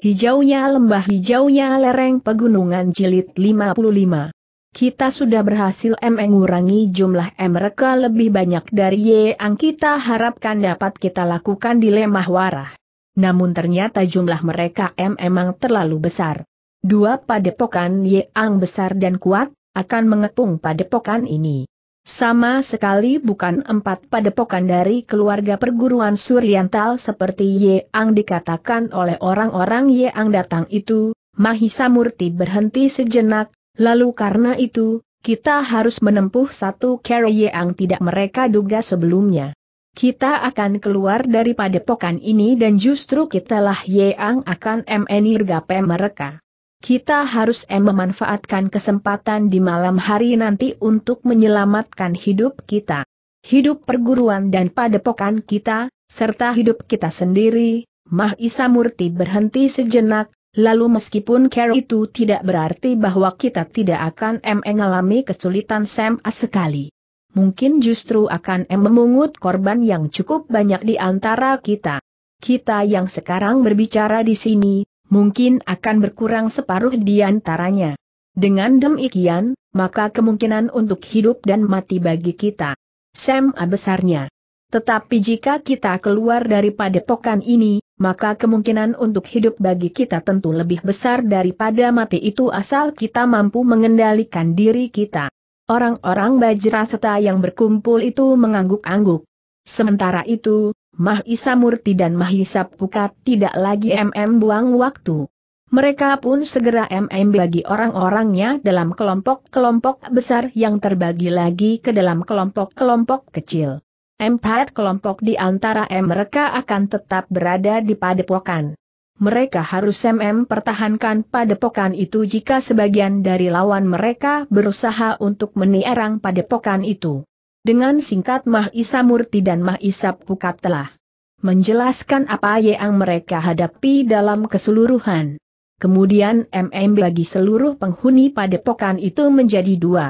Hijaunya lembah hijaunya lereng pegunungan jilid 55. Kita sudah berhasil mengurangi jumlah mereka lebih banyak dari Y yang kita harapkan dapat kita lakukan di lemah warah. Namun ternyata jumlah mereka memang emang terlalu besar. Dua padepokan Y yang besar dan kuat, akan mengepung padepokan ini. Sama sekali bukan empat padepokan dari keluarga perguruan Suryantal seperti Yeang dikatakan oleh orang-orang Yeang datang itu, Mahisa Murti berhenti sejenak, lalu karena itu, kita harus menempuh satu cara yang tidak mereka duga sebelumnya. Kita akan keluar dari padepokan ini dan justru kitalah Yeang akan menirgape mereka. Kita harus em memanfaatkan kesempatan di malam hari nanti untuk menyelamatkan hidup kita, hidup perguruan dan padepokan kita, serta hidup kita sendiri. Mah Isa Murti berhenti sejenak, lalu meskipun care itu tidak berarti bahwa kita tidak akan em mengalami kesulitan Sam sekali. Mungkin justru akan em memungut korban yang cukup banyak di antara kita. Kita yang sekarang berbicara di sini, mungkin akan berkurang separuh di antaranya. Dengan demikian, maka kemungkinan untuk hidup dan mati bagi kita. Sema besarnya. Tetapi jika kita keluar dari padepokan ini, maka kemungkinan untuk hidup bagi kita tentu lebih besar daripada mati itu asal kita mampu mengendalikan diri kita. Orang-orang Bajraseta yang berkumpul itu mengangguk-angguk. Sementara itu, Mahisa Murti dan Mahisa Pukat tidak lagi MM buang waktu. Mereka pun segera MM bagi orang-orangnya dalam kelompok-kelompok besar yang terbagi lagi ke dalam kelompok-kelompok kecil. Empat kelompok di antara M mereka akan tetap berada di padepokan. Mereka harus MM pertahankan padepokan itu jika sebagian dari lawan mereka berusaha untuk menierang padepokan itu dengan singkat Mahisa Murti dan Mahisa Pukat telah menjelaskan apa yang mereka hadapi dalam keseluruhan. Kemudian MM bagi seluruh penghuni padepokan itu menjadi dua.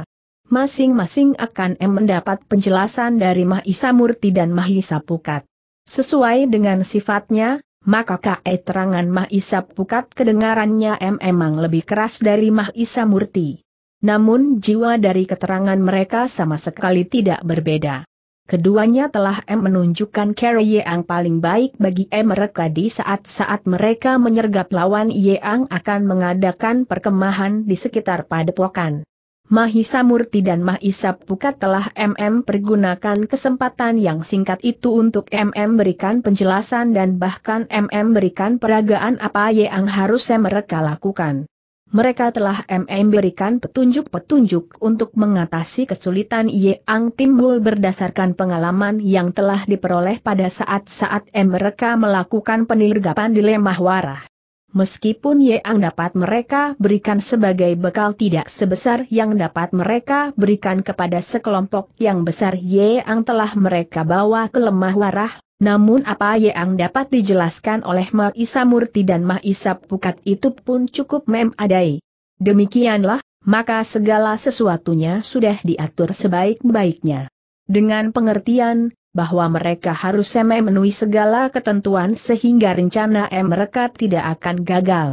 Masing-masing akan M mendapat penjelasan dari Mahisa Murti dan Mahisa Pukat. Sesuai dengan sifatnya, maka KE terangan Mah Pukat kedengarannya M memang lebih keras dari Mahisa Murti. Namun jiwa dari keterangan mereka sama sekali tidak berbeda. Keduanya telah M menunjukkan cara yang paling baik bagi M mereka di saat-saat mereka menyergap lawan yang akan mengadakan perkemahan di sekitar padepokan. Mahisa Murti dan Mahisa Pukat telah MM pergunakan kesempatan yang singkat itu untuk MM berikan penjelasan dan bahkan MM berikan peragaan apa yang harus mereka lakukan mereka telah memberikan petunjuk-petunjuk untuk mengatasi kesulitan Yang timbul berdasarkan pengalaman yang telah diperoleh pada saat-saat mereka melakukan penirgapan di lemah warah. Meskipun yang dapat mereka berikan sebagai bekal tidak sebesar yang dapat mereka berikan kepada sekelompok yang besar yang telah mereka bawa ke lemah warah, namun apa yang dapat dijelaskan oleh Ma Murti dan Ma Isa Pukat itu pun cukup memadai. Demikianlah, maka segala sesuatunya sudah diatur sebaik-baiknya. Dengan pengertian, bahwa mereka harus memenuhi segala ketentuan sehingga rencana mereka tidak akan gagal.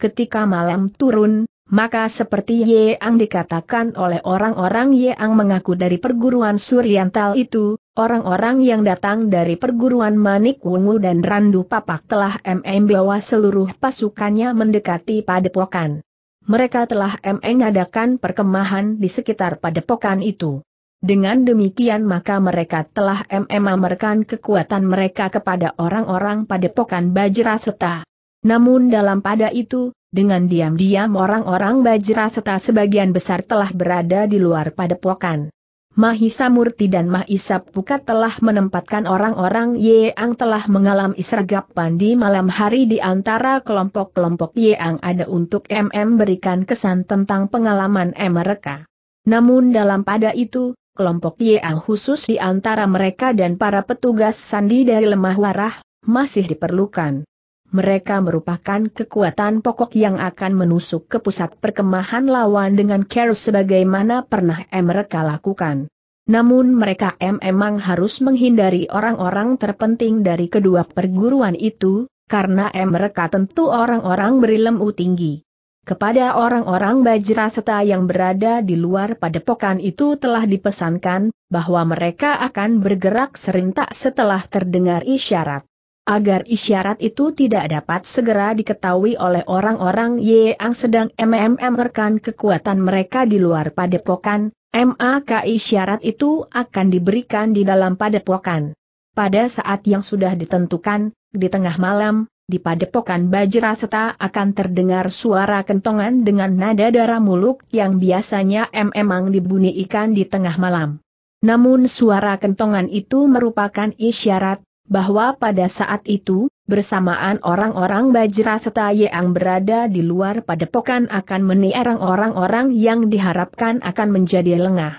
Ketika malam turun, maka seperti yang dikatakan oleh orang-orang yang mengaku dari perguruan Suriantal itu, Orang-orang yang datang dari perguruan Manik Wungu dan Randu Papak telah MM bawa seluruh pasukannya mendekati padepokan. Mereka telah MM adakan perkemahan di sekitar padepokan itu. Dengan demikian maka mereka telah MM amarkan kekuatan mereka kepada orang-orang padepokan Bajraseta. Namun dalam pada itu, dengan diam-diam orang-orang Bajraseta sebagian besar telah berada di luar padepokan. Mahisa Murti dan Mahisa Pukat telah menempatkan orang-orang Yeang telah mengalami sergapan di malam hari di antara kelompok-kelompok Yeang ada untuk MM berikan kesan tentang pengalaman mereka. Namun dalam pada itu, kelompok Yeang khusus di antara mereka dan para petugas sandi dari lemah warah, masih diperlukan mereka merupakan kekuatan pokok yang akan menusuk ke pusat perkemahan lawan dengan care sebagaimana pernah mereka lakukan. Namun mereka memang harus menghindari orang-orang terpenting dari kedua perguruan itu, karena mereka tentu orang-orang berilmu tinggi. Kepada orang-orang Bajra yang berada di luar padepokan itu telah dipesankan, bahwa mereka akan bergerak serentak setelah terdengar isyarat agar isyarat itu tidak dapat segera diketahui oleh orang-orang yang sedang mmm rekan kekuatan mereka di luar padepokan, maka isyarat itu akan diberikan di dalam padepokan. Pada saat yang sudah ditentukan, di tengah malam, di padepokan Bajraseta akan terdengar suara kentongan dengan nada darah muluk yang biasanya memang dibunyikan di tengah malam. Namun suara kentongan itu merupakan isyarat bahwa pada saat itu, bersamaan orang-orang Bajra serta yang berada di luar padepokan akan menierang orang-orang yang diharapkan akan menjadi lengah.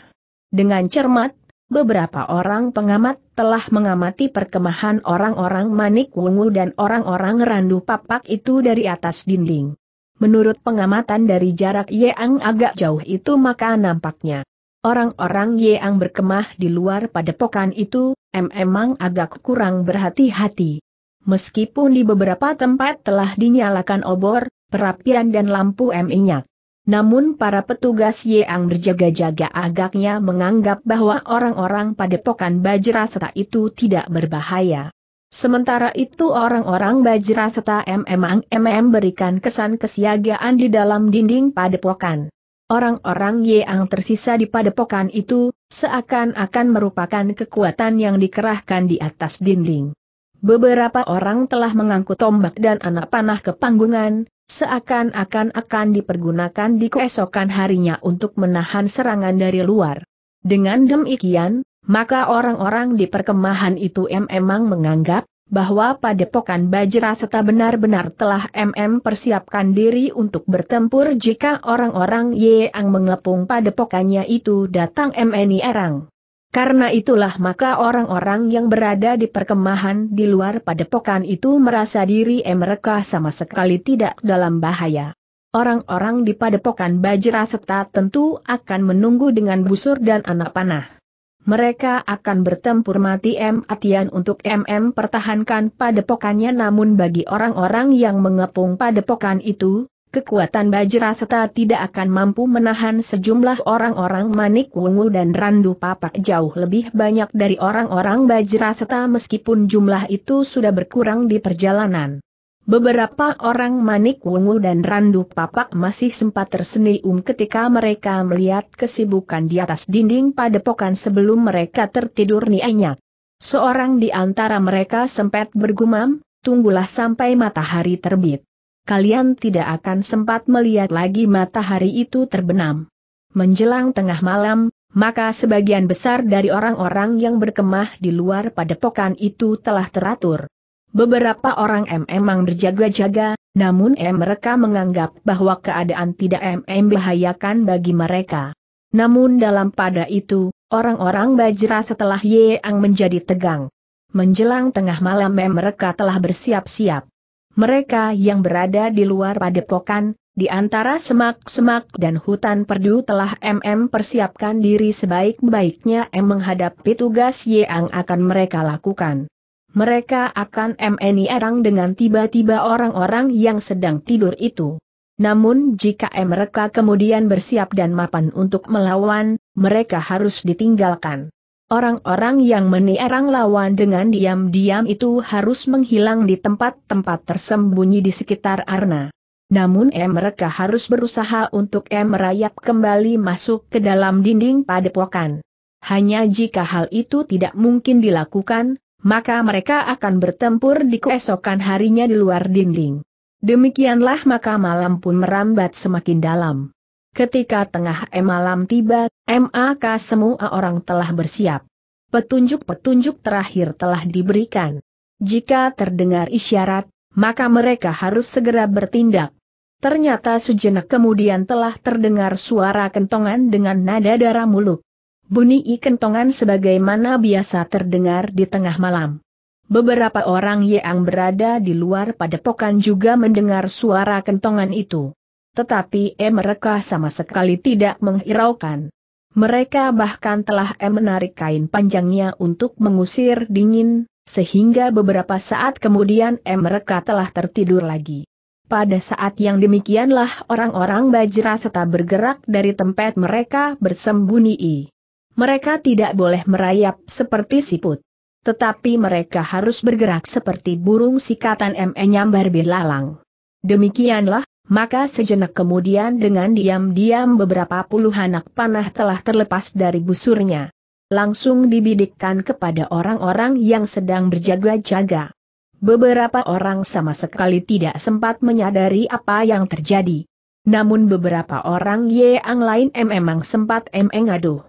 Dengan cermat, beberapa orang pengamat telah mengamati perkemahan orang-orang Manik Wungu dan orang-orang Randu Papak itu dari atas dinding. Menurut pengamatan dari jarak yang agak jauh itu maka nampaknya Orang-orang yang berkemah di luar padepokan itu, M emang agak kurang berhati-hati. Meskipun di beberapa tempat telah dinyalakan obor, perapian dan lampu M minyak. Namun para petugas yang berjaga-jaga agaknya menganggap bahwa orang-orang padepokan Bajraseta itu tidak berbahaya. Sementara itu orang-orang Bajraseta MM MM berikan kesan kesiagaan di dalam dinding padepokan. Orang-orang yang tersisa di padepokan itu, seakan-akan merupakan kekuatan yang dikerahkan di atas dinding. Beberapa orang telah mengangkut tombak dan anak panah ke panggungan, seakan-akan akan dipergunakan di keesokan harinya untuk menahan serangan dari luar. Dengan demikian, maka orang-orang di perkemahan itu memang menganggap bahwa Padepokan Bajra seta benar-benar telah MM persiapkan diri untuk bertempur jika orang-orang yeang mengepung Padepokannya itu datang MNI Erang. Karena itulah maka orang-orang yang berada di perkemahan di luar padepokan itu merasa diri mereka sama sekali tidak dalam bahaya. Orang-orang di padepokan Bajra seta tentu akan menunggu dengan busur dan anak panah. Mereka akan bertempur mati M.A.T.I.A.N. untuk MM pertahankan padepokannya namun bagi orang-orang yang mengepung padepokan itu, kekuatan Bajraseta tidak akan mampu menahan sejumlah orang-orang Manik Wungu dan Randu Papak jauh lebih banyak dari orang-orang Bajraseta meskipun jumlah itu sudah berkurang di perjalanan. Beberapa orang Manik Wungu dan Randu Papak masih sempat tersenyum ketika mereka melihat kesibukan di atas dinding padepokan sebelum mereka tertidur nianyak. Seorang di antara mereka sempat bergumam, tunggulah sampai matahari terbit. Kalian tidak akan sempat melihat lagi matahari itu terbenam. Menjelang tengah malam, maka sebagian besar dari orang-orang yang berkemah di luar padepokan itu telah teratur. Beberapa orang M memang berjaga-jaga, namun M mereka menganggap bahwa keadaan tidak M membahayakan bagi mereka. Namun dalam pada itu, orang-orang Bajra setelah Ye Yeang menjadi tegang. Menjelang tengah malam M mereka telah bersiap-siap. Mereka yang berada di luar padepokan, di antara semak-semak dan hutan perdu telah MM persiapkan diri sebaik-baiknya M menghadapi tugas Ye yang akan mereka lakukan mereka akan MNI erang dengan tiba-tiba orang-orang yang sedang tidur itu. Namun jika mereka kemudian bersiap dan mapan untuk melawan, mereka harus ditinggalkan. Orang-orang yang menierang lawan dengan diam-diam itu harus menghilang di tempat-tempat tersembunyi di sekitar arna. Namun mereka harus berusaha untuk merayap kembali masuk ke dalam dinding padepokan. Hanya jika hal itu tidak mungkin dilakukan, maka mereka akan bertempur di keesokan harinya di luar dinding. Demikianlah maka malam pun merambat semakin dalam. Ketika tengah e malam tiba, maka semua orang telah bersiap. Petunjuk-petunjuk terakhir telah diberikan. Jika terdengar isyarat, maka mereka harus segera bertindak. Ternyata sejenak kemudian telah terdengar suara kentongan dengan nada darah muluk bunyi kentongan sebagaimana biasa terdengar di tengah malam. Beberapa orang yang berada di luar padepokan juga mendengar suara kentongan itu. Tetapi eh mereka sama sekali tidak menghiraukan. Mereka bahkan telah eh menarik kain panjangnya untuk mengusir dingin, sehingga beberapa saat kemudian eh mereka telah tertidur lagi. Pada saat yang demikianlah orang-orang Bajra serta bergerak dari tempat mereka bersembunyi. Mereka tidak boleh merayap seperti siput. Tetapi mereka harus bergerak seperti burung sikatan ME nyambar berlalang. Demikianlah, maka sejenak kemudian dengan diam-diam beberapa puluh anak panah telah terlepas dari busurnya. Langsung dibidikkan kepada orang-orang yang sedang berjaga-jaga. Beberapa orang sama sekali tidak sempat menyadari apa yang terjadi. Namun beberapa orang yang lain e memang sempat mengadu.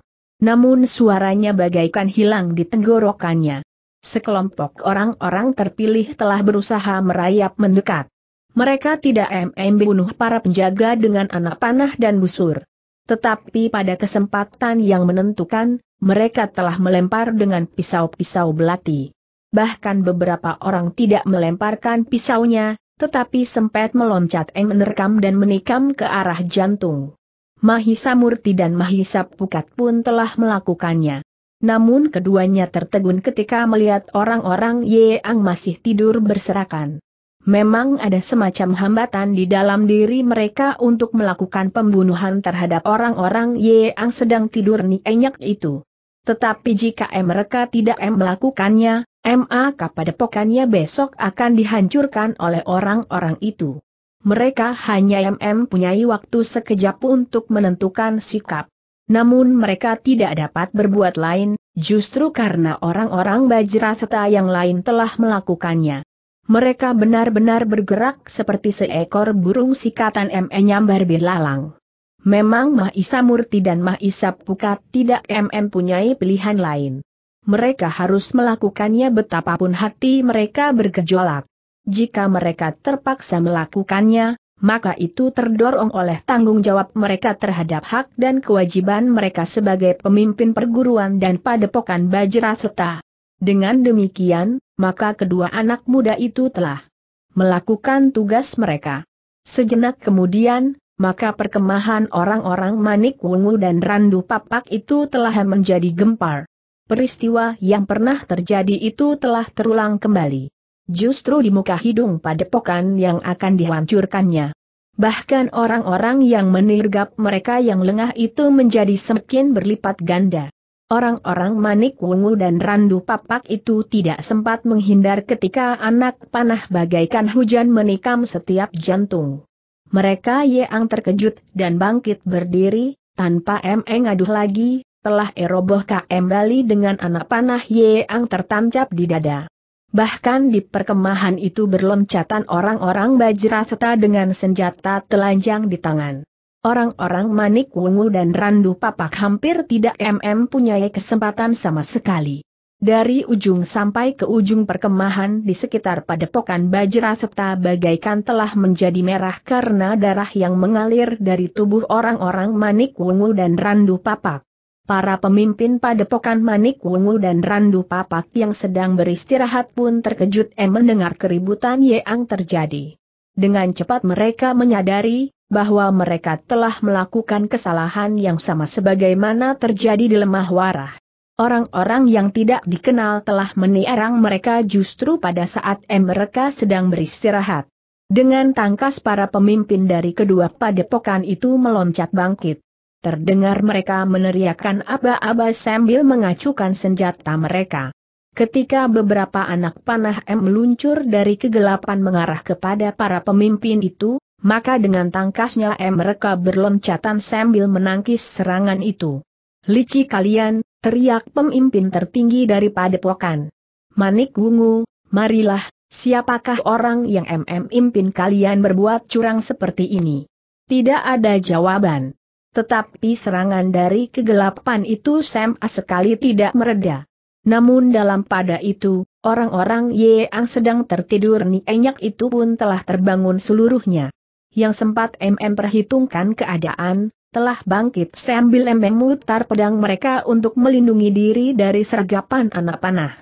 Namun suaranya bagaikan hilang di tenggorokannya. Sekelompok orang-orang terpilih telah berusaha merayap mendekat. Mereka tidak MM bunuh para penjaga dengan anak panah dan busur. Tetapi pada kesempatan yang menentukan, mereka telah melempar dengan pisau-pisau belati. Bahkan beberapa orang tidak melemparkan pisaunya, tetapi sempat meloncat yang menerkam dan menikam ke arah jantung. Mahisa Murti dan Mahisa Pukat pun telah melakukannya. Namun keduanya tertegun ketika melihat orang-orang Yeang masih tidur berserakan. Memang ada semacam hambatan di dalam diri mereka untuk melakukan pembunuhan terhadap orang-orang Yeang sedang tidur nienyak itu. Tetapi jika mereka tidak melakukannya, MA kepada pokannya besok akan dihancurkan oleh orang-orang itu mereka hanya MM punyai waktu sekejap untuk menentukan sikap. Namun mereka tidak dapat berbuat lain, justru karena orang-orang Bajraseta yang lain telah melakukannya. Mereka benar-benar bergerak seperti seekor burung sikatan ME nyambar birlalang. Memang Mahisa Murti dan Mahisa Pukat tidak MM punyai pilihan lain. Mereka harus melakukannya betapapun hati mereka bergejolak. Jika mereka terpaksa melakukannya, maka itu terdorong oleh tanggung jawab mereka terhadap hak dan kewajiban mereka sebagai pemimpin perguruan dan padepokan Bajra Seta. Dengan demikian, maka kedua anak muda itu telah melakukan tugas mereka. Sejenak kemudian, maka perkemahan orang-orang Manik Wungu dan Randu Papak itu telah menjadi gempar. Peristiwa yang pernah terjadi itu telah terulang kembali justru di muka hidung padepokan yang akan dihancurkannya. Bahkan orang-orang yang menirgap mereka yang lengah itu menjadi semakin berlipat ganda. Orang-orang Manik Wungu dan Randu Papak itu tidak sempat menghindar ketika anak panah bagaikan hujan menikam setiap jantung. Mereka yang terkejut dan bangkit berdiri, tanpa emeng aduh lagi, telah eroboh KM Bali dengan anak panah yang tertancap di dada. Bahkan di perkemahan itu berloncatan orang-orang bajra serta dengan senjata telanjang di tangan. Orang-orang manik wungu dan randu papak hampir tidak MM punya kesempatan sama sekali. Dari ujung sampai ke ujung perkemahan di sekitar padepokan bajra serta bagaikan telah menjadi merah karena darah yang mengalir dari tubuh orang-orang manik wungu dan randu papak. Para pemimpin padepokan Manik Wungu dan Randu Papak yang sedang beristirahat pun terkejut eh mendengar keributan yang terjadi. Dengan cepat mereka menyadari, bahwa mereka telah melakukan kesalahan yang sama sebagaimana terjadi di lemah warah. Orang-orang yang tidak dikenal telah meniarang mereka justru pada saat M mereka sedang beristirahat. Dengan tangkas para pemimpin dari kedua padepokan itu meloncat bangkit. Terdengar mereka meneriakkan aba-aba sambil mengacukan senjata mereka. Ketika beberapa anak panah M meluncur dari kegelapan mengarah kepada para pemimpin itu, maka dengan tangkasnya M mereka berloncatan sambil menangkis serangan itu. Lici kalian, teriak pemimpin tertinggi daripada pokan. Manik Wungu, marilah, siapakah orang yang MM impin kalian berbuat curang seperti ini? Tidak ada jawaban. Tetapi serangan dari kegelapan itu Sam sekali tidak mereda. Namun dalam pada itu, orang-orang yang sedang tertidur nienyak itu pun telah terbangun seluruhnya. Yang sempat MM perhitungkan keadaan, telah bangkit sambil MM mutar pedang mereka untuk melindungi diri dari sergapan anak panah.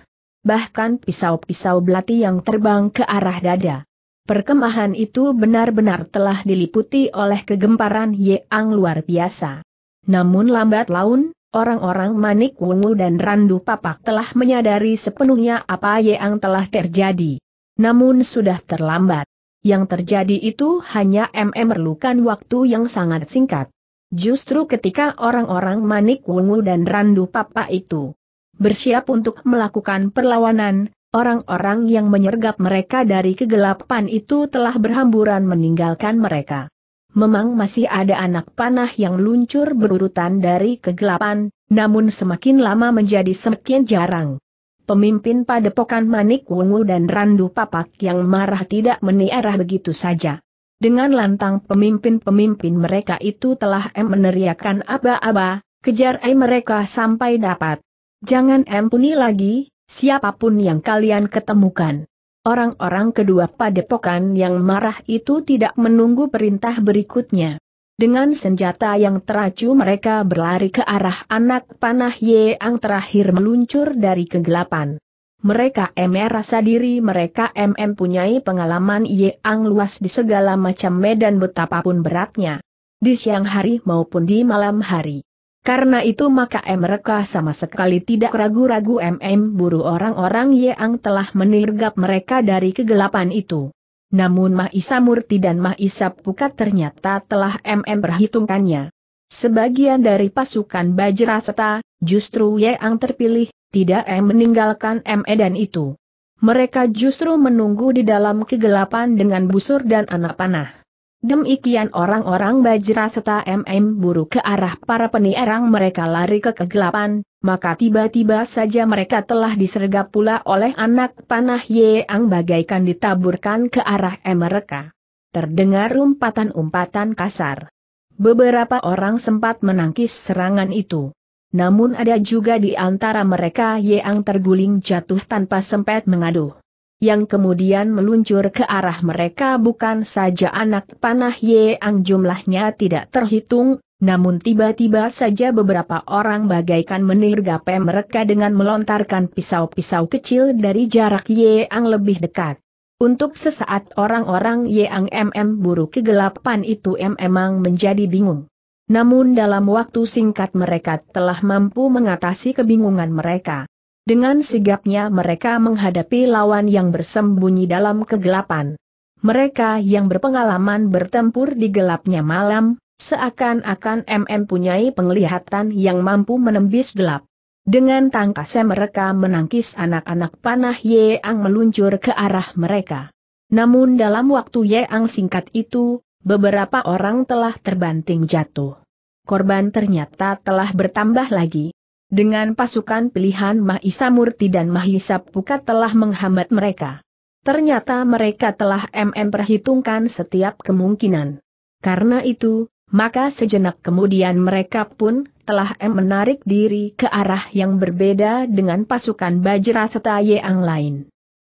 Bahkan pisau-pisau belati yang terbang ke arah dada. Perkemahan itu benar-benar telah diliputi oleh kegemparan yang luar biasa. Namun lambat laun, orang-orang Manik Wungu dan Randu Papak telah menyadari sepenuhnya apa yang telah terjadi. Namun sudah terlambat. Yang terjadi itu hanya MM memerlukan waktu yang sangat singkat. Justru ketika orang-orang Manik Wungu dan Randu Papak itu bersiap untuk melakukan perlawanan, Orang-orang yang menyergap mereka dari kegelapan itu telah berhamburan meninggalkan mereka. Memang masih ada anak panah yang luncur berurutan dari kegelapan, namun semakin lama menjadi semakin jarang. Pemimpin padepokan Manik Wungu dan Randu Papak yang marah tidak meniarah begitu saja. Dengan lantang pemimpin-pemimpin mereka itu telah em meneriakan aba-aba, kejar em mereka sampai dapat. Jangan ampuni lagi, siapapun yang kalian ketemukan. Orang-orang kedua padepokan yang marah itu tidak menunggu perintah berikutnya. Dengan senjata yang teracu mereka berlari ke arah anak panah Yeang terakhir meluncur dari kegelapan. Mereka MR rasa diri mereka MM punyai pengalaman Yeang luas di segala macam medan betapapun beratnya. Di siang hari maupun di malam hari. Karena itu maka mereka sama sekali tidak ragu-ragu MM buru orang-orang yang telah menirgap mereka dari kegelapan itu. Namun Mahisa Murti dan Mahisa Pukat ternyata telah MM perhitungkannya. Sebagian dari pasukan Bajraseta, justru Yeang terpilih, tidak M meninggalkan ME dan itu. Mereka justru menunggu di dalam kegelapan dengan busur dan anak panah. Demikian orang-orang Bajra serta MM buru ke arah para penierang mereka lari ke kegelapan, maka tiba-tiba saja mereka telah disergap pula oleh anak panah Yeang bagaikan ditaburkan ke arah mereka. Terdengar umpatan-umpatan kasar. Beberapa orang sempat menangkis serangan itu. Namun ada juga di antara mereka Yeang terguling jatuh tanpa sempat mengaduh yang kemudian meluncur ke arah mereka bukan saja anak panah Yeang jumlahnya tidak terhitung, namun tiba-tiba saja beberapa orang bagaikan menirgape mereka dengan melontarkan pisau-pisau kecil dari jarak Yeang lebih dekat. Untuk sesaat orang-orang Yeang MM buruk kegelapan itu memang menjadi bingung. Namun dalam waktu singkat mereka telah mampu mengatasi kebingungan mereka. Dengan sigapnya mereka menghadapi lawan yang bersembunyi dalam kegelapan. Mereka yang berpengalaman bertempur di gelapnya malam, seakan-akan MM punyai penglihatan yang mampu menembus gelap. Dengan tangkasnya mereka menangkis anak-anak panah Yeang meluncur ke arah mereka. Namun dalam waktu Yeang singkat itu, beberapa orang telah terbanting jatuh. Korban ternyata telah bertambah lagi. Dengan pasukan pilihan Mahisa Murti dan Mahisa Pukat telah menghambat mereka. Ternyata mereka telah MM perhitungkan setiap kemungkinan. Karena itu, maka sejenak kemudian mereka pun telah M menarik diri ke arah yang berbeda dengan pasukan Bajra serta Yang lain.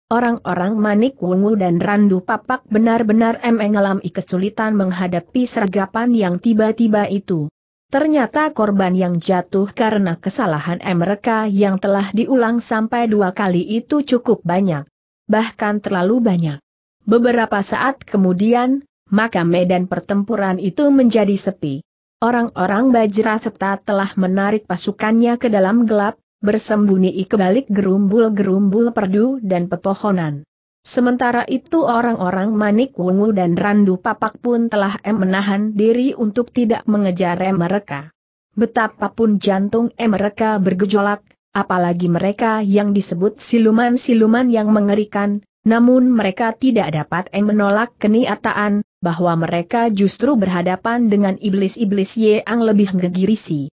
Orang-orang Manik Wungu dan Randu Papak benar-benar mengalami kesulitan menghadapi sergapan yang tiba-tiba itu. Ternyata korban yang jatuh karena kesalahan mereka yang telah diulang sampai dua kali itu cukup banyak. Bahkan terlalu banyak. Beberapa saat kemudian, maka medan pertempuran itu menjadi sepi. Orang-orang Bajra serta telah menarik pasukannya ke dalam gelap, bersembunyi kebalik gerumbul-gerumbul perdu dan pepohonan. Sementara itu orang-orang Manik Wungu dan Randu Papak pun telah M menahan diri untuk tidak mengejar M mereka. Betapapun jantung M mereka bergejolak, apalagi mereka yang disebut siluman-siluman yang mengerikan, namun mereka tidak dapat M menolak kenyataan bahwa mereka justru berhadapan dengan iblis-iblis yang lebih ngegirisi.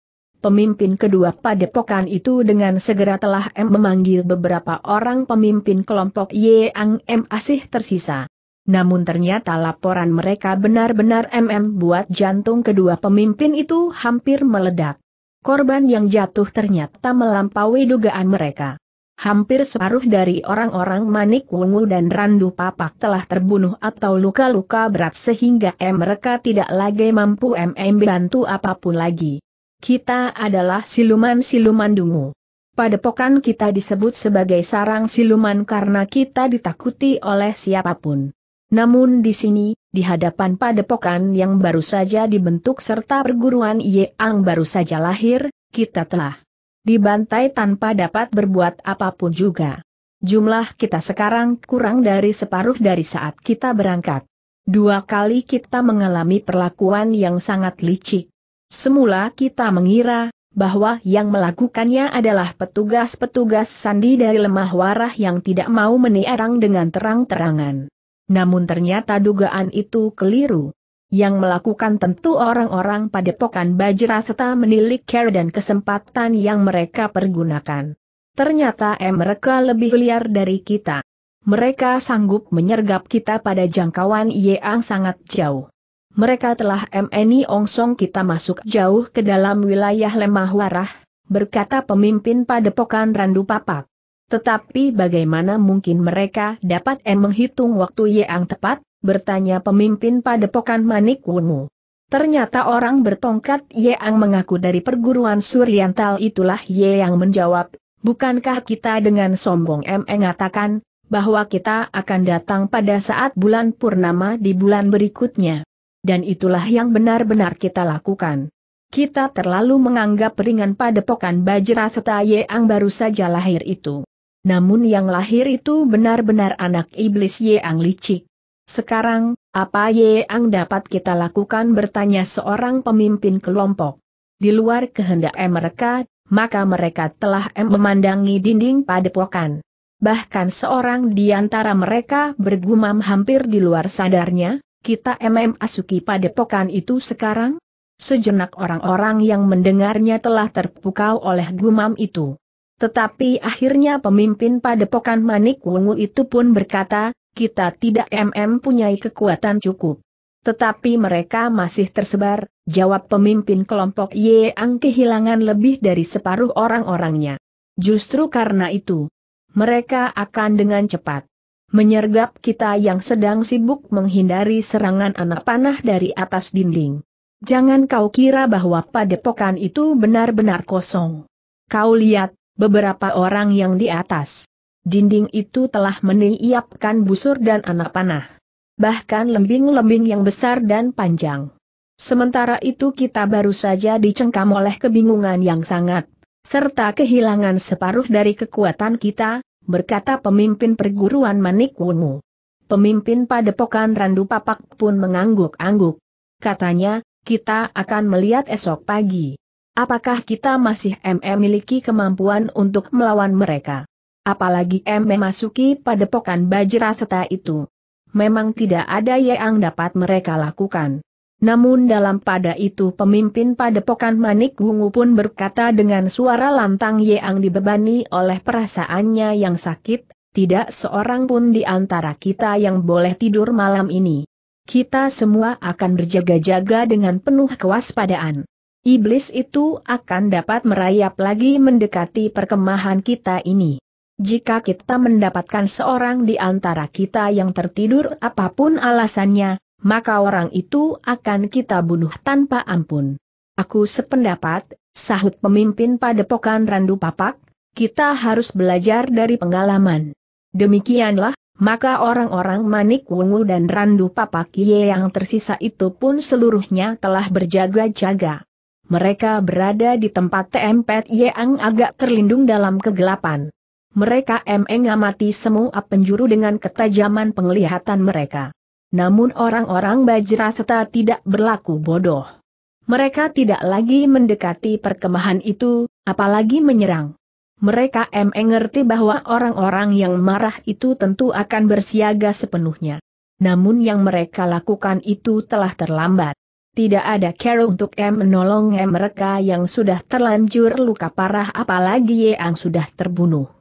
Pemimpin kedua padepokan itu dengan segera telah M memanggil beberapa orang pemimpin kelompok Yang M asih tersisa. Namun ternyata laporan mereka benar-benar MM buat jantung kedua pemimpin itu hampir meledak. Korban yang jatuh ternyata melampaui dugaan mereka. Hampir separuh dari orang-orang Manik Wungu dan Randu Papak telah terbunuh atau luka-luka berat sehingga M mereka tidak lagi mampu MM bantu apapun lagi. Kita adalah siluman-siluman dungu. Padepokan kita disebut sebagai sarang siluman karena kita ditakuti oleh siapapun. Namun di sini, di hadapan padepokan yang baru saja dibentuk serta perguruan Yeang baru saja lahir, kita telah dibantai tanpa dapat berbuat apapun juga. Jumlah kita sekarang kurang dari separuh dari saat kita berangkat. Dua kali kita mengalami perlakuan yang sangat licik. Semula kita mengira bahwa yang melakukannya adalah petugas-petugas sandi dari lemah warah yang tidak mau meniarang dengan terang-terangan. Namun ternyata dugaan itu keliru. Yang melakukan tentu orang-orang padepokan Bajra serta menilik care dan kesempatan yang mereka pergunakan. Ternyata eh, mereka lebih liar dari kita. Mereka sanggup menyergap kita pada jangkauan yang sangat jauh mereka telah MNI Ongsong kita masuk jauh ke dalam wilayah lemah warah, berkata pemimpin padepokan Randu Papak. Tetapi bagaimana mungkin mereka dapat M menghitung waktu yang tepat, bertanya pemimpin padepokan Manik Wungu. Ternyata orang bertongkat Yeang mengaku dari perguruan Suriantal itulah Ye yang menjawab, bukankah kita dengan sombong M mengatakan, bahwa kita akan datang pada saat bulan purnama di bulan berikutnya dan itulah yang benar-benar kita lakukan. Kita terlalu menganggap ringan padepokan Bajra Setaye yang baru saja lahir itu. Namun yang lahir itu benar-benar anak iblis Yeang licik. Sekarang, apa Yeang dapat kita lakukan bertanya seorang pemimpin kelompok. Di luar kehendak mereka, maka mereka telah memandangi dinding padepokan. Bahkan seorang di antara mereka bergumam hampir di luar sadarnya, kita MM Asuki Padepokan itu sekarang? Sejenak orang-orang yang mendengarnya telah terpukau oleh gumam itu. Tetapi akhirnya pemimpin Padepokan Manik Wungu itu pun berkata, kita tidak MM punyai kekuatan cukup. Tetapi mereka masih tersebar, jawab pemimpin kelompok Yeang kehilangan lebih dari separuh orang-orangnya. Justru karena itu, mereka akan dengan cepat menyergap kita yang sedang sibuk menghindari serangan anak panah dari atas dinding. Jangan kau kira bahwa padepokan itu benar-benar kosong. Kau lihat, beberapa orang yang di atas dinding itu telah meniapkan busur dan anak panah. Bahkan lembing-lembing yang besar dan panjang. Sementara itu kita baru saja dicengkam oleh kebingungan yang sangat, serta kehilangan separuh dari kekuatan kita, berkata pemimpin perguruan Manik Wungu. Pemimpin padepokan Randu Papak pun mengangguk-angguk. Katanya, kita akan melihat esok pagi. Apakah kita masih MM miliki kemampuan untuk melawan mereka? Apalagi M memasuki padepokan Bajra itu. Memang tidak ada yang dapat mereka lakukan. Namun dalam pada itu pemimpin padepokan Manik Wungu pun berkata dengan suara lantang yang dibebani oleh perasaannya yang sakit, tidak seorang pun di antara kita yang boleh tidur malam ini. Kita semua akan berjaga-jaga dengan penuh kewaspadaan. Iblis itu akan dapat merayap lagi mendekati perkemahan kita ini. Jika kita mendapatkan seorang di antara kita yang tertidur apapun alasannya, maka orang itu akan kita bunuh tanpa ampun. Aku sependapat, sahut pemimpin padepokan Randu Papak, kita harus belajar dari pengalaman. Demikianlah, maka orang-orang Manik Wungu dan Randu Papak Ye yang tersisa itu pun seluruhnya telah berjaga-jaga. Mereka berada di tempat TMPT yang agak terlindung dalam kegelapan. Mereka mengamati semua penjuru dengan ketajaman penglihatan mereka. Namun orang-orang bajraseta tidak berlaku bodoh. Mereka tidak lagi mendekati perkemahan itu, apalagi menyerang. Mereka mengerti bahwa orang-orang yang marah itu tentu akan bersiaga sepenuhnya. Namun yang mereka lakukan itu telah terlambat. Tidak ada care untuk M menolong M mereka yang sudah terlanjur luka parah apalagi yang sudah terbunuh.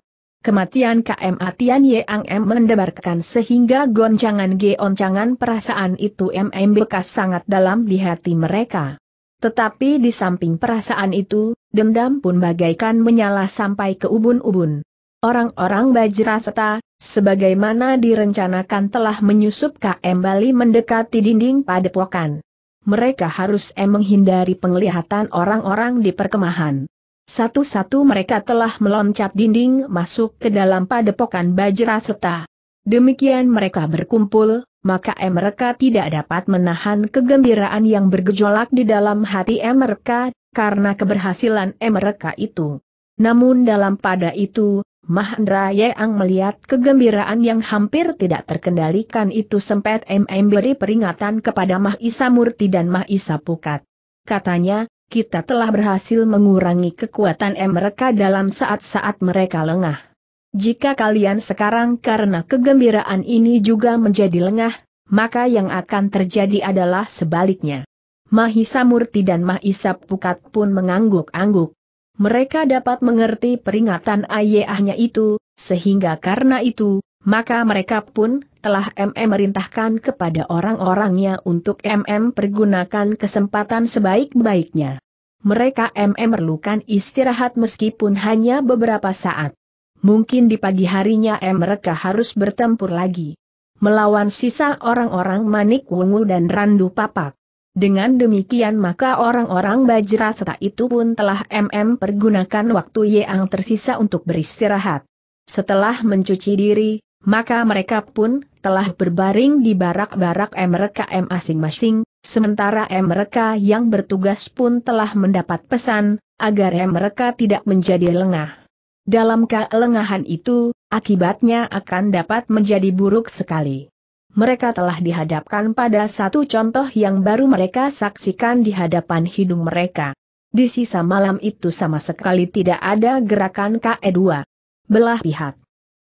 Kematian KM Atian Yeang M mendebarkan sehingga goncangan goncangan perasaan itu MM bekas sangat dalam di hati mereka. Tetapi di samping perasaan itu, dendam pun bagaikan menyala sampai ke ubun-ubun. Orang-orang Bajraseta, sebagaimana direncanakan telah menyusup KM Bali mendekati dinding padepokan. Mereka harus em menghindari penglihatan orang-orang di perkemahan. Satu-satu mereka telah meloncat dinding masuk ke dalam padepokan Bajra Seta. Demikian mereka berkumpul, maka mereka tidak dapat menahan kegembiraan yang bergejolak di dalam hati mereka, karena keberhasilan mereka itu. Namun dalam pada itu, Mahendra Yeang melihat kegembiraan yang hampir tidak terkendalikan itu sempat MM beri peringatan kepada Mahisa Murti dan Mahisa Pukat. Katanya, kita telah berhasil mengurangi kekuatan mereka dalam saat-saat mereka lengah. Jika kalian sekarang karena kegembiraan ini juga menjadi lengah, maka yang akan terjadi adalah sebaliknya. Mahisa Murti dan Mahisa Pukat pun mengangguk-angguk. Mereka dapat mengerti peringatan ayahnya itu, sehingga karena itu, maka mereka pun telah MM merintahkan kepada orang-orangnya untuk MM pergunakan kesempatan sebaik-baiknya. Mereka MM perlukan istirahat meskipun hanya beberapa saat. Mungkin di pagi harinya M mereka harus bertempur lagi. Melawan sisa orang-orang Manik Wungu dan Randu Papak. Dengan demikian maka orang-orang bajra Bajrasata itu pun telah MM pergunakan waktu yang tersisa untuk beristirahat. Setelah mencuci diri, maka mereka pun telah berbaring di barak-barak mereka masing-masing, sementara mereka yang bertugas pun telah mendapat pesan, agar mereka tidak menjadi lengah. Dalam kelengahan itu, akibatnya akan dapat menjadi buruk sekali. Mereka telah dihadapkan pada satu contoh yang baru mereka saksikan di hadapan hidung mereka. Di sisa malam itu sama sekali tidak ada gerakan KE2. Belah pihak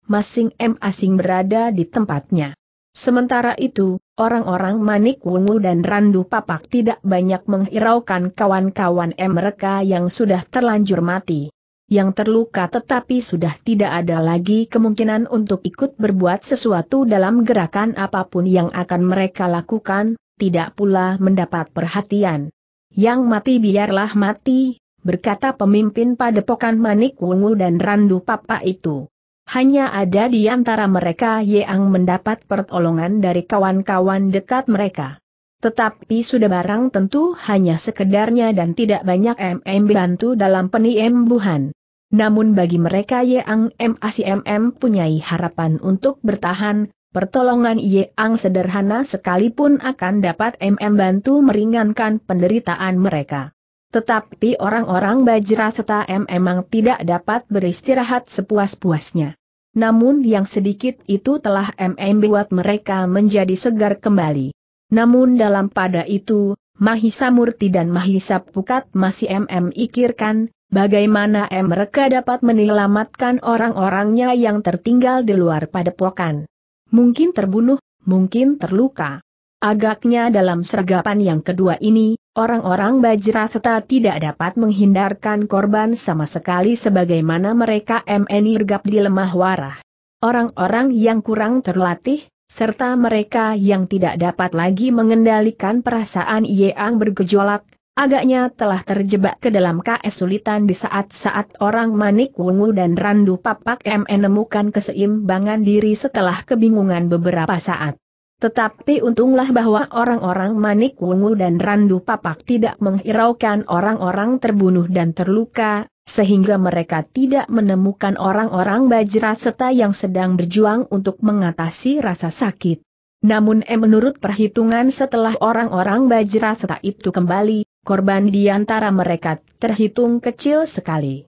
masing M asing berada di tempatnya. Sementara itu, orang-orang Manik Wungu dan Randu Papak tidak banyak menghiraukan kawan-kawan M mereka yang sudah terlanjur mati. Yang terluka tetapi sudah tidak ada lagi kemungkinan untuk ikut berbuat sesuatu dalam gerakan apapun yang akan mereka lakukan, tidak pula mendapat perhatian. Yang mati biarlah mati, berkata pemimpin padepokan Manik Wungu dan Randu Papak itu. Hanya ada di antara mereka yang mendapat pertolongan dari kawan-kawan dekat mereka. Tetapi sudah barang tentu hanya sekedarnya dan tidak banyak MM bantu dalam peniembuhan. Namun bagi mereka Yeang MACMM punyai harapan untuk bertahan, pertolongan Yeang sederhana sekalipun akan dapat MM bantu meringankan penderitaan mereka. Tetapi orang-orang Bajra serta M memang tidak dapat beristirahat sepuas-puasnya. Namun yang sedikit itu telah MM buat mereka menjadi segar kembali. Namun dalam pada itu, Mahisa Murti dan Mahisa Pukat masih MM ikirkan, bagaimana M mereka dapat menyelamatkan orang-orangnya yang tertinggal di luar padepokan. Mungkin terbunuh, mungkin terluka. Agaknya dalam sergapan yang kedua ini, orang-orang Bajraseta tidak dapat menghindarkan korban sama sekali sebagaimana mereka irgap di lemah warah. Orang-orang yang kurang terlatih, serta mereka yang tidak dapat lagi mengendalikan perasaan Yeang bergejolak, agaknya telah terjebak ke dalam kesulitan di saat-saat orang Manik Wungu dan Randu Papak menemukan keseimbangan diri setelah kebingungan beberapa saat. Tetapi untunglah bahwa orang-orang Manik Wungu dan Randu Papak tidak menghiraukan orang-orang terbunuh dan terluka, sehingga mereka tidak menemukan orang-orang Bajra seta yang sedang berjuang untuk mengatasi rasa sakit. Namun eh, menurut perhitungan setelah orang-orang Bajra seta itu kembali, korban di antara mereka terhitung kecil sekali.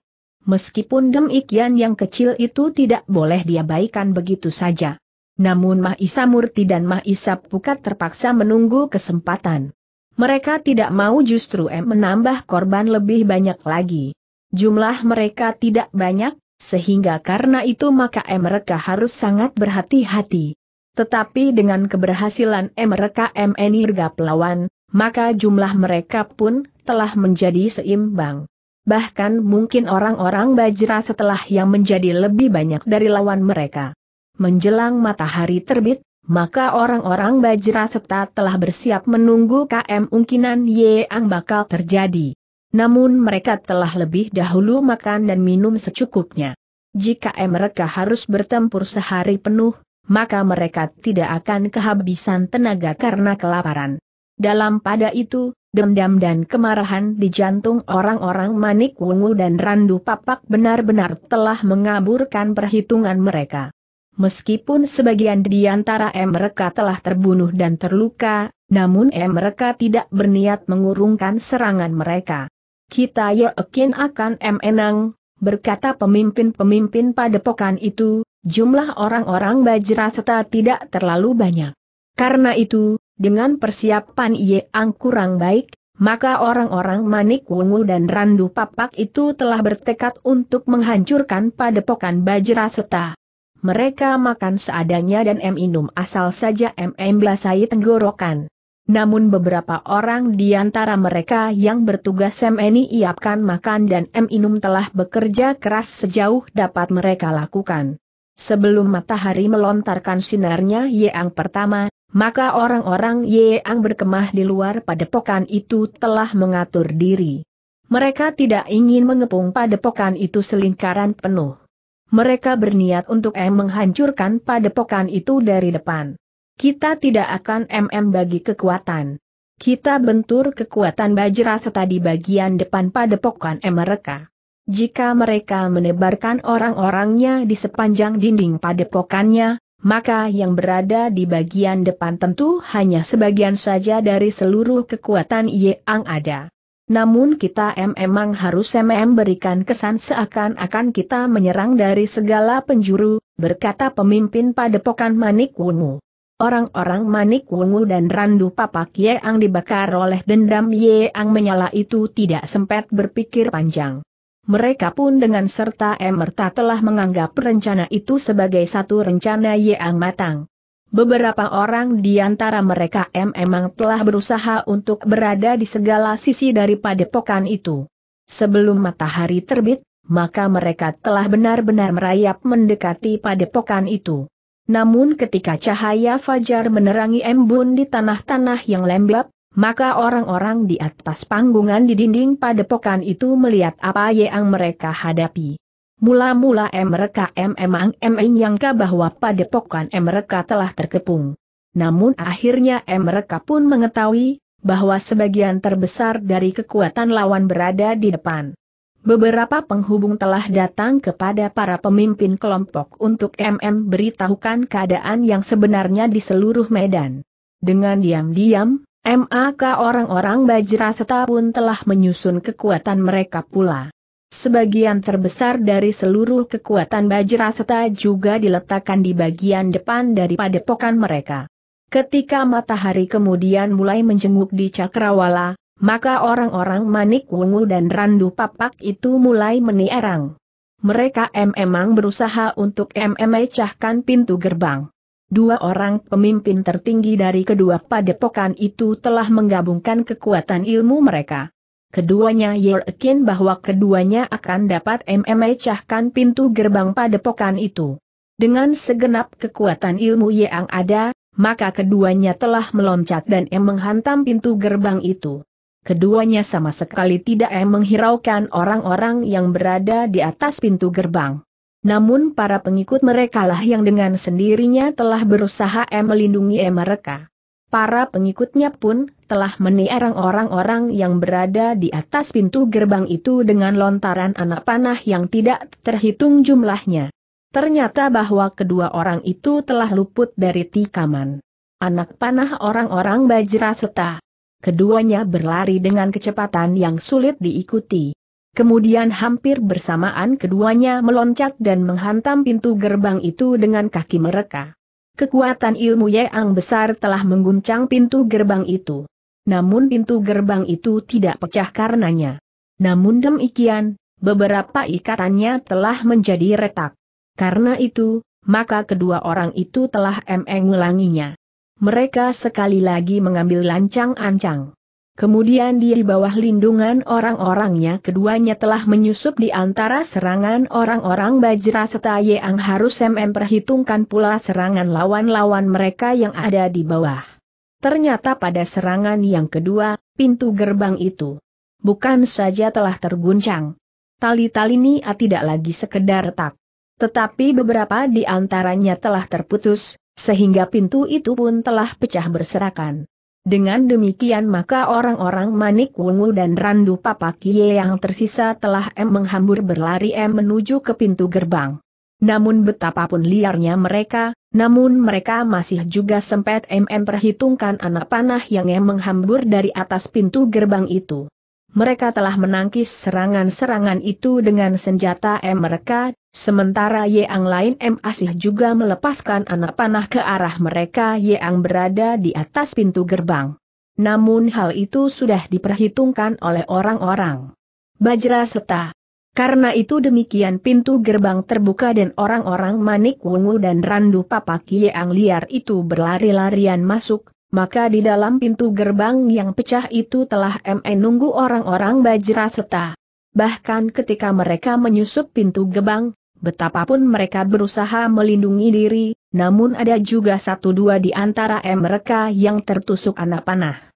Meskipun demikian yang kecil itu tidak boleh diabaikan begitu saja namun Mahisa Murti dan Mahisa Pukat terpaksa menunggu kesempatan. Mereka tidak mau justru M menambah korban lebih banyak lagi. Jumlah mereka tidak banyak, sehingga karena itu maka M mereka harus sangat berhati-hati. Tetapi dengan keberhasilan M mereka M Enirga Pelawan, maka jumlah mereka pun telah menjadi seimbang. Bahkan mungkin orang-orang Bajra setelah yang menjadi lebih banyak dari lawan mereka menjelang matahari terbit, maka orang-orang Bajra serta telah bersiap menunggu KM mungkinan Yeang bakal terjadi. Namun mereka telah lebih dahulu makan dan minum secukupnya. Jika mereka harus bertempur sehari penuh, maka mereka tidak akan kehabisan tenaga karena kelaparan. Dalam pada itu, dendam dan kemarahan di jantung orang-orang Manik Wungu dan Randu Papak benar-benar telah mengaburkan perhitungan mereka. Meskipun sebagian di antara mereka telah terbunuh dan terluka, namun mereka tidak berniat mengurungkan serangan mereka. Kita yakin akan menang, berkata pemimpin-pemimpin padepokan itu, jumlah orang-orang Bajra tidak terlalu banyak. Karena itu, dengan persiapan yang kurang baik, maka orang-orang Manik Wungu dan Randu Papak itu telah bertekad untuk menghancurkan padepokan Bajra mereka makan seadanya dan M minum asal saja M membasahi tenggorokan. Namun beberapa orang di antara mereka yang bertugas MNI iapkan makan dan M Inum telah bekerja keras sejauh dapat mereka lakukan. Sebelum matahari melontarkan sinarnya yeang pertama, maka orang-orang yeang berkemah di luar padepokan itu telah mengatur diri. Mereka tidak ingin mengepung padepokan itu selingkaran penuh mereka berniat untuk M menghancurkan padepokan itu dari depan. Kita tidak akan MM bagi kekuatan. Kita bentur kekuatan Bajraseta di bagian depan padepokan M mereka. Jika mereka menebarkan orang-orangnya di sepanjang dinding padepokannya, maka yang berada di bagian depan tentu hanya sebagian saja dari seluruh kekuatan yang ada. Namun kita memang harus berikan kesan seakan-akan kita menyerang dari segala penjuru, berkata pemimpin padepokan Manik Wungu. Orang-orang Manik Wungu dan Randu Papak Yeang dibakar oleh dendam Yeang menyala itu tidak sempat berpikir panjang. Mereka pun dengan serta emerta telah menganggap rencana itu sebagai satu rencana Yeang matang. Beberapa orang di antara mereka memang telah berusaha untuk berada di segala sisi dari padepokan itu. Sebelum matahari terbit, maka mereka telah benar-benar merayap mendekati padepokan itu. Namun ketika cahaya fajar menerangi embun di tanah-tanah yang lembab, maka orang-orang di atas panggungan di dinding padepokan itu melihat apa yang mereka hadapi. Mula-mula mereka memang menyangka bahwa padepokan mereka telah terkepung. Namun akhirnya mereka pun mengetahui bahwa sebagian terbesar dari kekuatan lawan berada di depan. Beberapa penghubung telah datang kepada para pemimpin kelompok untuk MM beritahukan keadaan yang sebenarnya di seluruh Medan. Dengan diam-diam, MAK orang-orang Bajra Seta pun telah menyusun kekuatan mereka pula. Sebagian terbesar dari seluruh kekuatan Bajraseta juga diletakkan di bagian depan dari padepokan mereka. Ketika matahari kemudian mulai menjenguk di Cakrawala, maka orang-orang Manik Wungu dan Randu Papak itu mulai menierang. Mereka memang berusaha untuk memecahkan pintu gerbang. Dua orang pemimpin tertinggi dari kedua padepokan itu telah menggabungkan kekuatan ilmu mereka keduanya yakin bahwa keduanya akan dapat memecahkan pintu gerbang padepokan itu. Dengan segenap kekuatan ilmu yang ada, maka keduanya telah meloncat dan em menghantam pintu gerbang itu. Keduanya sama sekali tidak em menghiraukan orang-orang yang berada di atas pintu gerbang. Namun para pengikut merekalah yang dengan sendirinya telah berusaha em melindungi em mereka. Para pengikutnya pun telah menierang orang-orang yang berada di atas pintu gerbang itu dengan lontaran anak panah yang tidak terhitung jumlahnya. Ternyata bahwa kedua orang itu telah luput dari tikaman. Anak panah orang-orang bajra serta. Keduanya berlari dengan kecepatan yang sulit diikuti. Kemudian hampir bersamaan keduanya meloncat dan menghantam pintu gerbang itu dengan kaki mereka. Kekuatan ilmu Yeang besar telah mengguncang pintu gerbang itu namun pintu gerbang itu tidak pecah karenanya. Namun demikian, beberapa ikatannya telah menjadi retak. Karena itu, maka kedua orang itu telah mengulanginya. Mereka sekali lagi mengambil lancang-ancang. Kemudian di bawah lindungan orang-orangnya keduanya telah menyusup di antara serangan orang-orang Bajra serta Yang harus memperhitungkan pula serangan lawan-lawan mereka yang ada di bawah. Ternyata pada serangan yang kedua, pintu gerbang itu bukan saja telah terguncang. Tali-tali ini tidak lagi sekedar tak. Tetapi beberapa di antaranya telah terputus, sehingga pintu itu pun telah pecah berserakan. Dengan demikian maka orang-orang Manik Wungu dan Randu Papakie yang tersisa telah M menghambur berlari M menuju ke pintu gerbang. Namun betapapun liarnya mereka, namun mereka masih juga sempat MM perhitungkan anak panah yang menghambur dari atas pintu gerbang itu. Mereka telah menangkis serangan-serangan itu dengan senjata M mereka, sementara Yang lain M asih juga melepaskan anak panah ke arah mereka Yang berada di atas pintu gerbang. Namun hal itu sudah diperhitungkan oleh orang-orang. Bajra karena itu demikian pintu gerbang terbuka dan orang-orang Manik Wungu dan Randu papak yang liar itu berlari-larian masuk, maka di dalam pintu gerbang yang pecah itu telah MN e nunggu orang-orang Bajra Seta. Bahkan ketika mereka menyusup pintu gerbang, betapapun mereka berusaha melindungi diri, namun ada juga satu dua di antara e mereka yang tertusuk anak panah.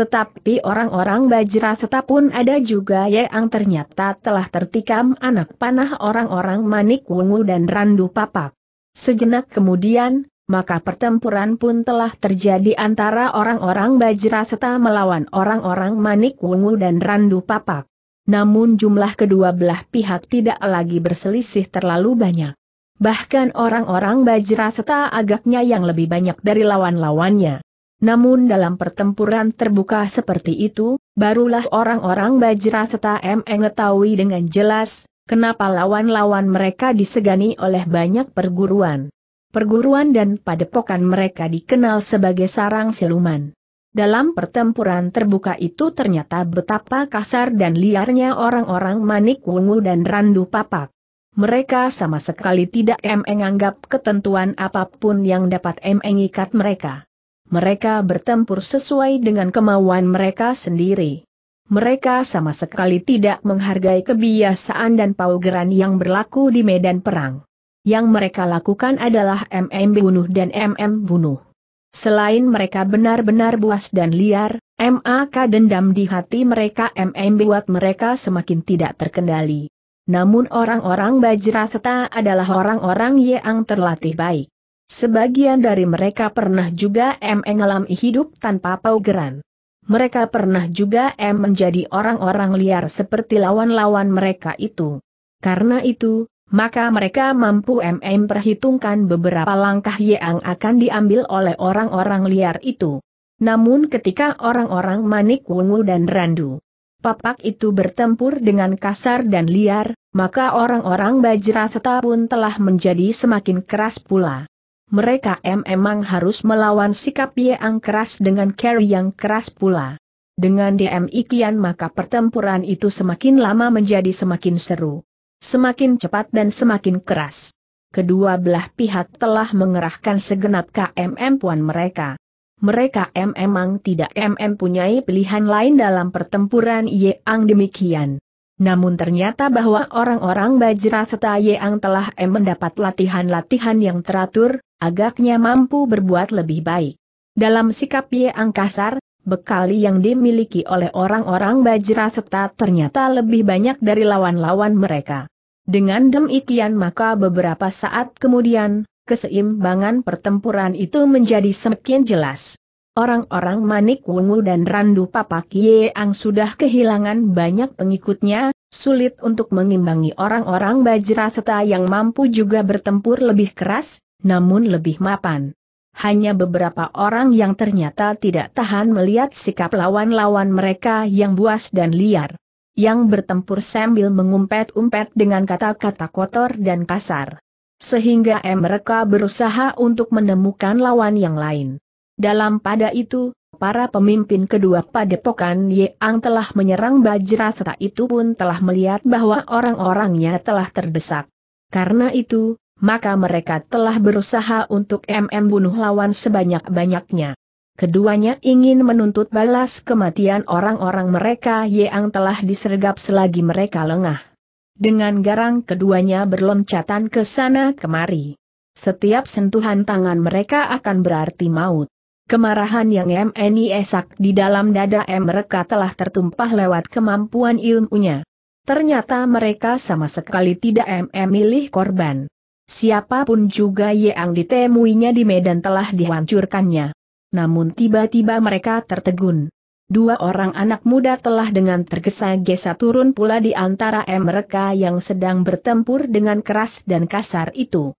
Tetapi orang-orang Bajra setapun pun ada juga ya yang ternyata telah tertikam anak panah orang-orang Manik Wungu dan Randu Papak. Sejenak kemudian, maka pertempuran pun telah terjadi antara orang-orang Bajra Seta melawan orang-orang Manik Wungu dan Randu Papak. Namun jumlah kedua belah pihak tidak lagi berselisih terlalu banyak. Bahkan orang-orang Bajra Seta agaknya yang lebih banyak dari lawan-lawannya. Namun dalam pertempuran terbuka seperti itu, barulah orang-orang Bajra serta M mengetahui dengan jelas, kenapa lawan-lawan mereka disegani oleh banyak perguruan. Perguruan dan padepokan mereka dikenal sebagai sarang siluman. Dalam pertempuran terbuka itu ternyata betapa kasar dan liarnya orang-orang Manik Wungu dan Randu Papak. Mereka sama sekali tidak menganggap ketentuan apapun yang dapat mengikat mereka mereka bertempur sesuai dengan kemauan mereka sendiri. Mereka sama sekali tidak menghargai kebiasaan dan paugeran yang berlaku di medan perang. Yang mereka lakukan adalah MM bunuh dan MM bunuh. Selain mereka benar-benar buas dan liar, MAK dendam di hati mereka MM buat mereka semakin tidak terkendali. Namun orang-orang Bajra Seta adalah orang-orang yang terlatih baik. Sebagian dari mereka pernah juga M mengalami hidup tanpa paugeran. Mereka pernah juga M menjadi orang-orang liar seperti lawan-lawan mereka itu. Karena itu, maka mereka mampu M perhitungkan beberapa langkah yang akan diambil oleh orang-orang liar itu. Namun ketika orang-orang Manik Wungu dan Randu Papak itu bertempur dengan kasar dan liar, maka orang-orang Bajra pun telah menjadi semakin keras pula mereka memang harus melawan sikap yang keras dengan carry yang keras pula. Dengan DM Ikian maka pertempuran itu semakin lama menjadi semakin seru. Semakin cepat dan semakin keras. Kedua belah pihak telah mengerahkan segenap KMM puan mereka. Mereka memang tidak MM punyai pilihan lain dalam pertempuran yang demikian. Namun ternyata bahwa orang-orang Bajra serta Yang telah mendapat latihan-latihan yang teratur, agaknya mampu berbuat lebih baik. Dalam sikap Yeang kasar, bekali yang dimiliki oleh orang-orang Bajra serta ternyata lebih banyak dari lawan-lawan mereka. Dengan demikian maka beberapa saat kemudian, keseimbangan pertempuran itu menjadi semakin jelas orang-orang Manik Wungu dan Randu Papak ang sudah kehilangan banyak pengikutnya, sulit untuk mengimbangi orang-orang Bajraseta yang mampu juga bertempur lebih keras, namun lebih mapan. Hanya beberapa orang yang ternyata tidak tahan melihat sikap lawan-lawan mereka yang buas dan liar. Yang bertempur sambil mengumpet-umpet dengan kata-kata kotor dan kasar. Sehingga mereka berusaha untuk menemukan lawan yang lain. Dalam pada itu, para pemimpin kedua padepokan Yeang telah menyerang Bajra serta itu pun telah melihat bahwa orang-orangnya telah terdesak. Karena itu, maka mereka telah berusaha untuk MM bunuh lawan sebanyak-banyaknya. Keduanya ingin menuntut balas kematian orang-orang mereka Yeang telah disergap selagi mereka lengah. Dengan garang keduanya berloncatan ke sana kemari. Setiap sentuhan tangan mereka akan berarti maut. Kemarahan yang MNI esak di dalam dada mereka telah tertumpah lewat kemampuan ilmunya. Ternyata mereka sama sekali tidak milih korban. Siapapun juga yang ditemuinya di medan telah dihancurkannya. Namun tiba-tiba mereka tertegun. Dua orang anak muda telah dengan tergesa-gesa turun pula di antara mereka yang sedang bertempur dengan keras dan kasar itu.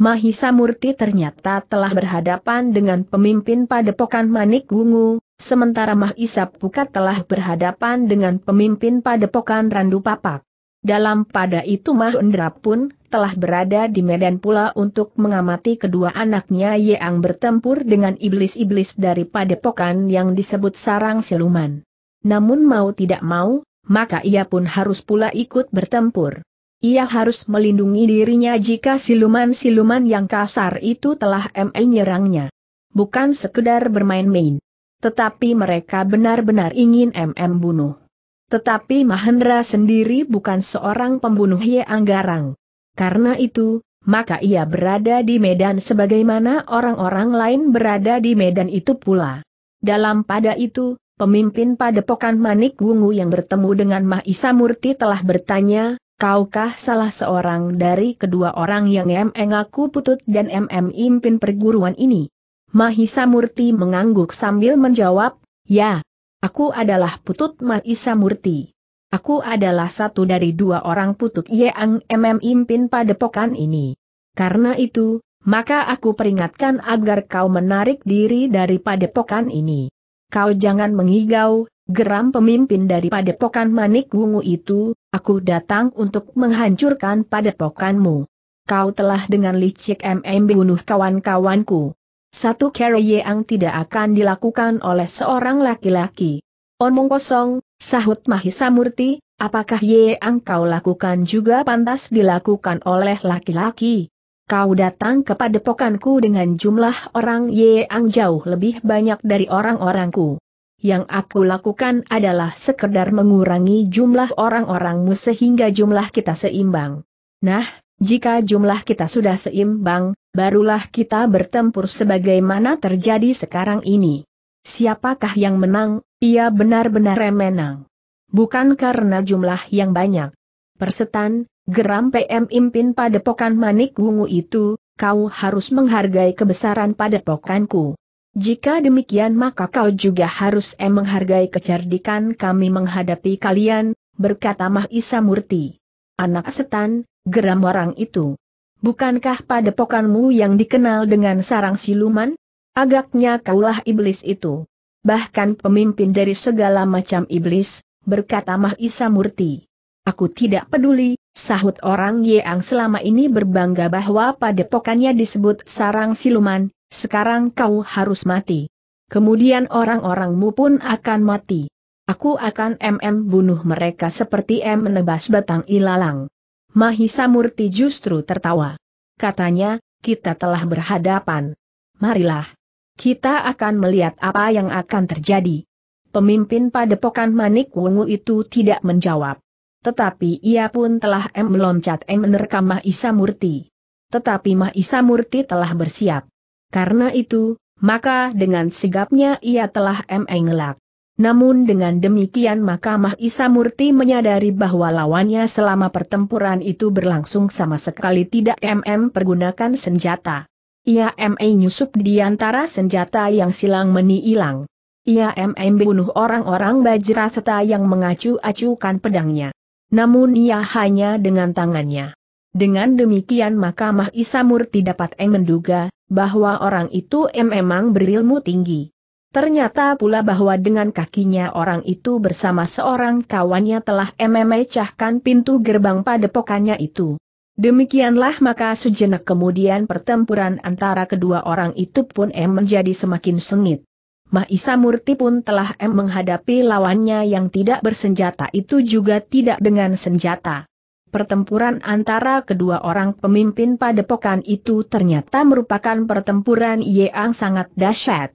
Mahisa Murti ternyata telah berhadapan dengan pemimpin padepokan Manik Gungu, sementara Mahisa Pukat telah berhadapan dengan pemimpin padepokan Randu Papak. Dalam pada itu Mahendra pun telah berada di medan pula untuk mengamati kedua anaknya yang bertempur dengan iblis-iblis dari padepokan yang disebut sarang siluman. Namun mau tidak mau, maka ia pun harus pula ikut bertempur. Ia harus melindungi dirinya jika siluman-siluman yang kasar itu telah nyerangnya. Bukan sekedar bermain-main. Tetapi mereka benar-benar ingin MM bunuh. Tetapi Mahendra sendiri bukan seorang pembunuh Ye Anggarang. Karena itu, maka ia berada di medan sebagaimana orang-orang lain berada di medan itu pula. Dalam pada itu, pemimpin padepokan Manik Wungu yang bertemu dengan Mahisa Murti telah bertanya, kaukah salah seorang dari kedua orang yang MM aku putut dan MM impin perguruan ini? Mahisa Murti mengangguk sambil menjawab, ya, aku adalah putut Mahisa Murti. Aku adalah satu dari dua orang putut yang MM impin padepokan ini. Karena itu, maka aku peringatkan agar kau menarik diri dari padepokan ini. Kau jangan mengigau, Geram pemimpin dari padepokan Manik Wungu itu, aku datang untuk menghancurkan padepokanmu. Kau telah dengan licik MM bunuh kawan-kawanku. Satu kere yang tidak akan dilakukan oleh seorang laki-laki. Omong oh, kosong, sahut Mahisa Murti, apakah ye yang kau lakukan juga pantas dilakukan oleh laki-laki? Kau datang kepada pokanku dengan jumlah orang ye yang jauh lebih banyak dari orang-orangku yang aku lakukan adalah sekedar mengurangi jumlah orang-orangmu sehingga jumlah kita seimbang. Nah, jika jumlah kita sudah seimbang, barulah kita bertempur sebagaimana terjadi sekarang ini. Siapakah yang menang? Ia benar-benar menang. Bukan karena jumlah yang banyak. Persetan, geram PM Impin pada pokan Manik Wungu itu, kau harus menghargai kebesaran pada pokanku. Jika demikian maka kau juga harus em eh, menghargai kecerdikan kami menghadapi kalian, berkata Mahisa Murti. Anak setan, geram orang itu. Bukankah pada pokanmu yang dikenal dengan sarang siluman? Agaknya kaulah iblis itu. Bahkan pemimpin dari segala macam iblis, berkata Mahisa Murti. Aku tidak peduli, sahut orang yang selama ini berbangga bahwa padepokannya disebut sarang siluman, sekarang kau harus mati. Kemudian orang-orangmu pun akan mati. Aku akan MM bunuh mereka seperti M menebas batang ilalang. Mahisa Murti justru tertawa. Katanya, kita telah berhadapan. Marilah. Kita akan melihat apa yang akan terjadi. Pemimpin padepokan Manik Wungu itu tidak menjawab. Tetapi ia pun telah M meloncat M menerkam Mahisa Murti. Tetapi Mahisa Murti telah bersiap. Karena itu, maka dengan sigapnya ia telah mengelak. Namun dengan demikian Mahkamah Murti menyadari bahwa lawannya selama pertempuran itu berlangsung sama sekali tidak MM pergunakan senjata. Ia MM nyusup di antara senjata yang silang meni hilang. Ia MM bunuh orang-orang bajra serta yang mengacu-acukan pedangnya. Namun ia hanya dengan tangannya. Dengan demikian maka Mah Isamurti dapat eng menduga, bahwa orang itu memang berilmu tinggi. Ternyata pula bahwa dengan kakinya orang itu bersama seorang kawannya telah memecahkan pintu gerbang padepokannya itu. Demikianlah maka sejenak kemudian pertempuran antara kedua orang itu pun em menjadi semakin sengit. Mah Murti pun telah em menghadapi lawannya yang tidak bersenjata itu juga tidak dengan senjata. Pertempuran antara kedua orang pemimpin padepokan itu ternyata merupakan pertempuran yang sangat dahsyat.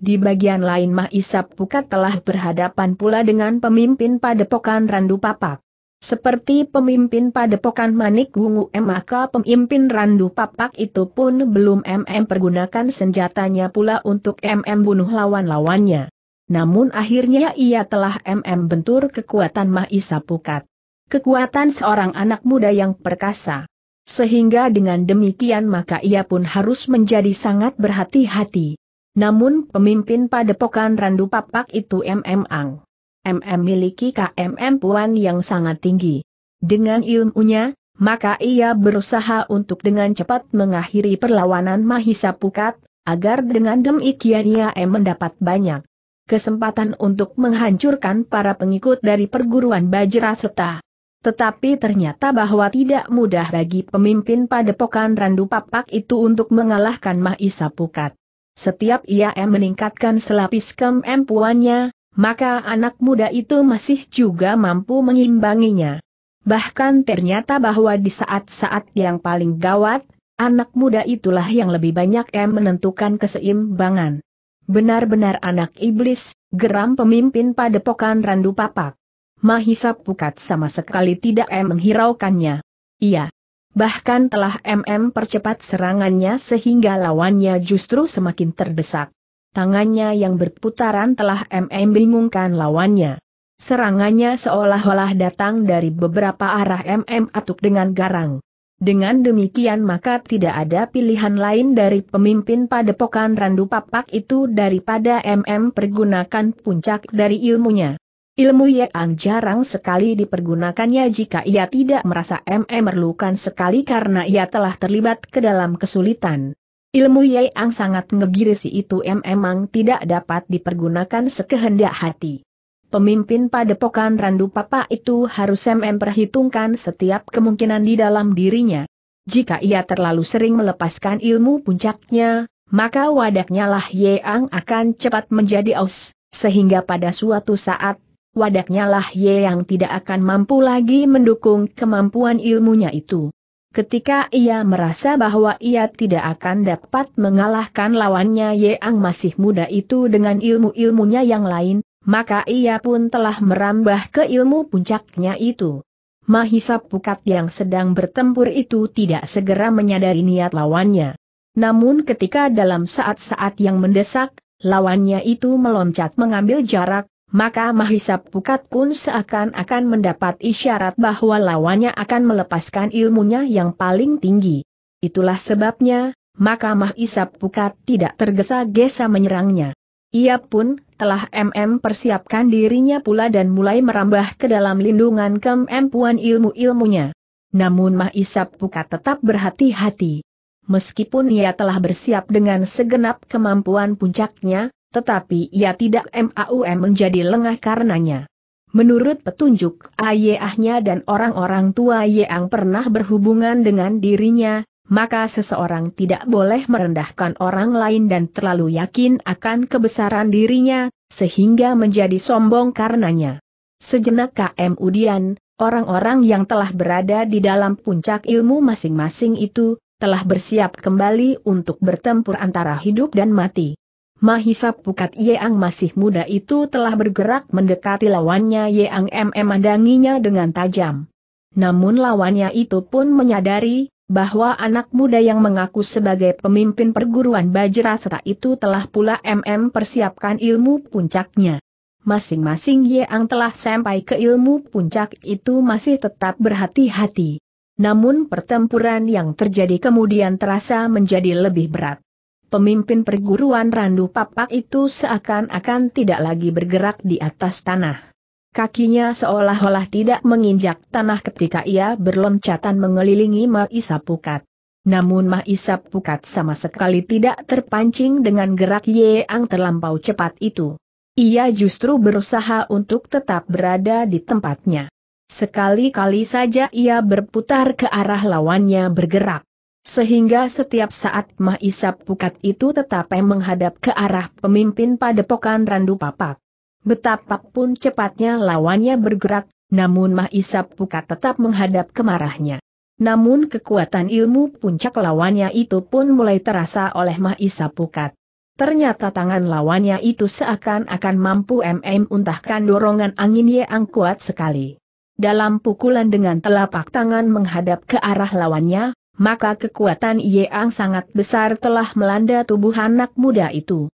Di bagian lain Mahisa Pukat telah berhadapan pula dengan pemimpin padepokan Randu Papak. Seperti pemimpin padepokan Manik Wungu maka pemimpin Randu Papak itu pun belum MM pergunakan senjatanya pula untuk MM bunuh lawan-lawannya. Namun akhirnya ia telah MM bentur kekuatan Mahisa Pukat kekuatan seorang anak muda yang perkasa. Sehingga dengan demikian maka ia pun harus menjadi sangat berhati-hati. Namun pemimpin padepokan Randu Papak itu MM Ang. MM miliki KMM Puan yang sangat tinggi. Dengan ilmunya, maka ia berusaha untuk dengan cepat mengakhiri perlawanan Mahisa Pukat, agar dengan demikian ia mendapat banyak kesempatan untuk menghancurkan para pengikut dari perguruan Bajra serta tetapi ternyata bahwa tidak mudah bagi pemimpin padepokan Randu Papak itu untuk mengalahkan Mahisa Pukat. Setiap ia meningkatkan selapis kemampuannya, maka anak muda itu masih juga mampu mengimbanginya. Bahkan ternyata bahwa di saat-saat yang paling gawat, anak muda itulah yang lebih banyak menentukan keseimbangan. Benar-benar anak iblis, geram pemimpin padepokan Randu Papak. Mahisa Pukat sama sekali tidak menghiraukannya. Iya. Bahkan telah MM percepat serangannya sehingga lawannya justru semakin terdesak. Tangannya yang berputaran telah MM bingungkan lawannya. Serangannya seolah-olah datang dari beberapa arah MM atuk dengan garang. Dengan demikian maka tidak ada pilihan lain dari pemimpin padepokan Randu Papak itu daripada MM pergunakan puncak dari ilmunya. Ilmu Yeang jarang sekali dipergunakannya jika ia tidak merasa MM merlukan sekali karena ia telah terlibat ke dalam kesulitan. Ilmu Yeang sangat ngegiris itu MM memang tidak dapat dipergunakan sekehendak hati. Pemimpin padepokan Randu Papa itu harus MM perhitungkan setiap kemungkinan di dalam dirinya. Jika ia terlalu sering melepaskan ilmu puncaknya, maka wadahnya lah Yeang akan cepat menjadi aus, sehingga pada suatu saat wadaknya lah Ye yang tidak akan mampu lagi mendukung kemampuan ilmunya itu. Ketika ia merasa bahwa ia tidak akan dapat mengalahkan lawannya Ye Ang masih muda itu dengan ilmu-ilmunya yang lain, maka ia pun telah merambah ke ilmu puncaknya itu. Mahisa Pukat yang sedang bertempur itu tidak segera menyadari niat lawannya. Namun ketika dalam saat-saat yang mendesak, lawannya itu meloncat mengambil jarak, maka Mahisa Pukat pun seakan-akan mendapat isyarat bahwa lawannya akan melepaskan ilmunya yang paling tinggi. Itulah sebabnya, maka Mahisa Pukat tidak tergesa-gesa menyerangnya. Ia pun telah MM persiapkan dirinya pula dan mulai merambah ke dalam lindungan kemampuan ilmu-ilmunya. Namun Mahisa Pukat tetap berhati-hati. Meskipun ia telah bersiap dengan segenap kemampuan puncaknya, tetapi ia tidak mau menjadi lengah karenanya. Menurut petunjuk ayahnya dan orang-orang tua yang pernah berhubungan dengan dirinya, maka seseorang tidak boleh merendahkan orang lain dan terlalu yakin akan kebesaran dirinya, sehingga menjadi sombong karenanya. Sejenak KM Udian, orang-orang yang telah berada di dalam puncak ilmu masing-masing itu, telah bersiap kembali untuk bertempur antara hidup dan mati. Mahisa Pukat Yeang masih muda itu telah bergerak mendekati lawannya Yeang MM mandanginya dengan tajam. Namun lawannya itu pun menyadari bahwa anak muda yang mengaku sebagai pemimpin perguruan Bajra serta itu telah pula MM persiapkan ilmu puncaknya. Masing-masing Yeang telah sampai ke ilmu puncak itu masih tetap berhati-hati. Namun pertempuran yang terjadi kemudian terasa menjadi lebih berat pemimpin perguruan Randu Papak itu seakan-akan tidak lagi bergerak di atas tanah. Kakinya seolah-olah tidak menginjak tanah ketika ia berloncatan mengelilingi Maisa Pukat. Namun Maisa Pukat sama sekali tidak terpancing dengan gerak Yeang terlampau cepat itu. Ia justru berusaha untuk tetap berada di tempatnya. Sekali-kali saja ia berputar ke arah lawannya bergerak. Sehingga setiap saat mahisap Pukat itu tetap menghadap ke arah pemimpin padepokan Randu Papak. Betapapun cepatnya lawannya bergerak, namun mahisap Pukat tetap menghadap kemarahnya. Namun kekuatan ilmu puncak lawannya itu pun mulai terasa oleh mahisap Pukat. Ternyata tangan lawannya itu seakan-akan mampu MM untahkan dorongan angin yang kuat sekali. Dalam pukulan dengan telapak tangan menghadap ke arah lawannya, maka kekuatan Yeang sangat besar telah melanda tubuh anak muda itu.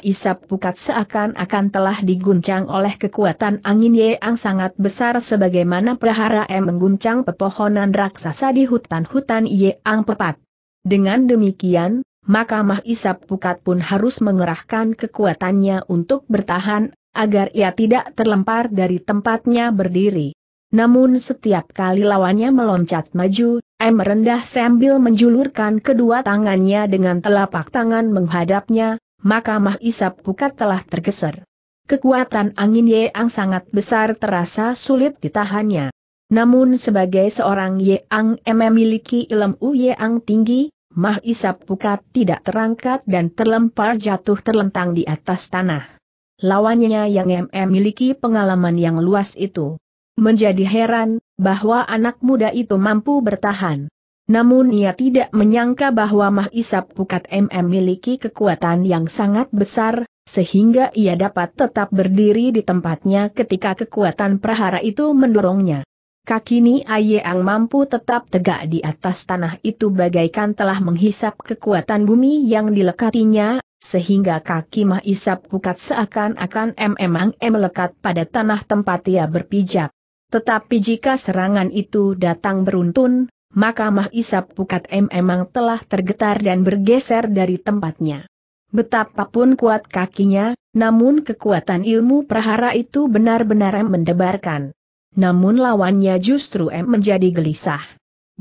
isap Pukat seakan-akan telah diguncang oleh kekuatan angin yang sangat besar sebagaimana prahara M mengguncang pepohonan raksasa di hutan-hutan Yeang pepat. Dengan demikian, maka isap Pukat pun harus mengerahkan kekuatannya untuk bertahan, agar ia tidak terlempar dari tempatnya berdiri. Namun setiap kali lawannya meloncat maju, M merendah sambil menjulurkan kedua tangannya dengan telapak tangan menghadapnya, maka Mah Isap Pukat telah tergeser. Kekuatan angin Yeang sangat besar terasa sulit ditahannya. Namun sebagai seorang Yeang M memiliki ilmu Yeang tinggi, Mah Isap Pukat tidak terangkat dan terlempar jatuh terlentang di atas tanah. Lawannya yang M memiliki pengalaman yang luas itu. Menjadi heran, bahwa anak muda itu mampu bertahan. Namun ia tidak menyangka bahwa Mahisa Pukat MM miliki kekuatan yang sangat besar, sehingga ia dapat tetap berdiri di tempatnya ketika kekuatan prahara itu mendorongnya. Kakini Ayeang mampu tetap tegak di atas tanah itu bagaikan telah menghisap kekuatan bumi yang dilekatinya, sehingga kaki Mahisap Pukat seakan-akan mm ang melekat pada tanah tempat ia berpijak. Tetapi jika serangan itu datang beruntun, maka Mahisap Pukat M memang telah tergetar dan bergeser dari tempatnya. Betapapun kuat kakinya, namun kekuatan ilmu prahara itu benar-benar M mendebarkan. Namun lawannya justru M menjadi gelisah.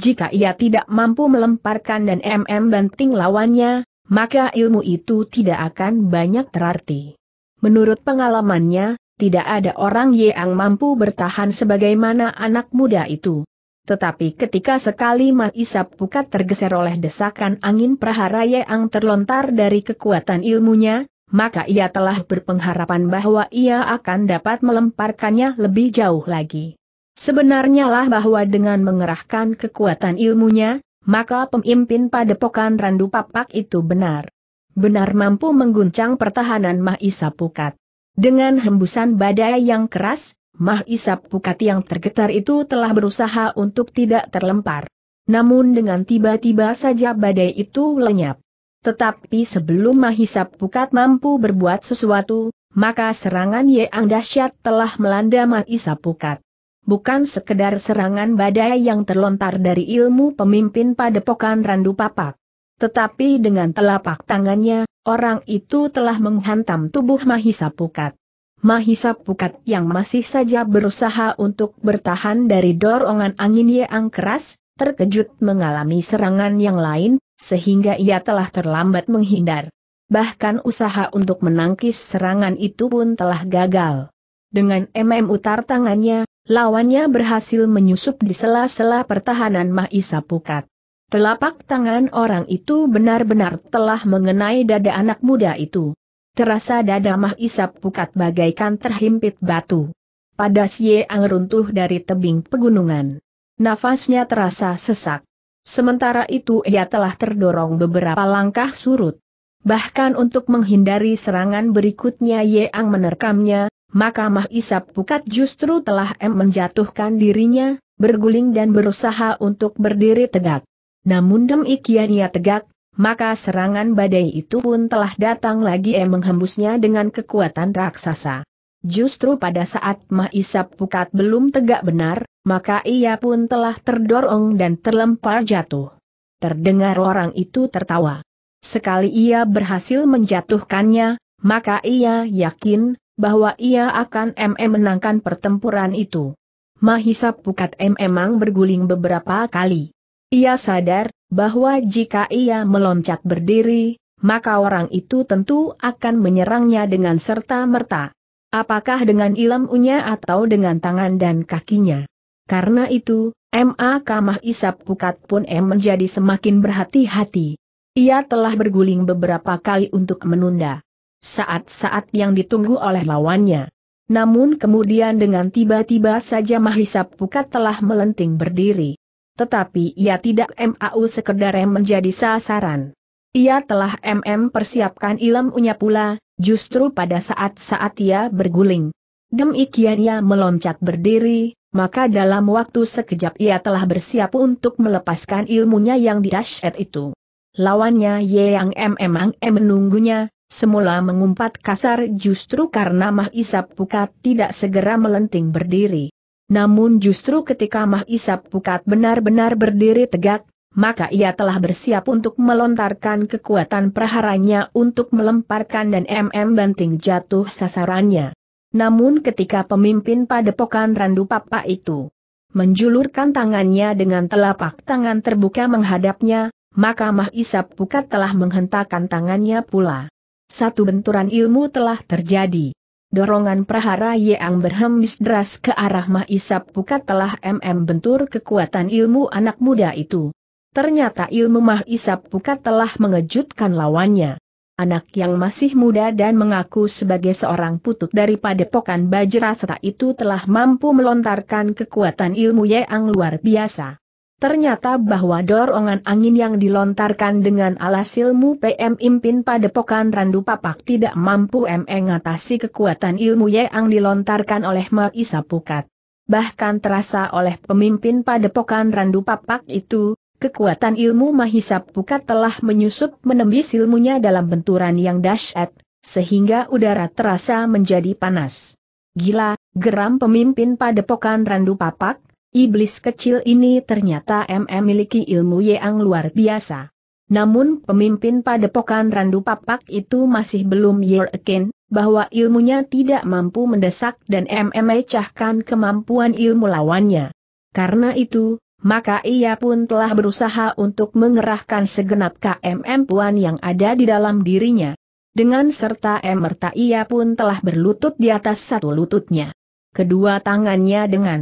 Jika ia tidak mampu melemparkan dan MM banting lawannya, maka ilmu itu tidak akan banyak terarti. Menurut pengalamannya, tidak ada orang yang mampu bertahan sebagaimana anak muda itu. Tetapi ketika sekali Mat Isap Pukat tergeser oleh desakan angin prahara yang terlontar dari kekuatan ilmunya, maka ia telah berpengharapan bahwa ia akan dapat melemparkannya lebih jauh lagi. Sebenarnya lah bahwa dengan mengerahkan kekuatan ilmunya, maka pemimpin padepokan Randu Papak itu benar. Benar mampu mengguncang pertahanan Mahisa Pukat. Dengan hembusan badai yang keras, Mah Isap Pukat yang tergetar itu telah berusaha untuk tidak terlempar. Namun dengan tiba-tiba saja badai itu lenyap. Tetapi sebelum Mahisap Pukat mampu berbuat sesuatu, maka serangan Yeang Dasyat telah melanda Mahisap Pukat. Bukan sekedar serangan badai yang terlontar dari ilmu pemimpin padepokan Randu Papak. Tetapi dengan telapak tangannya, orang itu telah menghantam tubuh Mahisa Pukat. Mahisa Pukat yang masih saja berusaha untuk bertahan dari dorongan angin yang keras, terkejut mengalami serangan yang lain, sehingga ia telah terlambat menghindar. Bahkan usaha untuk menangkis serangan itu pun telah gagal. Dengan MM utar tangannya, lawannya berhasil menyusup di sela-sela pertahanan Mahisa Pukat. Telapak tangan orang itu benar-benar telah mengenai dada anak muda itu. Terasa dada Mah Isap pukat bagaikan terhimpit batu. Pada Siang runtuh dari tebing pegunungan. Nafasnya terasa sesak. Sementara itu ia telah terdorong beberapa langkah surut. Bahkan untuk menghindari serangan berikutnya Yeang menerkamnya, maka Mah Isap Pukat justru telah M menjatuhkan dirinya, berguling dan berusaha untuk berdiri tegak. Namun demikian ia tegak, maka serangan badai itu pun telah datang lagi yang menghembusnya dengan kekuatan raksasa. Justru pada saat Mahisap Pukat belum tegak benar, maka ia pun telah terdorong dan terlempar jatuh. Terdengar orang itu tertawa. Sekali ia berhasil menjatuhkannya, maka ia yakin bahwa ia akan MM menangkan pertempuran itu. Mahisap Pukat memang berguling beberapa kali. Ia sadar bahwa jika ia meloncat berdiri, maka orang itu tentu akan menyerangnya dengan serta-merta. Apakah dengan ilmunya atau dengan tangan dan kakinya? Karena itu, M.A. Kamah Isap Pukat pun M menjadi semakin berhati-hati. Ia telah berguling beberapa kali untuk menunda saat-saat yang ditunggu oleh lawannya. Namun kemudian dengan tiba-tiba saja Mahisap Pukat telah melenting berdiri tetapi ia tidak MAU sekedar menjadi sasaran. Ia telah MM persiapkan ilmunya pula, justru pada saat-saat ia berguling. Demikian ia meloncat berdiri, maka dalam waktu sekejap ia telah bersiap untuk melepaskan ilmunya yang dirasyat itu. Lawannya ye Yang MM M menunggunya, semula mengumpat kasar justru karena Mah Isap Pukat tidak segera melenting berdiri. Namun justru ketika Mah Isap Pukat benar-benar berdiri tegak, maka ia telah bersiap untuk melontarkan kekuatan praharanya untuk melemparkan dan MM banting jatuh sasarannya. Namun ketika pemimpin padepokan Randu Papa itu menjulurkan tangannya dengan telapak tangan terbuka menghadapnya, maka Mah Isap Pukat telah menghentakkan tangannya pula. Satu benturan ilmu telah terjadi. Dorongan prahara yang berhembus deras ke arah Mahisap Pukat telah MM bentur kekuatan ilmu anak muda itu. Ternyata ilmu Mahisap Pukat telah mengejutkan lawannya. Anak yang masih muda dan mengaku sebagai seorang putut dari padepokan Bajra serta itu telah mampu melontarkan kekuatan ilmu yang luar biasa. Ternyata bahwa dorongan angin yang dilontarkan dengan alas ilmu PM Impin pada Padepokan Randu Papak tidak mampu mengatasi kekuatan ilmu yang dilontarkan oleh Maisa Pukat. Bahkan terasa oleh pemimpin Padepokan Randu Papak itu, kekuatan ilmu Mahisa Pukat telah menyusup menembis ilmunya dalam benturan yang dahsyat, sehingga udara terasa menjadi panas. Gila, geram pemimpin padepokan Randu Papak, Iblis kecil ini ternyata MM miliki ilmu yang luar biasa. Namun pemimpin padepokan Randu Papak itu masih belum yakin bahwa ilmunya tidak mampu mendesak dan MM mecahkan kemampuan ilmu lawannya. Karena itu, maka ia pun telah berusaha untuk mengerahkan segenap KMM puan yang ada di dalam dirinya. Dengan serta merta ia pun telah berlutut di atas satu lututnya. Kedua tangannya dengan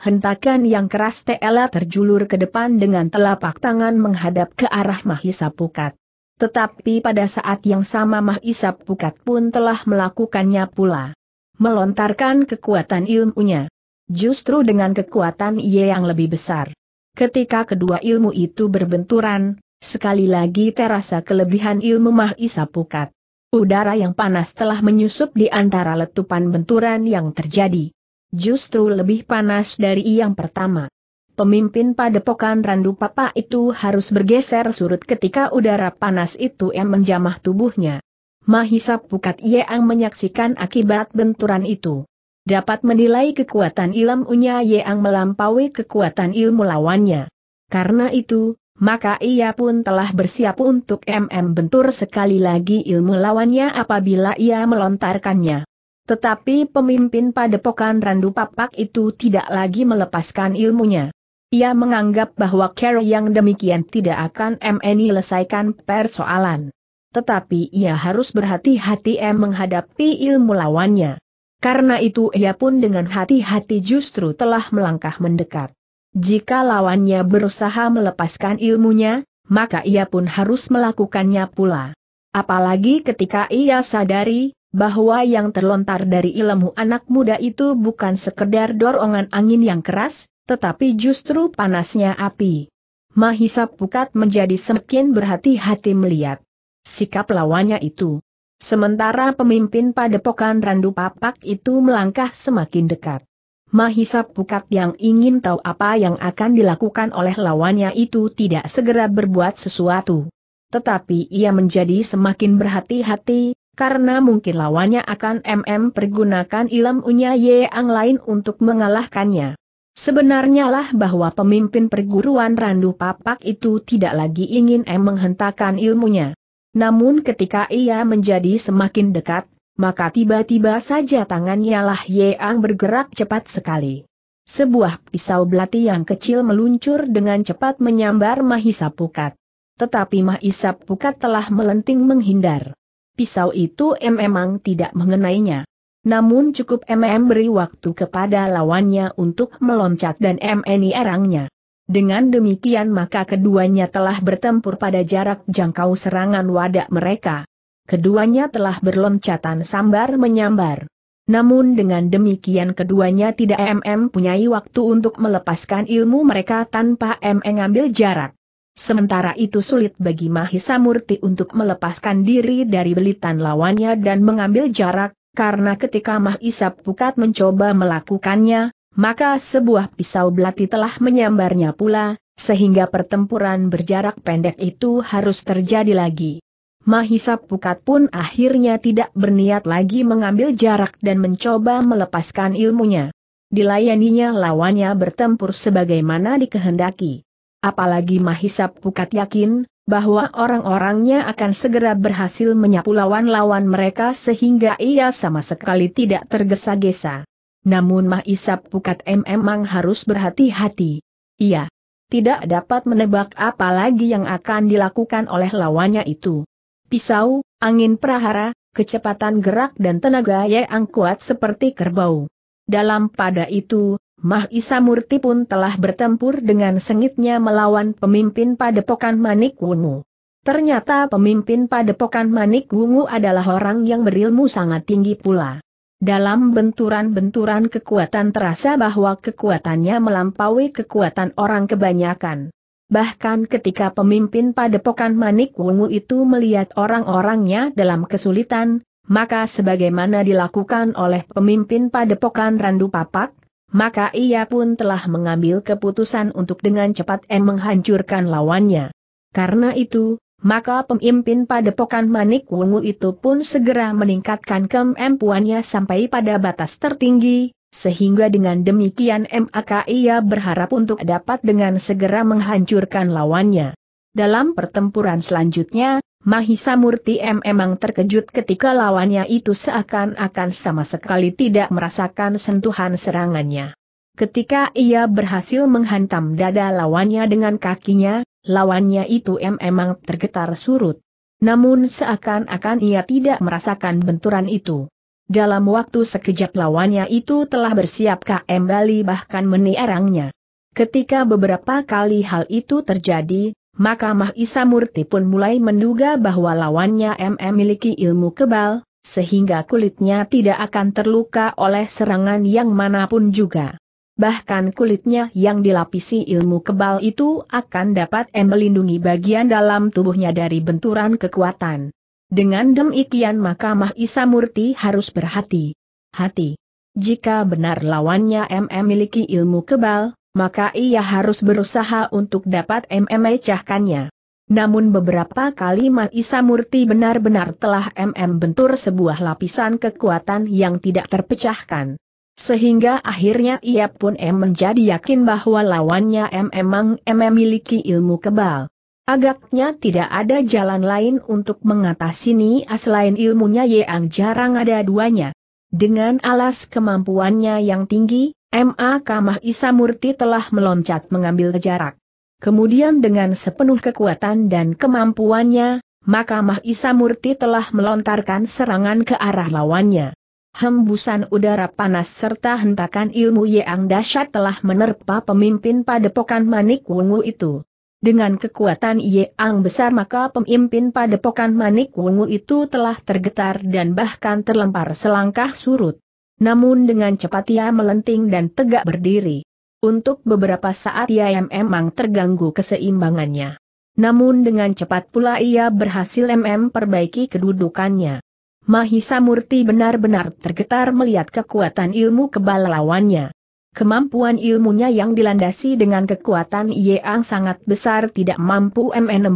hentakan yang keras Tela terjulur ke depan dengan telapak tangan menghadap ke arah Mahisa Pukat. Tetapi pada saat yang sama Mahisa Pukat pun telah melakukannya pula. Melontarkan kekuatan ilmunya. Justru dengan kekuatan ia yang lebih besar. Ketika kedua ilmu itu berbenturan, sekali lagi terasa kelebihan ilmu Mahisa Pukat. Udara yang panas telah menyusup di antara letupan benturan yang terjadi justru lebih panas dari yang pertama. Pemimpin padepokan Randu Papa itu harus bergeser surut ketika udara panas itu yang menjamah tubuhnya. Mahisa Pukat Yeang menyaksikan akibat benturan itu. Dapat menilai kekuatan ilmunya Yeang melampaui kekuatan ilmu lawannya. Karena itu, maka ia pun telah bersiap untuk MM bentur sekali lagi ilmu lawannya apabila ia melontarkannya. Tetapi pemimpin padepokan Randu Papak itu tidak lagi melepaskan ilmunya. Ia menganggap bahwa cara yang demikian tidak akan MNI selesaikan persoalan. Tetapi ia harus berhati-hati menghadapi ilmu lawannya. Karena itu ia pun dengan hati-hati justru telah melangkah mendekat. Jika lawannya berusaha melepaskan ilmunya, maka ia pun harus melakukannya pula. Apalagi ketika ia sadari, bahwa yang terlontar dari ilmu anak muda itu bukan sekedar dorongan angin yang keras, tetapi justru panasnya api. Mahisa Pukat menjadi semakin berhati-hati melihat sikap lawannya itu. Sementara pemimpin padepokan Randu Papak itu melangkah semakin dekat. Mahisa Pukat yang ingin tahu apa yang akan dilakukan oleh lawannya itu tidak segera berbuat sesuatu. Tetapi ia menjadi semakin berhati-hati, karena mungkin lawannya akan MM pergunakan ilmunya Ang lain untuk mengalahkannya. Sebenarnya lah bahwa pemimpin perguruan Randu Papak itu tidak lagi ingin M menghentakkan ilmunya. Namun ketika ia menjadi semakin dekat, maka tiba-tiba saja tangannya lah Ang bergerak cepat sekali. Sebuah pisau belati yang kecil meluncur dengan cepat menyambar Mahisa Pukat. Tetapi Mahisa Pukat telah melenting menghindar pisau itu memang tidak mengenainya. Namun cukup MM beri waktu kepada lawannya untuk meloncat dan MNI erangnya. Dengan demikian maka keduanya telah bertempur pada jarak jangkau serangan wadah mereka. Keduanya telah berloncatan sambar menyambar. Namun dengan demikian keduanya tidak MM punyai waktu untuk melepaskan ilmu mereka tanpa MM ngambil jarak. Sementara itu sulit bagi Mahisa Murti untuk melepaskan diri dari belitan lawannya dan mengambil jarak, karena ketika Mahisa Pukat mencoba melakukannya, maka sebuah pisau belati telah menyambarnya pula, sehingga pertempuran berjarak pendek itu harus terjadi lagi. Mahisa Pukat pun akhirnya tidak berniat lagi mengambil jarak dan mencoba melepaskan ilmunya. Dilayaninya lawannya bertempur sebagaimana dikehendaki. Apalagi Mahisa Pukat yakin, bahwa orang-orangnya akan segera berhasil menyapu lawan-lawan mereka sehingga ia sama sekali tidak tergesa-gesa. Namun Mahisa Pukat memang harus berhati-hati. Ia tidak dapat menebak apa lagi yang akan dilakukan oleh lawannya itu. Pisau, angin prahara, kecepatan gerak dan tenaga yang kuat seperti kerbau. Dalam pada itu, Mahisa Murti pun telah bertempur dengan sengitnya melawan pemimpin padepokan Manik Wungu. Ternyata pemimpin padepokan Manik Wungu adalah orang yang berilmu sangat tinggi pula. Dalam benturan-benturan kekuatan terasa bahwa kekuatannya melampaui kekuatan orang kebanyakan. Bahkan ketika pemimpin padepokan Manik Wungu itu melihat orang-orangnya dalam kesulitan, maka sebagaimana dilakukan oleh pemimpin padepokan Randu Papak, maka ia pun telah mengambil keputusan untuk dengan cepat M menghancurkan lawannya. Karena itu, maka pemimpin padepokan Manik Wungu itu pun segera meningkatkan kemampuannya sampai pada batas tertinggi, sehingga dengan demikian maka ia berharap untuk dapat dengan segera menghancurkan lawannya. Dalam pertempuran selanjutnya, Mahisa Murti M memang terkejut ketika lawannya itu seakan-akan sama sekali tidak merasakan sentuhan serangannya. Ketika ia berhasil menghantam dada lawannya dengan kakinya, lawannya itu M memang tergetar surut. Namun seakan-akan ia tidak merasakan benturan itu. Dalam waktu sekejap lawannya itu telah bersiap bali bahkan meniarangnya. Ketika beberapa kali hal itu terjadi, maka Mahisa Murti pun mulai menduga bahwa lawannya MM miliki ilmu kebal, sehingga kulitnya tidak akan terluka oleh serangan yang manapun juga. Bahkan kulitnya yang dilapisi ilmu kebal itu akan dapat melindungi bagian dalam tubuhnya dari benturan kekuatan. Dengan demikian maka Mahisa Murti harus berhati-hati. Jika benar lawannya MM miliki ilmu kebal, maka ia harus berusaha untuk dapat mmecahkannya. Namun beberapa kali Isa Murti benar-benar telah MM bentur sebuah lapisan kekuatan yang tidak terpecahkan. Sehingga akhirnya ia pun M menjadi yakin bahwa lawannya M memang M memiliki ilmu kebal. Agaknya tidak ada jalan lain untuk mengatasi ini selain ilmunya yang jarang ada duanya. Dengan alas kemampuannya yang tinggi, M.A. Kamah Murti telah meloncat mengambil jarak. Kemudian dengan sepenuh kekuatan dan kemampuannya, maka Mah Murti telah melontarkan serangan ke arah lawannya. Hembusan udara panas serta hentakan ilmu yang dahsyat telah menerpa pemimpin padepokan Manik Wungu itu. Dengan kekuatan yang besar maka pemimpin padepokan Manik Wungu itu telah tergetar dan bahkan terlempar selangkah surut. Namun dengan cepat ia melenting dan tegak berdiri. Untuk beberapa saat ia memang terganggu keseimbangannya. Namun dengan cepat pula ia berhasil MM perbaiki kedudukannya. Mahisa Murti benar-benar tergetar melihat kekuatan ilmu kebal lawannya. Kemampuan ilmunya yang dilandasi dengan kekuatan yang sangat besar tidak mampu MN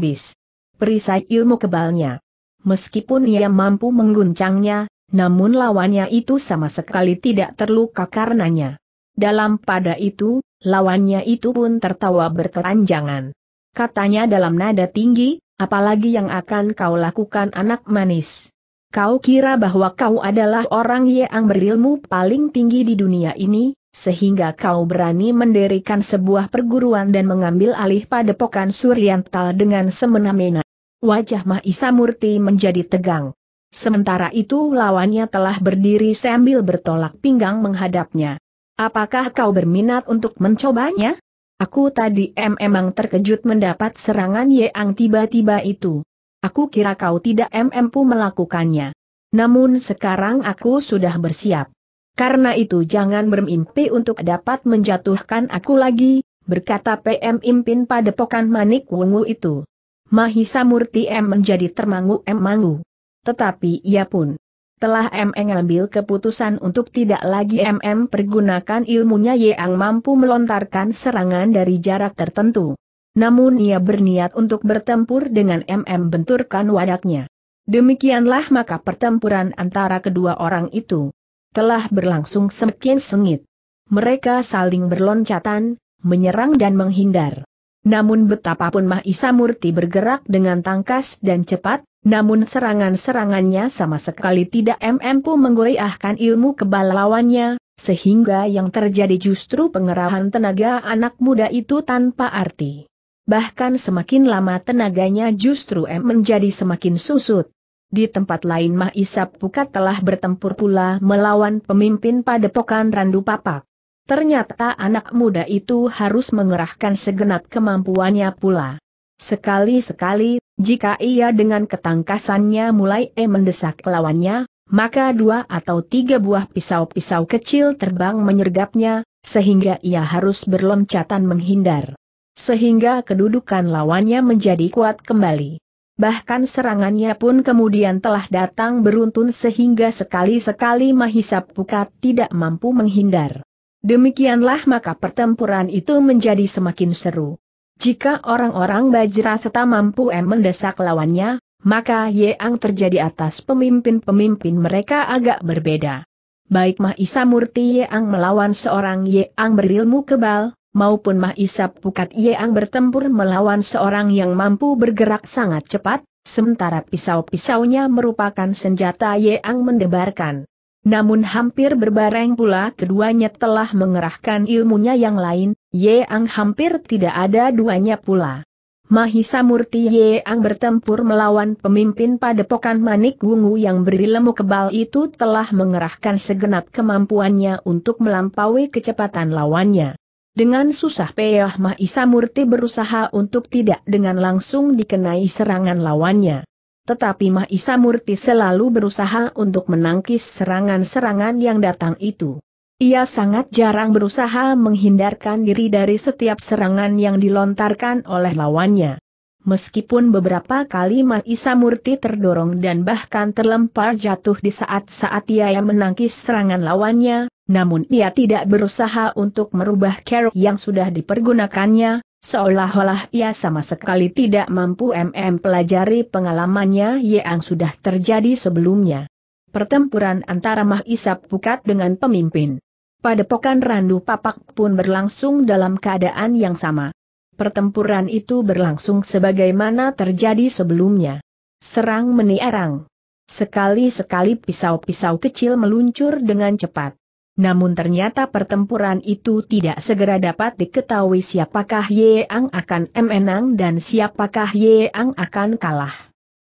Perisai ilmu kebalnya. Meskipun ia mampu mengguncangnya, namun lawannya itu sama sekali tidak terluka karenanya. Dalam pada itu, lawannya itu pun tertawa berkeranjangan. Katanya dalam nada tinggi, apalagi yang akan kau lakukan anak manis. Kau kira bahwa kau adalah orang yang berilmu paling tinggi di dunia ini, sehingga kau berani mendirikan sebuah perguruan dan mengambil alih padepokan Suryantal dengan semena-mena. Wajah Mahisa Murti menjadi tegang. Sementara itu lawannya telah berdiri sambil bertolak pinggang menghadapnya. Apakah kau berminat untuk mencobanya? Aku tadi memang terkejut mendapat serangan Yeang tiba-tiba itu. Aku kira kau tidak mampu melakukannya. Namun sekarang aku sudah bersiap. Karena itu jangan bermimpi untuk dapat menjatuhkan aku lagi, berkata PM Impin pada pokan manik wungu itu. Mahisa Murti M menjadi termangu-emangu. Tetapi ia pun telah MM ambil keputusan untuk tidak lagi MM pergunakan ilmunya yang mampu melontarkan serangan dari jarak tertentu. Namun ia berniat untuk bertempur dengan MM benturkan wadaknya. Demikianlah maka pertempuran antara kedua orang itu telah berlangsung semakin sengit. Mereka saling berloncatan, menyerang dan menghindar. Namun betapapun Mahisa Murti bergerak dengan tangkas dan cepat, namun serangan-serangannya sama sekali tidak mampu menggoyahkan ilmu kebal lawannya, sehingga yang terjadi justru pengerahan tenaga anak muda itu tanpa arti. Bahkan semakin lama tenaganya justru M menjadi semakin susut. Di tempat lain Mah Isap Pukat telah bertempur pula melawan pemimpin padepokan Randu Papak. Ternyata anak muda itu harus mengerahkan segenap kemampuannya pula. Sekali-sekali, jika ia dengan ketangkasannya mulai e mendesak lawannya, maka dua atau tiga buah pisau-pisau kecil terbang menyergapnya, sehingga ia harus berloncatan menghindar. Sehingga kedudukan lawannya menjadi kuat kembali. Bahkan serangannya pun kemudian telah datang beruntun sehingga sekali-sekali Mahisa Pukat tidak mampu menghindar. Demikianlah maka pertempuran itu menjadi semakin seru. Jika orang-orang Bajra serta mampu em mendesak lawannya, maka yang terjadi atas pemimpin-pemimpin mereka agak berbeda. Baik Mahisa Murti yang melawan seorang yang berilmu kebal, maupun Mahisa Pukat yang bertempur melawan seorang yang mampu bergerak sangat cepat, sementara pisau-pisaunya merupakan senjata yang mendebarkan. Namun hampir berbareng pula keduanya telah mengerahkan ilmunya yang lain, Ye Ang hampir tidak ada duanya pula. Mahisa Murti Ye Ang bertempur melawan pemimpin padepokan Manik Wungu yang berilmu kebal itu telah mengerahkan segenap kemampuannya untuk melampaui kecepatan lawannya. Dengan susah payah Mahisa Murti berusaha untuk tidak dengan langsung dikenai serangan lawannya. Tetapi Mahisa Murti selalu berusaha untuk menangkis serangan-serangan yang datang itu. Ia sangat jarang berusaha menghindarkan diri dari setiap serangan yang dilontarkan oleh lawannya. Meskipun beberapa kali Mahisa Murti terdorong dan bahkan terlempar jatuh di saat-saat ia menangkis serangan lawannya, namun ia tidak berusaha untuk merubah cara yang sudah dipergunakannya, Seolah-olah ia sama sekali tidak mampu MM pelajari pengalamannya yang sudah terjadi sebelumnya. Pertempuran antara Mahisap Pukat dengan pemimpin. Pada Padepokan Randu Papak pun berlangsung dalam keadaan yang sama. Pertempuran itu berlangsung sebagaimana terjadi sebelumnya. Serang menierang. Sekali-sekali pisau-pisau kecil meluncur dengan cepat. Namun ternyata pertempuran itu tidak segera dapat diketahui siapakah Yeang akan menang dan siapakah Yeang akan kalah.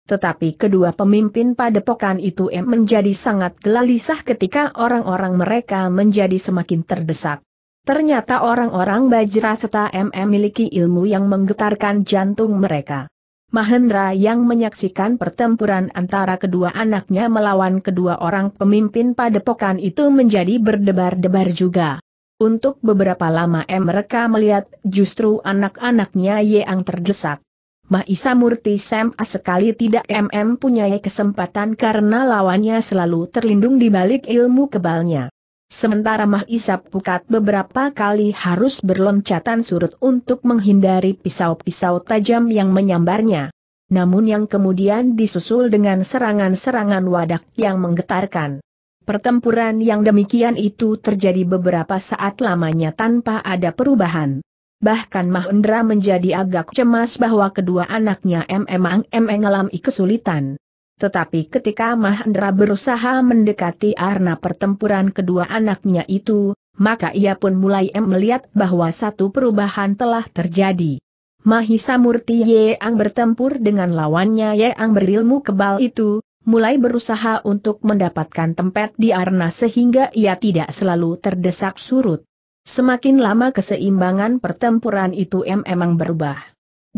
Tetapi kedua pemimpin padepokan itu menjadi sangat gelisah ketika orang-orang mereka menjadi semakin terdesak. Ternyata orang-orang Bajra serta MM memiliki ilmu yang menggetarkan jantung mereka. Mahendra yang menyaksikan pertempuran antara kedua anaknya melawan kedua orang pemimpin padepokan itu menjadi berdebar-debar juga. Untuk beberapa lama mereka melihat justru anak-anaknya yang terdesak. Maisa Murti Sam sekali tidak MM punya kesempatan karena lawannya selalu terlindung di balik ilmu kebalnya. Sementara Mahisa Pukat beberapa kali harus berloncatan surut untuk menghindari pisau-pisau tajam yang menyambarnya. Namun yang kemudian disusul dengan serangan-serangan wadak yang menggetarkan. Pertempuran yang demikian itu terjadi beberapa saat lamanya tanpa ada perubahan. Bahkan Mahendra menjadi agak cemas bahwa kedua anaknya MM Ang MM kesulitan. Tetapi ketika Mahendra berusaha mendekati arna pertempuran kedua anaknya itu, maka ia pun mulai melihat bahwa satu perubahan telah terjadi. Mahisa Murti Yeang bertempur dengan lawannya Yeang berilmu kebal itu, mulai berusaha untuk mendapatkan tempat di arna sehingga ia tidak selalu terdesak surut. Semakin lama keseimbangan pertempuran itu em memang berubah.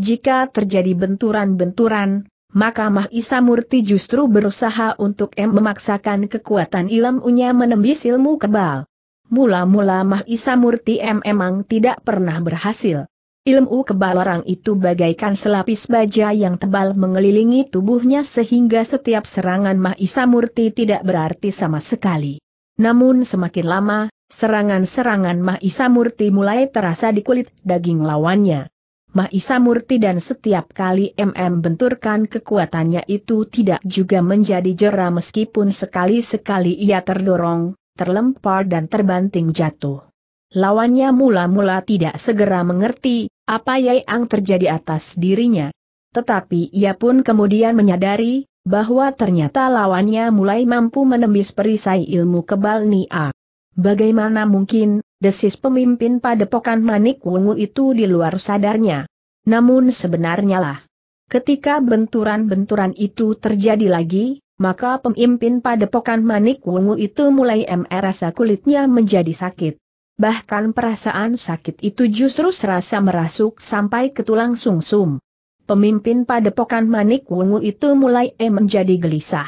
Jika terjadi benturan-benturan, maka Mahisa Murti justru berusaha untuk em memaksakan kekuatan ilmunya menembus ilmu kebal. Mula-mula Mahisa Murti em emang tidak pernah berhasil. Ilmu kebal orang itu bagaikan selapis baja yang tebal mengelilingi tubuhnya sehingga setiap serangan Mahisa Murti tidak berarti sama sekali. Namun semakin lama, serangan-serangan Mahisa Murti mulai terasa di kulit daging lawannya. Mahisa Murti dan setiap kali MM benturkan kekuatannya itu tidak juga menjadi jera meskipun sekali-sekali ia terdorong, terlempar dan terbanting jatuh. Lawannya mula-mula tidak segera mengerti apa yang terjadi atas dirinya. Tetapi ia pun kemudian menyadari bahwa ternyata lawannya mulai mampu menembus perisai ilmu kebal Nia. Bagaimana mungkin, desis pemimpin padepokan Manik Wungu itu di luar sadarnya. Namun sebenarnya lah. Ketika benturan-benturan itu terjadi lagi, maka pemimpin padepokan Manik Wungu itu mulai merasa kulitnya menjadi sakit. Bahkan perasaan sakit itu justru serasa merasuk sampai ke tulang sungsum. Pemimpin padepokan Manik Wungu itu mulai menjadi gelisah.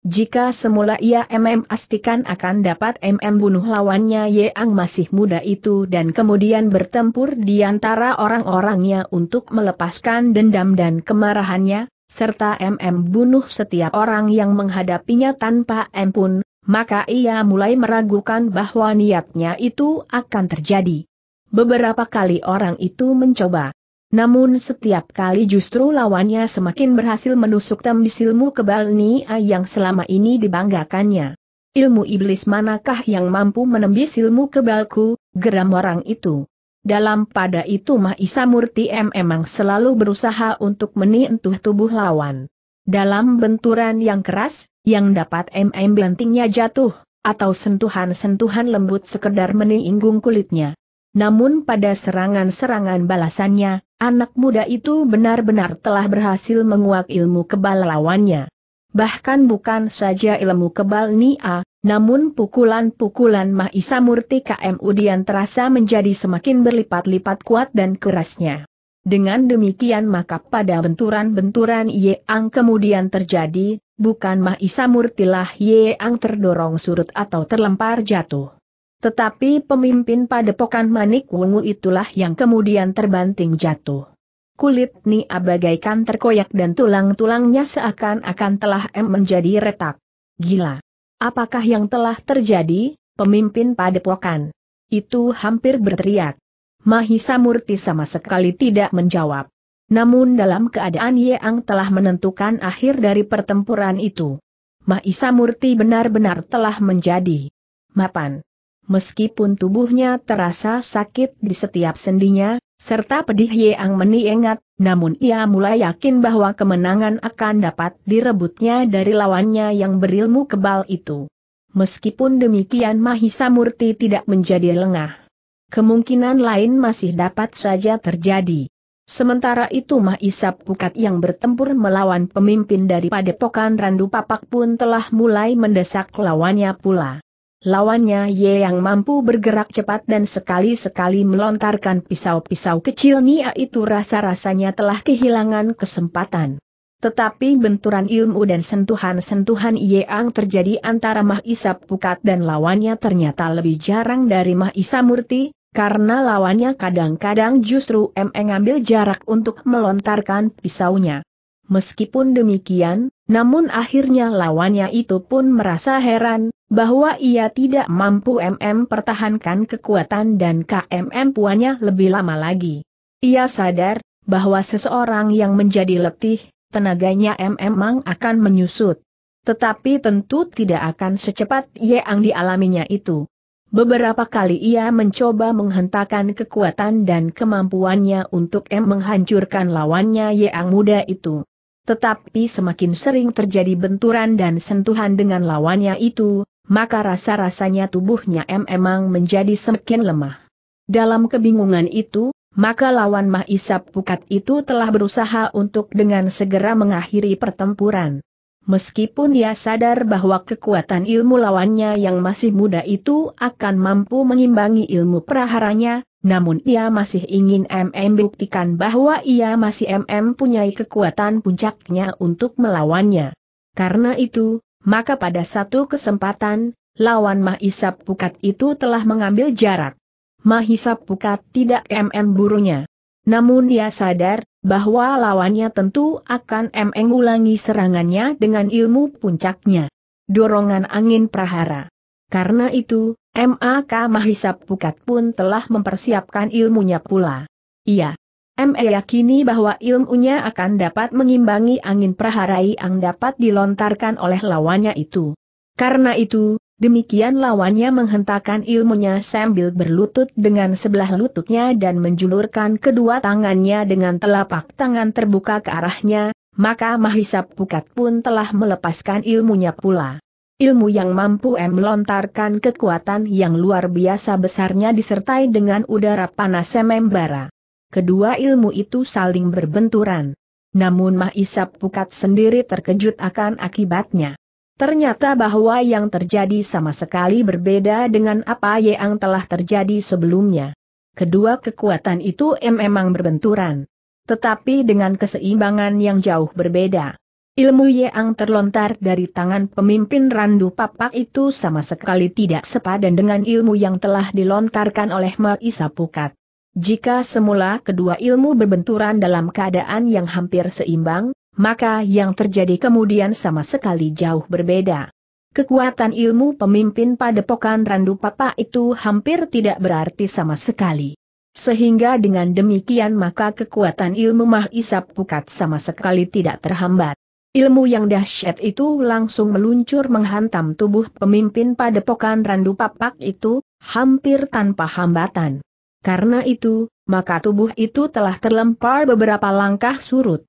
Jika semula ia MM astikan akan dapat MM bunuh lawannya Yang masih muda itu dan kemudian bertempur di antara orang-orangnya untuk melepaskan dendam dan kemarahannya, serta MM bunuh setiap orang yang menghadapinya tanpa ampun, maka ia mulai meragukan bahwa niatnya itu akan terjadi. Beberapa kali orang itu mencoba namun setiap kali justru lawannya semakin berhasil menusuk tembis ilmu kebal Nia yang selama ini dibanggakannya. Ilmu iblis manakah yang mampu menembis ilmu kebalku, geram orang itu. Dalam pada itu Mahisa Murti M memang selalu berusaha untuk menyentuh tubuh lawan. Dalam benturan yang keras, yang dapat MM bentingnya jatuh, atau sentuhan-sentuhan lembut sekedar meninggung kulitnya. Namun pada serangan-serangan balasannya, Anak muda itu benar-benar telah berhasil menguak ilmu kebal lawannya. Bahkan bukan saja ilmu kebal Nia, namun pukulan-pukulan Mahisa Murti KM Udian terasa menjadi semakin berlipat-lipat kuat dan kerasnya. Dengan demikian maka pada benturan-benturan Yeang kemudian terjadi, bukan Mahisa Murtilah Yeang terdorong surut atau terlempar jatuh. Tetapi pemimpin padepokan Manik Wungu itulah yang kemudian terbanting jatuh. Kulit Nia bagaikan terkoyak dan tulang-tulangnya seakan-akan telah M menjadi retak. Gila. Apakah yang telah terjadi, pemimpin padepokan? Itu hampir berteriak. Mahisa Murti sama sekali tidak menjawab. Namun dalam keadaan Yeang telah menentukan akhir dari pertempuran itu. Mahisa Murti benar-benar telah menjadi mapan meskipun tubuhnya terasa sakit di setiap sendinya, serta pedih Yang meniengat, namun ia mulai yakin bahwa kemenangan akan dapat direbutnya dari lawannya yang berilmu kebal itu. Meskipun demikian Mahisa Murti tidak menjadi lengah. Kemungkinan lain masih dapat saja terjadi. Sementara itu Mahisa Pukat yang bertempur melawan pemimpin daripada Pokan Randu Papak pun telah mulai mendesak lawannya pula. Lawannya Ye yang mampu bergerak cepat dan sekali-sekali melontarkan pisau-pisau kecil Nia itu rasa-rasanya telah kehilangan kesempatan. Tetapi benturan ilmu dan sentuhan-sentuhan Ye Ang terjadi antara Mahisa Pukat dan lawannya ternyata lebih jarang dari Mahisa Murti, karena lawannya kadang-kadang justru mengambil jarak untuk melontarkan pisaunya. Meskipun demikian, namun akhirnya lawannya itu pun merasa heran, bahwa ia tidak mampu MM pertahankan kekuatan dan KMM puannya lebih lama lagi. Ia sadar, bahwa seseorang yang menjadi letih, tenaganya MM akan menyusut. Tetapi tentu tidak akan secepat yang dialaminya itu. Beberapa kali ia mencoba menghentakkan kekuatan dan kemampuannya untuk M menghancurkan lawannya yang muda itu. Tetapi semakin sering terjadi benturan dan sentuhan dengan lawannya itu, maka rasa-rasanya tubuhnya M emang menjadi semakin lemah. Dalam kebingungan itu, maka lawan Mah Pukat itu telah berusaha untuk dengan segera mengakhiri pertempuran. Meskipun dia sadar bahwa kekuatan ilmu lawannya yang masih muda itu akan mampu mengimbangi ilmu praharanya, namun ia masih ingin MM buktikan bahwa ia masih MM punya kekuatan puncaknya untuk melawannya. Karena itu, maka pada satu kesempatan, lawan Mahisap Pukat itu telah mengambil jarak. Mahisap Pukat tidak MM burunya. Namun ia sadar, bahwa lawannya tentu akan MM ulangi serangannya dengan ilmu puncaknya. Dorongan angin prahara. Karena itu, MAK Mahisap Pukat pun telah mempersiapkan ilmunya pula. Ia ME yakini bahwa ilmunya akan dapat mengimbangi angin praharai yang dapat dilontarkan oleh lawannya itu. Karena itu, demikian lawannya menghentakkan ilmunya sambil berlutut dengan sebelah lututnya dan menjulurkan kedua tangannya dengan telapak tangan terbuka ke arahnya, maka Mahisa Pukat pun telah melepaskan ilmunya pula. Ilmu yang mampu M melontarkan kekuatan yang luar biasa besarnya disertai dengan udara panas semembara kedua ilmu itu saling berbenturan. Namun Mahisap Pukat sendiri terkejut akan akibatnya. Ternyata bahwa yang terjadi sama sekali berbeda dengan apa yang telah terjadi sebelumnya. Kedua kekuatan itu memang berbenturan. Tetapi dengan keseimbangan yang jauh berbeda. Ilmu yang terlontar dari tangan pemimpin Randu Papak itu sama sekali tidak sepadan dengan ilmu yang telah dilontarkan oleh Mahisap Pukat. Jika semula kedua ilmu berbenturan dalam keadaan yang hampir seimbang, maka yang terjadi kemudian sama sekali jauh berbeda. Kekuatan ilmu pemimpin padepokan Randu Papa itu hampir tidak berarti sama sekali. Sehingga dengan demikian maka kekuatan ilmu Mahisap Pukat sama sekali tidak terhambat. Ilmu yang dahsyat itu langsung meluncur menghantam tubuh pemimpin padepokan Randu Papak itu, hampir tanpa hambatan. Karena itu, maka tubuh itu telah terlempar beberapa langkah surut.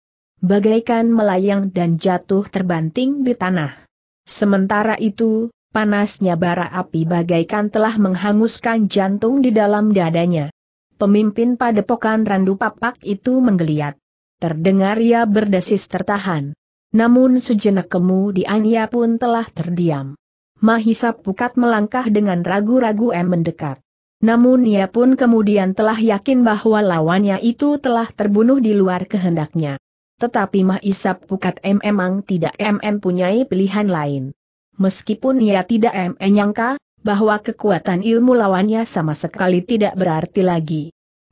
Bagaikan melayang dan jatuh terbanting di tanah. Sementara itu, panasnya bara api bagaikan telah menghanguskan jantung di dalam dadanya. Pemimpin padepokan Randu Papak itu menggeliat. Terdengar ia berdesis tertahan. Namun sejenak kemudian ia pun telah terdiam. Mahisa Pukat melangkah dengan ragu-ragu em mendekat. Namun ia pun kemudian telah yakin bahwa lawannya itu telah terbunuh di luar kehendaknya. Tetapi Mah Isap Pukat M memang tidak MM punyai pilihan lain. Meskipun ia tidak MM nyangka, bahwa kekuatan ilmu lawannya sama sekali tidak berarti lagi.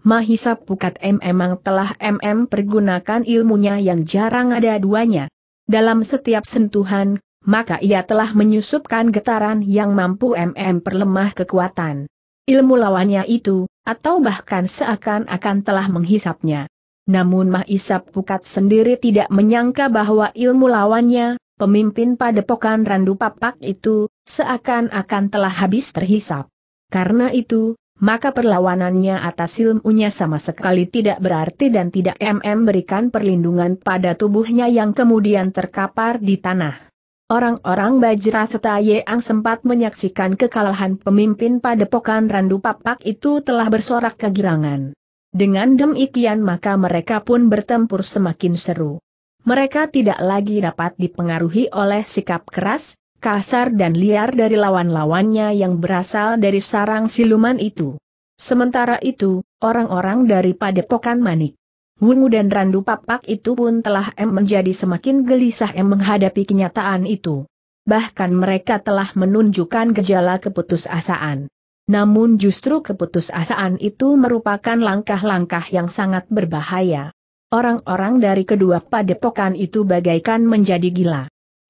Mahisap Pukat M memang telah MM pergunakan ilmunya yang jarang ada duanya. Dalam setiap sentuhan, maka ia telah menyusupkan getaran yang mampu MM perlemah kekuatan ilmu lawannya itu, atau bahkan seakan-akan telah menghisapnya. Namun Mahisap Pukat sendiri tidak menyangka bahwa ilmu lawannya, pemimpin padepokan Randu Papak itu, seakan-akan telah habis terhisap. Karena itu, maka perlawanannya atas ilmunya sama sekali tidak berarti dan tidak MM berikan perlindungan pada tubuhnya yang kemudian terkapar di tanah. Orang-orang Bajra serta Yang sempat menyaksikan kekalahan pemimpin padepokan Randu Papak itu telah bersorak kegirangan. Dengan demikian maka mereka pun bertempur semakin seru. Mereka tidak lagi dapat dipengaruhi oleh sikap keras, kasar dan liar dari lawan-lawannya yang berasal dari sarang siluman itu. Sementara itu, orang-orang dari padepokan manik Wungu dan Randu Papak itu pun telah M menjadi semakin gelisah M menghadapi kenyataan itu. Bahkan mereka telah menunjukkan gejala keputusasaan. Namun justru keputusasaan itu merupakan langkah-langkah yang sangat berbahaya. Orang-orang dari kedua padepokan itu bagaikan menjadi gila.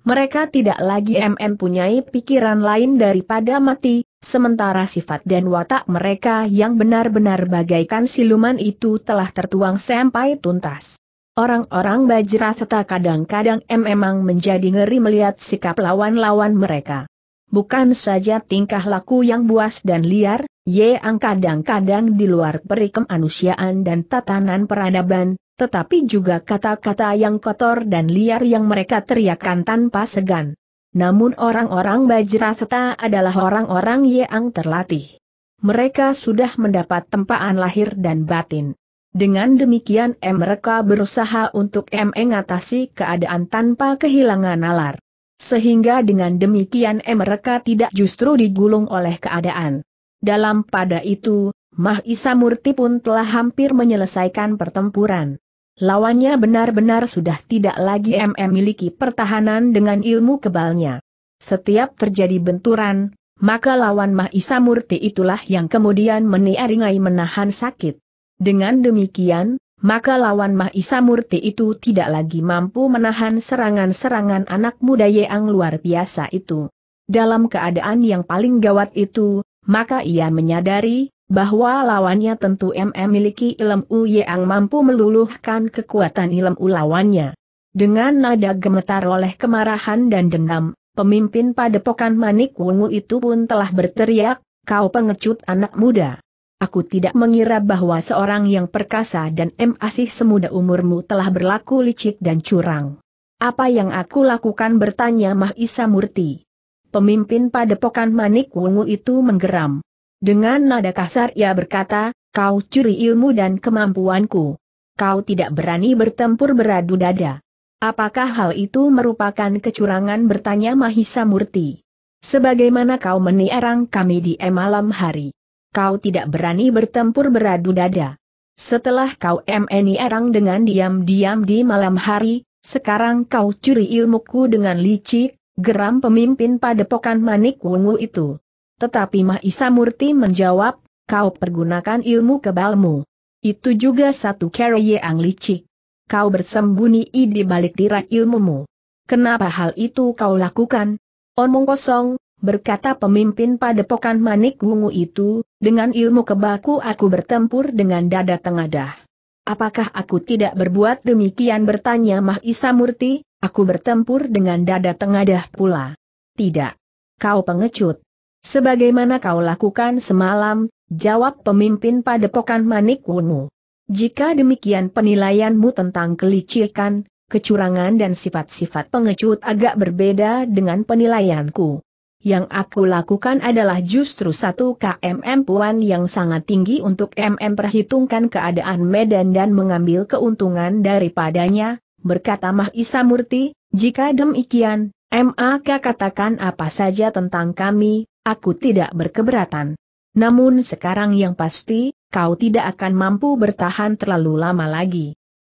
Mereka tidak lagi MM punyai pikiran lain daripada mati, Sementara sifat dan watak mereka yang benar-benar bagaikan siluman itu telah tertuang sampai tuntas. Orang-orang bajra serta kadang-kadang memang menjadi ngeri melihat sikap lawan-lawan mereka. Bukan saja tingkah laku yang buas dan liar, yang kadang-kadang di luar perikemanusiaan dan tatanan peradaban, tetapi juga kata-kata yang kotor dan liar yang mereka teriakkan tanpa segan. Namun orang-orang bajraseta adalah orang-orang yang terlatih. Mereka sudah mendapat tempaan lahir dan batin. Dengan demikian M mereka berusaha untuk M mengatasi keadaan tanpa kehilangan nalar. Sehingga dengan demikian M mereka tidak justru digulung oleh keadaan. Dalam pada itu, Mahisa Murti pun telah hampir menyelesaikan pertempuran. Lawannya benar-benar sudah tidak lagi MM eh. miliki pertahanan dengan ilmu kebalnya. Setiap terjadi benturan, maka lawan Mahisa Murti itulah yang kemudian meniaringai menahan sakit. Dengan demikian, maka lawan Mahisa Murti itu tidak lagi mampu menahan serangan-serangan anak muda yang luar biasa itu. Dalam keadaan yang paling gawat itu, maka ia menyadari, bahwa lawannya tentu memiliki ilmu yang mampu meluluhkan kekuatan ilmu lawannya. Dengan nada gemetar oleh kemarahan dan dendam, pemimpin padepokan Manik Wungu itu pun telah berteriak, kau pengecut anak muda. Aku tidak mengira bahwa seorang yang perkasa dan emasih semuda umurmu telah berlaku licik dan curang. Apa yang aku lakukan bertanya Mahisa Murti. Pemimpin padepokan Manik Wungu itu menggeram, dengan nada kasar ia berkata, kau curi ilmu dan kemampuanku. Kau tidak berani bertempur beradu dada. Apakah hal itu merupakan kecurangan bertanya Mahisa Murti? Sebagaimana kau meniarang kami di malam hari? Kau tidak berani bertempur beradu dada. Setelah kau meniarang dengan diam-diam di malam hari, sekarang kau curi ilmuku dengan licik, geram pemimpin padepokan manik wungu itu. Tetapi Mahisa Murti menjawab, kau pergunakan ilmu kebalmu. Itu juga satu karya yang licik. Kau bersembunyi di balik tirai ilmumu. Kenapa hal itu kau lakukan? Omong kosong, berkata pemimpin pada padepokan manik wungu itu, dengan ilmu kebalku aku bertempur dengan dada tengadah. Apakah aku tidak berbuat demikian bertanya Mahisa Murti, aku bertempur dengan dada tengadah pula. Tidak. Kau pengecut. Sebagaimana kau lakukan semalam, jawab pemimpin padepokan Manik Wungu. Jika demikian penilaianmu tentang kelicikan, kecurangan dan sifat-sifat pengecut agak berbeda dengan penilaianku. Yang aku lakukan adalah justru satu KMM puan yang sangat tinggi untuk MM perhitungkan keadaan Medan dan mengambil keuntungan daripadanya, berkata Mahisa Murti, jika demikian, MAK katakan apa saja tentang kami, Aku tidak berkeberatan. Namun sekarang yang pasti, kau tidak akan mampu bertahan terlalu lama lagi.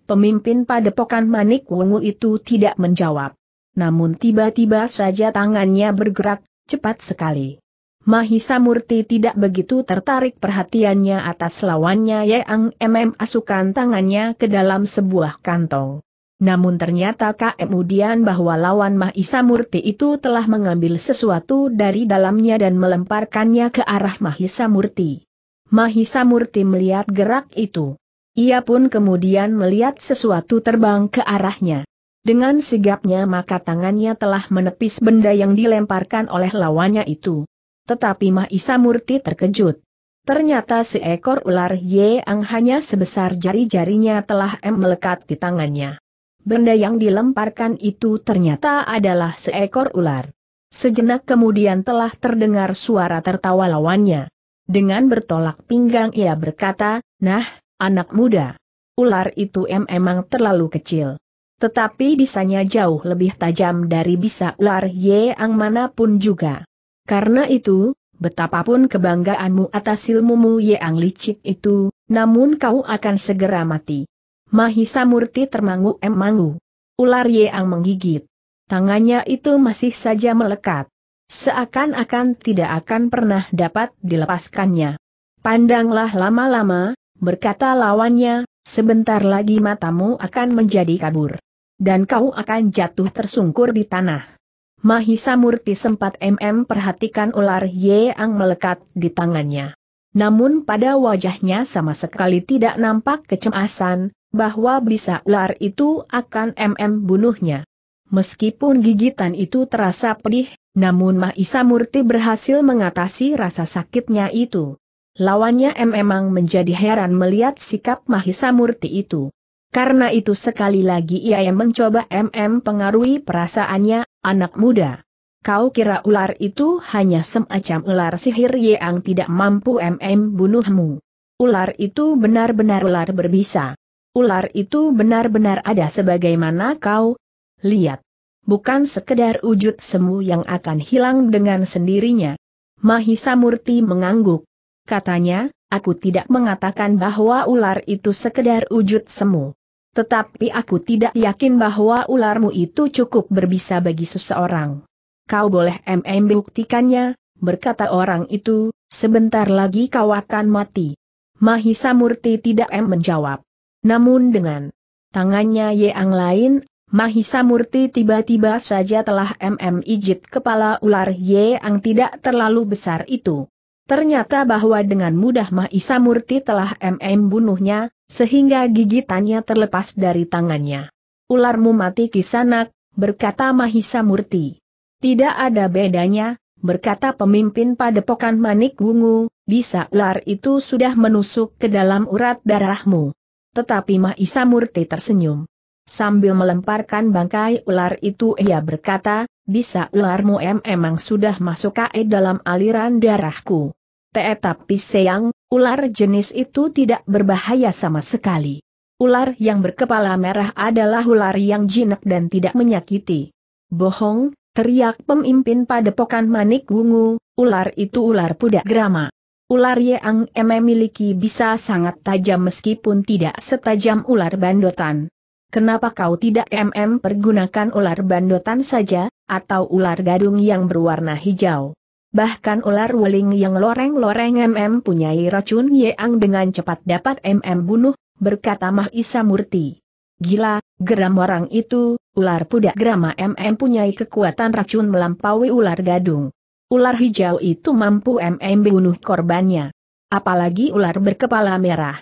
Pemimpin padepokan Manik Wungu itu tidak menjawab. Namun tiba-tiba saja tangannya bergerak, cepat sekali. Mahisa Murti tidak begitu tertarik perhatiannya atas lawannya Yang Mm asukan tangannya ke dalam sebuah kantong. Namun ternyata kemudian bahwa lawan Mahisa Murti itu telah mengambil sesuatu dari dalamnya dan melemparkannya ke arah Mahisa Murti. Mahisa Murti melihat gerak itu. Ia pun kemudian melihat sesuatu terbang ke arahnya. Dengan sigapnya maka tangannya telah menepis benda yang dilemparkan oleh lawannya itu. Tetapi Mahisa Murti terkejut. Ternyata seekor ular Yeang hanya sebesar jari-jarinya telah em melekat di tangannya. Benda yang dilemparkan itu ternyata adalah seekor ular. Sejenak kemudian telah terdengar suara tertawa lawannya. Dengan bertolak pinggang ia berkata, Nah, anak muda. Ular itu em emang terlalu kecil. Tetapi bisanya jauh lebih tajam dari bisa ular yang manapun juga. Karena itu, betapapun kebanggaanmu atas ilmumu yang licik itu, namun kau akan segera mati. Mahisa Murti termangu-emangu. Ular Yeang menggigit. Tangannya itu masih saja melekat. Seakan-akan tidak akan pernah dapat dilepaskannya. Pandanglah lama-lama, berkata lawannya, sebentar lagi matamu akan menjadi kabur. Dan kau akan jatuh tersungkur di tanah. Mahisa Murti sempat MM perhatikan ular Yeang melekat di tangannya. Namun pada wajahnya sama sekali tidak nampak kecemasan, bahwa bisa ular itu akan MM bunuhnya. Meskipun gigitan itu terasa pedih, namun Mahisa Murti berhasil mengatasi rasa sakitnya itu. Lawannya M memang menjadi heran melihat sikap Mahisa Murti itu. Karena itu sekali lagi ia yang mencoba MM pengaruhi perasaannya, anak muda. Kau kira ular itu hanya semacam ular sihir yang tidak mampu MM bunuhmu. Ular itu benar-benar ular berbisa ular itu benar-benar ada sebagaimana kau lihat. Bukan sekedar wujud semu yang akan hilang dengan sendirinya. Mahisa Murti mengangguk. Katanya, aku tidak mengatakan bahwa ular itu sekedar wujud semu. Tetapi aku tidak yakin bahwa ularmu itu cukup berbisa bagi seseorang. Kau boleh MM buktikannya, berkata orang itu, sebentar lagi kau akan mati. Mahisa Murti tidak M menjawab. Namun dengan tangannya yang lain, Mahisa Murti tiba-tiba saja telah MM ijit kepala ular yang tidak terlalu besar itu. Ternyata bahwa dengan mudah Mahisa Murti telah MM bunuhnya, sehingga gigitannya terlepas dari tangannya. Ularmu mati kisanak, berkata Mahisa Murti. Tidak ada bedanya, berkata pemimpin padepokan Manik Wungu, bisa ular itu sudah menusuk ke dalam urat darahmu. Tetapi Mahisa Murti tersenyum. Sambil melemparkan bangkai ular itu ia berkata, bisa ularmu em emang sudah masuk ke dalam aliran darahku. Tetapi sayang, ular jenis itu tidak berbahaya sama sekali. Ular yang berkepala merah adalah ular yang jinak dan tidak menyakiti. Bohong, teriak pemimpin padepokan manik wungu, ular itu ular pudak drama." Ular yeang Eme miliki bisa sangat tajam meskipun tidak setajam ular bandotan. Kenapa kau tidak MM pergunakan ular bandotan saja, atau ular gadung yang berwarna hijau? Bahkan ular wuling yang loreng-loreng MM punyai racun yeang dengan cepat dapat MM bunuh, berkata Mahisa Murti. Gila, geram orang itu, ular pudak gerama MM punyai kekuatan racun melampaui ular gadung ular hijau itu mampu MM bunuh korbannya. Apalagi ular berkepala merah.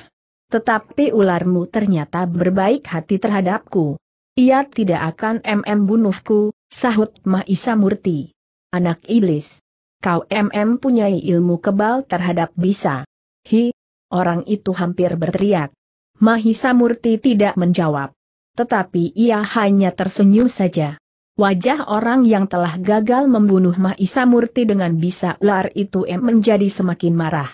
Tetapi ularmu ternyata berbaik hati terhadapku. Ia tidak akan MM bunuhku, sahut Mahisa Murti. Anak iblis. Kau MM punyai ilmu kebal terhadap bisa. Hi, orang itu hampir berteriak. Mahisa Murti tidak menjawab. Tetapi ia hanya tersenyum saja. Wajah orang yang telah gagal membunuh Mahisa Murti dengan bisa ular itu menjadi semakin marah.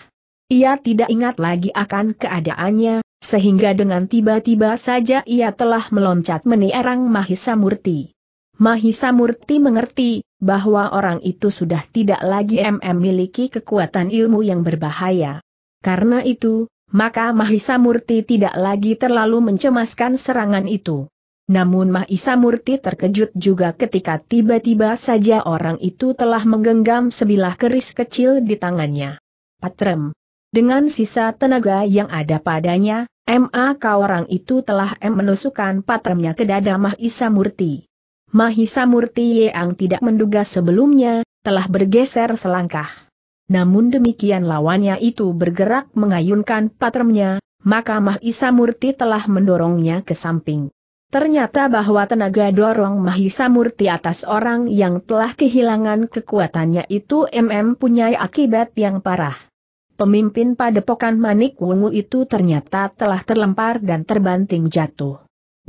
Ia tidak ingat lagi akan keadaannya, sehingga dengan tiba-tiba saja ia telah meloncat menierang Mahisa Murti. Mahisa Murti mengerti bahwa orang itu sudah tidak lagi memiliki kekuatan ilmu yang berbahaya. Karena itu, maka Mahisa Murti tidak lagi terlalu mencemaskan serangan itu. Namun Mahisa Murti terkejut juga ketika tiba-tiba saja orang itu telah menggenggam sebilah keris kecil di tangannya. Patrem. Dengan sisa tenaga yang ada padanya, MA orang itu telah M menusukkan patremnya ke dada Mahisa Murti. Mahisa Murti yang tidak menduga sebelumnya, telah bergeser selangkah. Namun demikian lawannya itu bergerak mengayunkan patremnya, maka Mahisa Murti telah mendorongnya ke samping. Ternyata bahwa tenaga dorong Mahisa Murti atas orang yang telah kehilangan kekuatannya itu MM punya akibat yang parah. Pemimpin padepokan Manik Wungu itu ternyata telah terlempar dan terbanting jatuh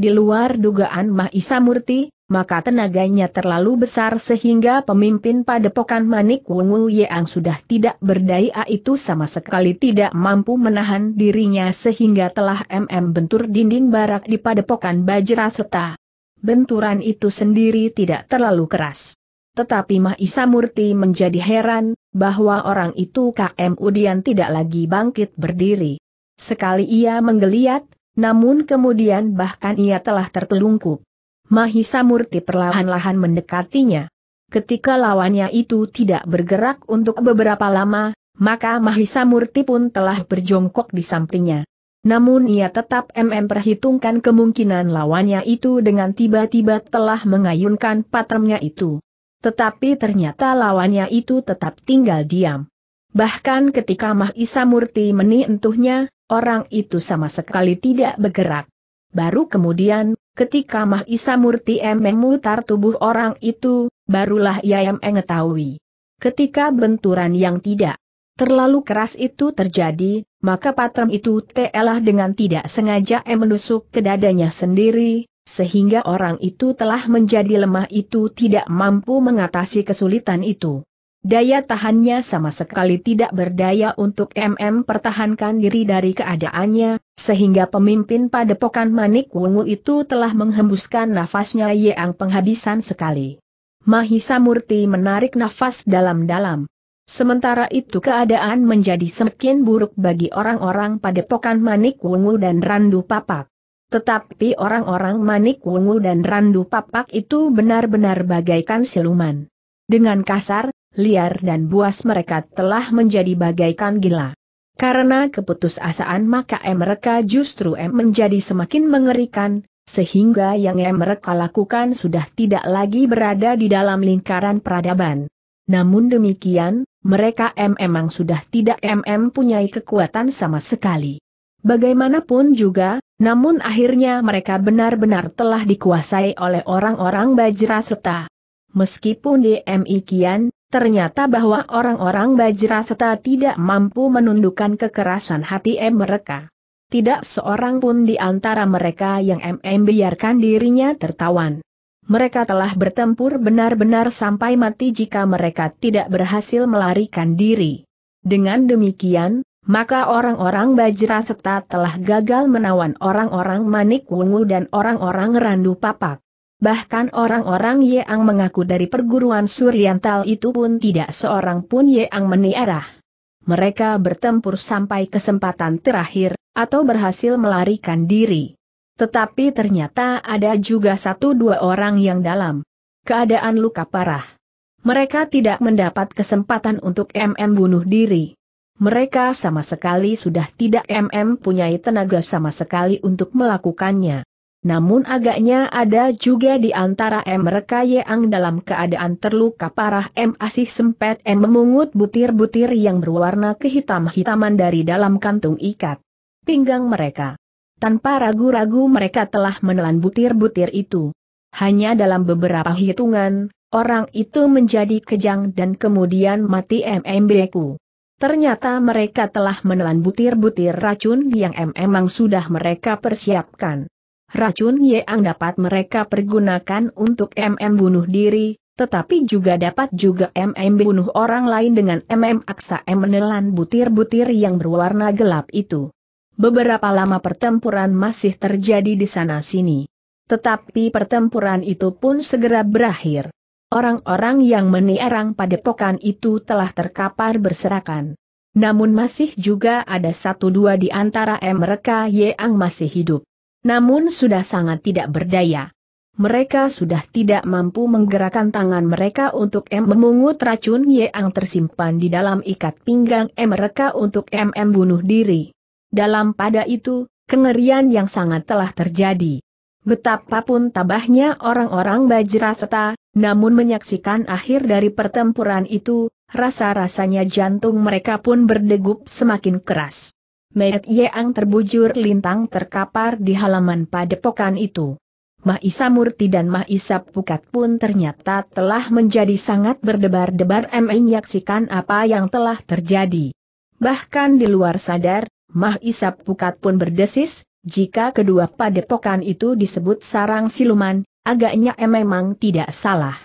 di luar dugaan Mahisa Murti, maka tenaganya terlalu besar sehingga pemimpin padepokan Manik Wungu Yeang sudah tidak berdaya itu sama sekali tidak mampu menahan dirinya sehingga telah MM bentur dinding barak di padepokan Bajra Seta. Benturan itu sendiri tidak terlalu keras. Tetapi Mahisa Murti menjadi heran, bahwa orang itu KM Udian tidak lagi bangkit berdiri. Sekali ia menggeliat, namun kemudian bahkan ia telah tertelungkup. Mahisa Murti perlahan-lahan mendekatinya. Ketika lawannya itu tidak bergerak untuk beberapa lama, maka Mahisa Murti pun telah berjongkok di sampingnya. Namun ia tetap MM perhitungkan kemungkinan lawannya itu dengan tiba-tiba telah mengayunkan patremnya itu. Tetapi ternyata lawannya itu tetap tinggal diam. Bahkan ketika Mahisa Murti menientuhnya, orang itu sama sekali tidak bergerak. Baru kemudian, ketika Mahisa Murti M memutar tubuh orang itu, barulah ia mengetahui. Ketika benturan yang tidak terlalu keras itu terjadi, maka patram itu telah dengan tidak sengaja M menusuk ke dadanya sendiri, sehingga orang itu telah menjadi lemah itu tidak mampu mengatasi kesulitan itu. Daya tahannya sama sekali tidak berdaya untuk MM pertahankan diri dari keadaannya, sehingga pemimpin padepokan Manik Wungu itu telah menghembuskan nafasnya yang penghabisan sekali. Mahisa Murti menarik nafas dalam-dalam. Sementara itu keadaan menjadi semakin buruk bagi orang-orang pada padepokan Manik Wungu dan Randu Papak. Tetapi orang-orang Manik Wungu dan Randu Papak itu benar-benar bagaikan siluman. Dengan kasar, liar dan buas mereka telah menjadi bagaikan gila. Karena keputusasaan maka mereka justru menjadi semakin mengerikan, sehingga yang mereka lakukan sudah tidak lagi berada di dalam lingkaran peradaban. Namun demikian, mereka memang sudah tidak mempunyai kekuatan sama sekali. Bagaimanapun juga, namun akhirnya mereka benar-benar telah dikuasai oleh orang-orang Bajra serta. Meskipun DMI Kian, Ternyata bahwa orang-orang Bajra tidak mampu menundukkan kekerasan hati mereka. Tidak seorang pun di antara mereka yang MM biarkan dirinya tertawan. Mereka telah bertempur benar-benar sampai mati jika mereka tidak berhasil melarikan diri. Dengan demikian, maka orang-orang Bajra telah gagal menawan orang-orang Manik Wungu dan orang-orang Randu Papak. Bahkan orang-orang yang mengaku dari perguruan Suriantal itu pun tidak seorang pun yang meniarah. Mereka bertempur sampai kesempatan terakhir, atau berhasil melarikan diri. Tetapi ternyata ada juga satu dua orang yang dalam keadaan luka parah. Mereka tidak mendapat kesempatan untuk MM bunuh diri. Mereka sama sekali sudah tidak MM punyai tenaga sama sekali untuk melakukannya. Namun agaknya ada juga di antara Mereka yang dalam keadaan terluka parah M. Asih sempet M. memungut butir-butir yang berwarna kehitam-hitaman dari dalam kantung ikat pinggang mereka. Tanpa ragu-ragu mereka telah menelan butir-butir itu. Hanya dalam beberapa hitungan, orang itu menjadi kejang dan kemudian mati MMBku. Ternyata mereka telah menelan butir-butir racun yang memang sudah mereka persiapkan. Racun Yeang dapat mereka pergunakan untuk MM bunuh diri, tetapi juga dapat juga MM bunuh orang lain dengan MM aksa M menelan butir-butir yang berwarna gelap itu. Beberapa lama pertempuran masih terjadi di sana-sini. Tetapi pertempuran itu pun segera berakhir. Orang-orang yang menierang padepokan itu telah terkapar berserakan. Namun masih juga ada satu dua di antara mereka yang masih hidup. Namun sudah sangat tidak berdaya. Mereka sudah tidak mampu menggerakkan tangan mereka untuk M memungut racun yang tersimpan di dalam ikat pinggang M mereka untuk membunuh bunuh diri. Dalam pada itu, kengerian yang sangat telah terjadi. Betapapun tabahnya orang-orang Bajraseta, namun menyaksikan akhir dari pertempuran itu, rasa-rasanya jantung mereka pun berdegup semakin keras. Mayat Yeang terbujur lintang terkapar di halaman padepokan itu. Mahisa Murti dan Mahisa Pukat pun ternyata telah menjadi sangat berdebar-debar menyaksikan apa yang telah terjadi. Bahkan di luar sadar, Mahisa Pukat pun berdesis, jika kedua padepokan itu disebut sarang siluman, agaknya memang tidak salah.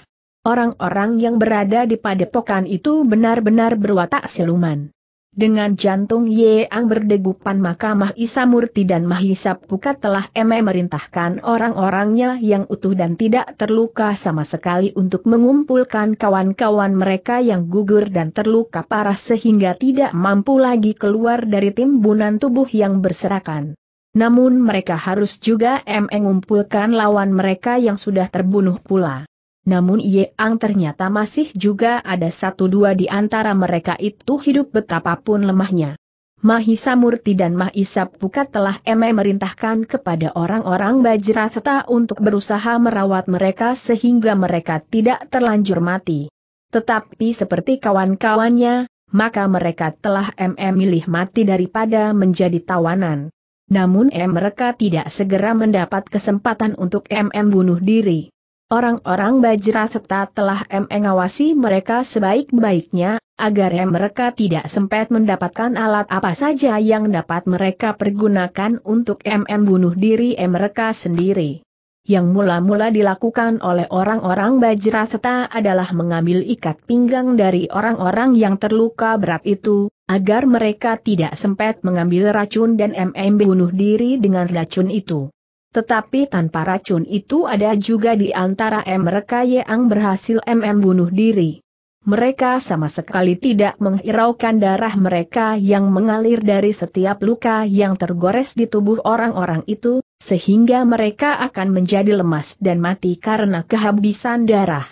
Orang-orang yang berada di padepokan itu benar-benar berwatak siluman. Dengan jantung Yeang berdegupan maka Mahisa Murti dan Mahisa Pukat telah eme merintahkan orang-orangnya yang utuh dan tidak terluka sama sekali untuk mengumpulkan kawan-kawan mereka yang gugur dan terluka parah sehingga tidak mampu lagi keluar dari timbunan tubuh yang berserakan. Namun mereka harus juga mengumpulkan lawan mereka yang sudah terbunuh pula namun Ye Ang ternyata masih juga ada satu dua di antara mereka itu hidup betapapun lemahnya. Mahisa Murti dan Mahisa Pukat telah eme merintahkan kepada orang-orang Bajra untuk berusaha merawat mereka sehingga mereka tidak terlanjur mati. Tetapi seperti kawan-kawannya, maka mereka telah eme milih mati daripada menjadi tawanan. Namun eme mereka tidak segera mendapat kesempatan untuk MM bunuh diri. Orang-orang Bajra serta telah mengawasi mereka sebaik-baiknya, agar mereka tidak sempat mendapatkan alat apa saja yang dapat mereka pergunakan untuk MM bunuh diri mereka sendiri. Yang mula-mula dilakukan oleh orang-orang Bajra serta adalah mengambil ikat pinggang dari orang-orang yang terluka berat itu, agar mereka tidak sempat mengambil racun dan MM bunuh diri dengan racun itu. Tetapi tanpa racun itu ada juga di antara mereka yang berhasil MM bunuh diri. Mereka sama sekali tidak menghiraukan darah mereka yang mengalir dari setiap luka yang tergores di tubuh orang-orang itu, sehingga mereka akan menjadi lemas dan mati karena kehabisan darah.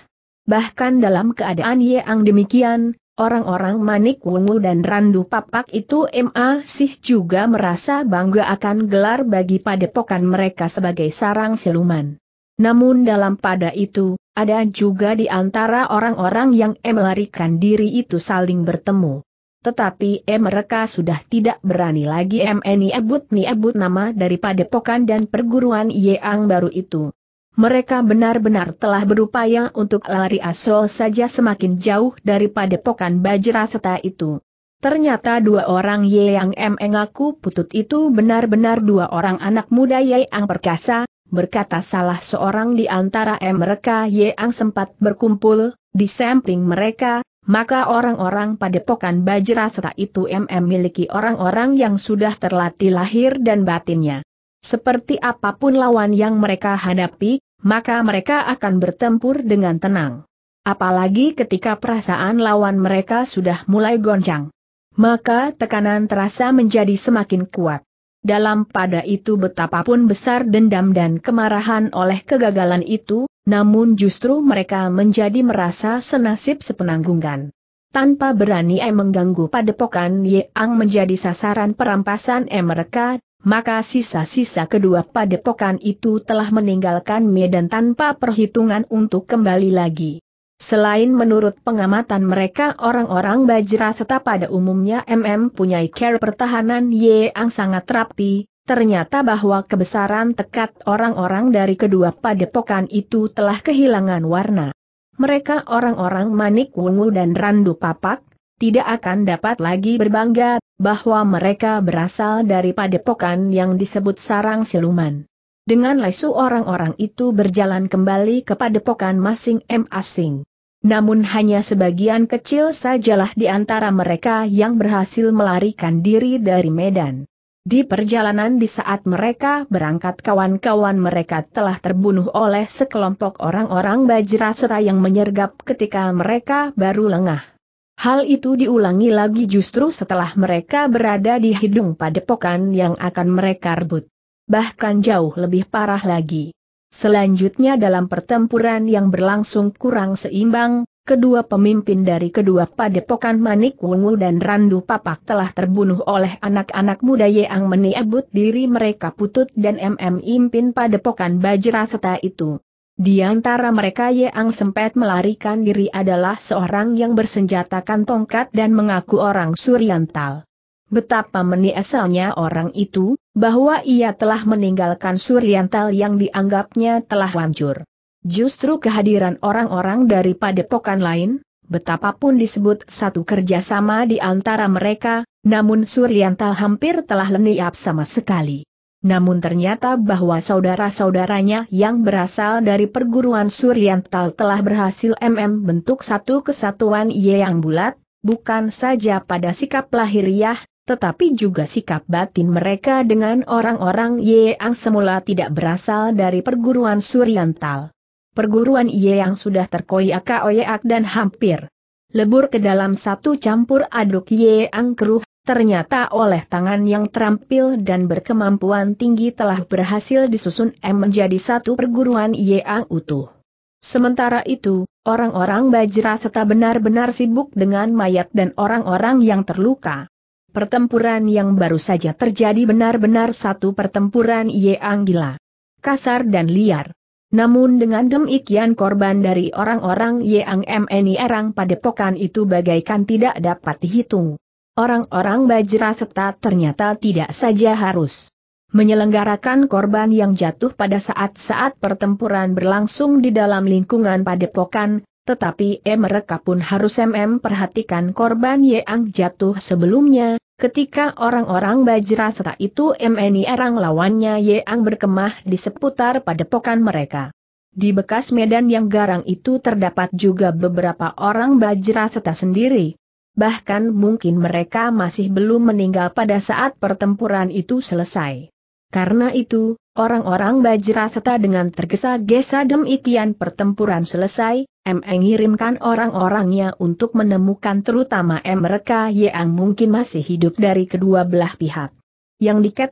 Bahkan dalam keadaan yang demikian, Orang-orang Manik Wungu dan Randu Papak itu M.A. masih juga merasa bangga akan gelar bagi padepokan mereka sebagai sarang siluman. Namun dalam pada itu, ada juga di antara orang-orang yang melarikan diri itu saling bertemu. Tetapi M. mereka sudah tidak berani lagi ni ebut ni ebut nama dari padepokan dan perguruan Yeang baru itu mereka benar-benar telah berupaya untuk lari asal saja semakin jauh daripada dari bajra seta itu. Ternyata dua orang Ye yang mengaku putut itu benar-benar dua orang anak muda Ye yang perkasa, berkata salah seorang di antara mereka Ye yang sempat berkumpul, di samping mereka, maka orang-orang padepokan seta itu memiliki orang-orang yang sudah terlatih lahir dan batinnya. Seperti apapun lawan yang mereka hadapi, maka mereka akan bertempur dengan tenang. Apalagi ketika perasaan lawan mereka sudah mulai goncang. Maka tekanan terasa menjadi semakin kuat. Dalam pada itu betapapun besar dendam dan kemarahan oleh kegagalan itu, namun justru mereka menjadi merasa senasib sepenanggungan. Tanpa berani mengganggu padepokan Ye Ang menjadi sasaran perampasan mereka, maka sisa-sisa kedua padepokan itu telah meninggalkan Medan tanpa perhitungan untuk kembali lagi. Selain menurut pengamatan mereka orang-orang Bajra serta pada umumnya MM punya care pertahanan yang sangat rapi, ternyata bahwa kebesaran tekad orang-orang dari kedua padepokan itu telah kehilangan warna. Mereka orang-orang Manik Wungu dan Randu Papak, tidak akan dapat lagi berbangga, bahwa mereka berasal dari padepokan yang disebut sarang siluman. Dengan lesu orang-orang itu berjalan kembali ke padepokan masing-masing. Namun hanya sebagian kecil sajalah di antara mereka yang berhasil melarikan diri dari Medan. Di perjalanan di saat mereka berangkat kawan-kawan mereka telah terbunuh oleh sekelompok orang-orang Bajrasera yang menyergap ketika mereka baru lengah. Hal itu diulangi lagi justru setelah mereka berada di hidung padepokan yang akan mereka rebut. Bahkan jauh lebih parah lagi. Selanjutnya dalam pertempuran yang berlangsung kurang seimbang, kedua pemimpin dari kedua padepokan Manik Wungu dan Randu Papak telah terbunuh oleh anak-anak muda yang meniabut diri mereka Putut dan MM Impin padepokan Bajra Seta itu. Di antara mereka yang sempat melarikan diri adalah seorang yang bersenjatakan tongkat dan mengaku orang Suriantal. Betapa menyesalnya orang itu, bahwa ia telah meninggalkan Suriantal yang dianggapnya telah hancur. Justru kehadiran orang-orang dari padepokan lain, betapapun disebut satu kerjasama di antara mereka, namun Suriantal hampir telah lenyap sama sekali namun ternyata bahwa saudara-saudaranya yang berasal dari perguruan Suryantal telah berhasil MM bentuk satu kesatuan Y yang bulat, bukan saja pada sikap lahiriah, tetapi juga sikap batin mereka dengan orang-orang Y yang semula tidak berasal dari perguruan Suryantal. Perguruan Y yang sudah terkoyak-koyak dan hampir lebur ke dalam satu campur aduk yang keruh Ternyata oleh tangan yang terampil dan berkemampuan tinggi telah berhasil disusun M menjadi satu perguruan yang utuh. Sementara itu, orang-orang Bajra serta benar-benar sibuk dengan mayat dan orang-orang yang terluka. Pertempuran yang baru saja terjadi benar-benar satu pertempuran yang gila, kasar dan liar. Namun dengan demikian korban dari orang-orang yang MNI erang pada pokan itu bagaikan tidak dapat dihitung. Orang-orang Bajra serta ternyata tidak saja harus menyelenggarakan korban yang jatuh pada saat-saat pertempuran berlangsung di dalam lingkungan padepokan, tetapi eh mereka pun harus mm perhatikan korban yang jatuh sebelumnya, ketika orang-orang Bajra serta itu mni erang lawannya yang berkemah di seputar padepokan mereka. Di bekas medan yang garang itu terdapat juga beberapa orang Bajra serta sendiri bahkan mungkin mereka masih belum meninggal pada saat pertempuran itu selesai. Karena itu, orang-orang Bajra serta dengan tergesa-gesa demi pertempuran selesai, M mengirimkan orang-orangnya untuk menemukan terutama M mereka yang mungkin masih hidup dari kedua belah pihak. Yang diket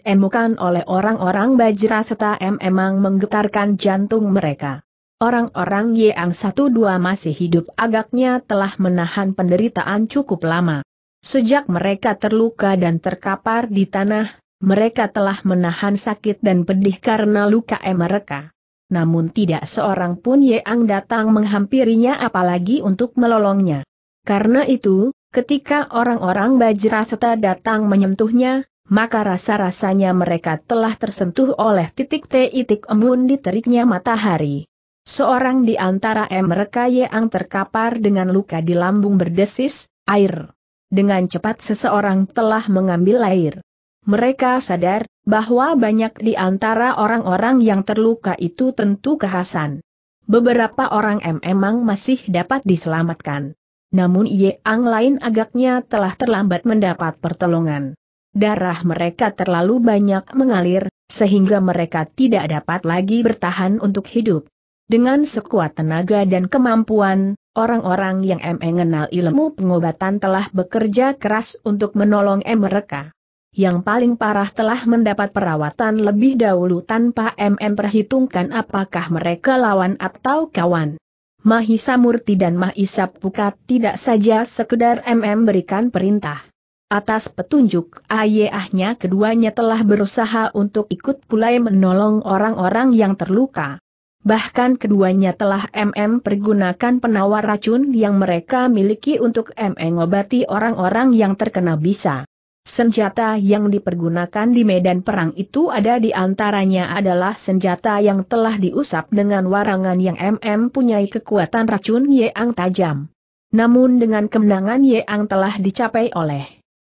oleh orang-orang Bajra serta M memang menggetarkan jantung mereka. Orang-orang Yang Satu Dua masih hidup agaknya telah menahan penderitaan cukup lama. Sejak mereka terluka dan terkapar di tanah, mereka telah menahan sakit dan pedih karena luka mereka. Namun tidak seorang pun Yang datang menghampirinya apalagi untuk melolongnya. Karena itu, ketika orang-orang Bajraseta datang menyentuhnya, maka rasa-rasanya mereka telah tersentuh oleh titik-titik embun di teriknya matahari. Seorang di antara mereka yang terkapar dengan luka di lambung berdesis, air. Dengan cepat seseorang telah mengambil air. Mereka sadar bahwa banyak di antara orang-orang yang terluka itu tentu kehasan. Beberapa orang M memang masih dapat diselamatkan. Namun Yeang lain agaknya telah terlambat mendapat pertolongan. Darah mereka terlalu banyak mengalir, sehingga mereka tidak dapat lagi bertahan untuk hidup. Dengan sekuat tenaga dan kemampuan, orang-orang yang M mengenal ilmu pengobatan telah bekerja keras untuk menolong M mereka. Yang paling parah telah mendapat perawatan lebih dahulu tanpa MM perhitungkan apakah mereka lawan atau kawan. Mahisa Murti dan Mahisa Pukat tidak saja sekedar MM berikan perintah. Atas petunjuk ayahnya keduanya telah berusaha untuk ikut pulai menolong orang-orang yang terluka. Bahkan keduanya telah MM pergunakan penawar racun yang mereka miliki untuk MM obati orang-orang yang terkena bisa. Senjata yang dipergunakan di medan perang itu ada di antaranya adalah senjata yang telah diusap dengan warangan yang MM punyai kekuatan racun yang tajam. Namun dengan kemenangan yang telah dicapai oleh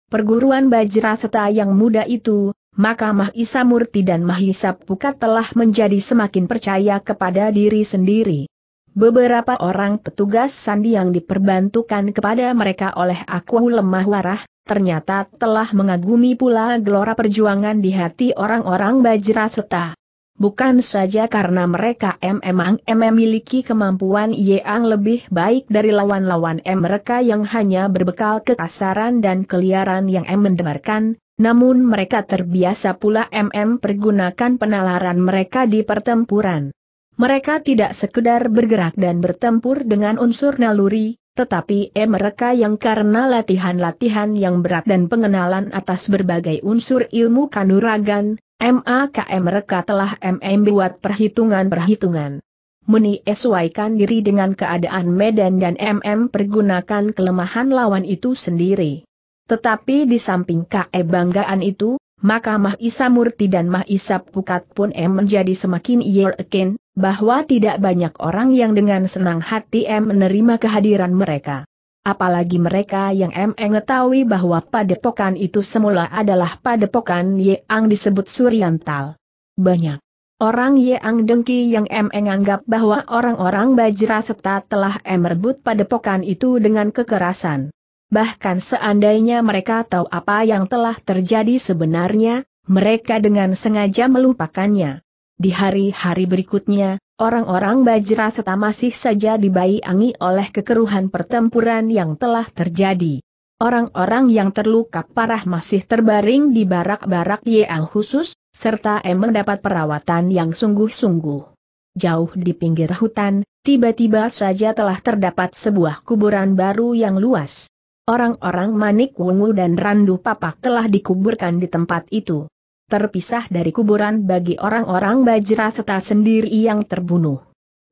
perguruan Bajra Seta yang muda itu, maka Mahisa Murti dan Mahisa Pukat telah menjadi semakin percaya kepada diri sendiri. Beberapa orang petugas sandi yang diperbantukan kepada mereka oleh aku lemah warah, ternyata telah mengagumi pula gelora perjuangan di hati orang-orang Bajra serta. Bukan saja karena mereka memang memiliki kemampuan yang lebih baik dari lawan-lawan mereka yang hanya berbekal kekasaran dan keliaran yang mendengarkan, namun mereka terbiasa pula MM pergunakan penalaran mereka di pertempuran. Mereka tidak sekedar bergerak dan bertempur dengan unsur naluri, tetapi eh mereka yang karena latihan-latihan yang berat dan pengenalan atas berbagai unsur ilmu kanuragan, MAKM mereka telah MM buat perhitungan-perhitungan menyesuaikan diri dengan keadaan medan dan MM pergunakan kelemahan lawan itu sendiri. Tetapi di samping kebanggaan itu, maka Mahisa Murti dan Mahisa Pukat pun em menjadi semakin yakin bahwa tidak banyak orang yang dengan senang hati em menerima kehadiran mereka. Apalagi mereka yang em mengetahui bahwa padepokan itu semula adalah padepokan yang disebut Suryantal. Banyak orang yang dengki yang em menganggap bahwa orang-orang Bajra Seta telah em merebut padepokan itu dengan kekerasan. Bahkan seandainya mereka tahu apa yang telah terjadi sebenarnya, mereka dengan sengaja melupakannya. Di hari-hari berikutnya, orang-orang Bajra serta masih saja dibayangi oleh kekeruhan pertempuran yang telah terjadi. Orang-orang yang terluka parah masih terbaring di barak-barak Yeang khusus, serta M mendapat perawatan yang sungguh-sungguh. Jauh di pinggir hutan, tiba-tiba saja telah terdapat sebuah kuburan baru yang luas. Orang-orang Manik Wungu dan Randu Papak telah dikuburkan di tempat itu. Terpisah dari kuburan bagi orang-orang Bajra serta sendiri yang terbunuh.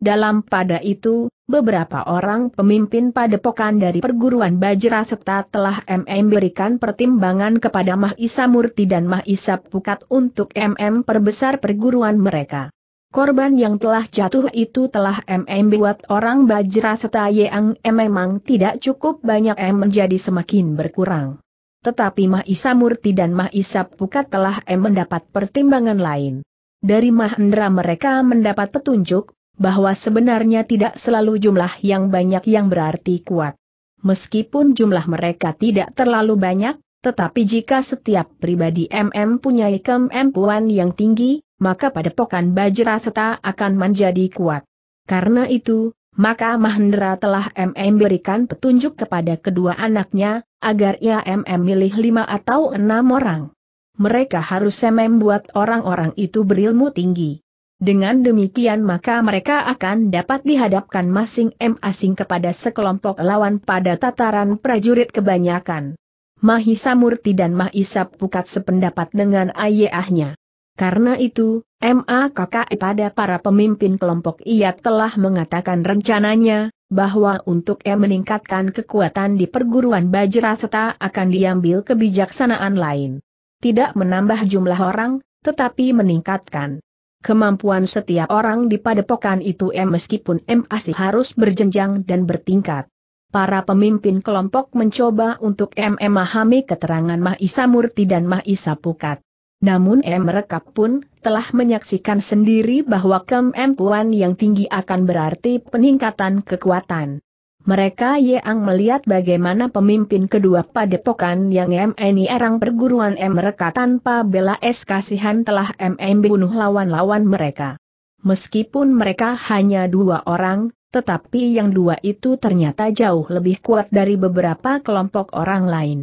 Dalam pada itu, beberapa orang pemimpin padepokan dari perguruan Bajra serta telah MM berikan pertimbangan kepada Mahisa Murti dan Mahisa Pukat untuk MM perbesar perguruan mereka. Korban yang telah jatuh itu telah MM buat orang bajra serta yang memang tidak cukup banyak M menjadi semakin berkurang. Tetapi Mahisa Murti dan Isa Pukat telah M mendapat pertimbangan lain. Dari Mahendra mereka mendapat petunjuk, bahwa sebenarnya tidak selalu jumlah yang banyak yang berarti kuat. Meskipun jumlah mereka tidak terlalu banyak, tetapi jika setiap pribadi MM punya kemampuan yang tinggi, maka pada padepokan Seta akan menjadi kuat. Karena itu, maka Mahendra telah MM berikan petunjuk kepada kedua anaknya, agar ia MM milih lima atau enam orang. Mereka harus MM buat orang-orang itu berilmu tinggi. Dengan demikian maka mereka akan dapat dihadapkan masing-masing kepada sekelompok lawan pada tataran prajurit kebanyakan. Mahisa Murti dan Mahisa Pukat sependapat dengan ayahnya. Karena itu, MA pada para pemimpin kelompok ia telah mengatakan rencananya, bahwa untuk ia meningkatkan kekuatan di perguruan Bajra akan diambil kebijaksanaan lain. Tidak menambah jumlah orang, tetapi meningkatkan kemampuan setiap orang di padepokan itu M meskipun M masih harus berjenjang dan bertingkat para pemimpin kelompok mencoba untuk memahami keterangan Mahisa Murti dan Mahisa Pukat. Namun mereka pun telah menyaksikan sendiri bahwa kemampuan yang tinggi akan berarti peningkatan kekuatan. Mereka yang melihat bagaimana pemimpin kedua padepokan yang MNI erang perguruan M. tanpa bela es kasihan telah MM bunuh lawan-lawan mereka. Meskipun mereka hanya dua orang, tetapi yang dua itu ternyata jauh lebih kuat dari beberapa kelompok orang lain.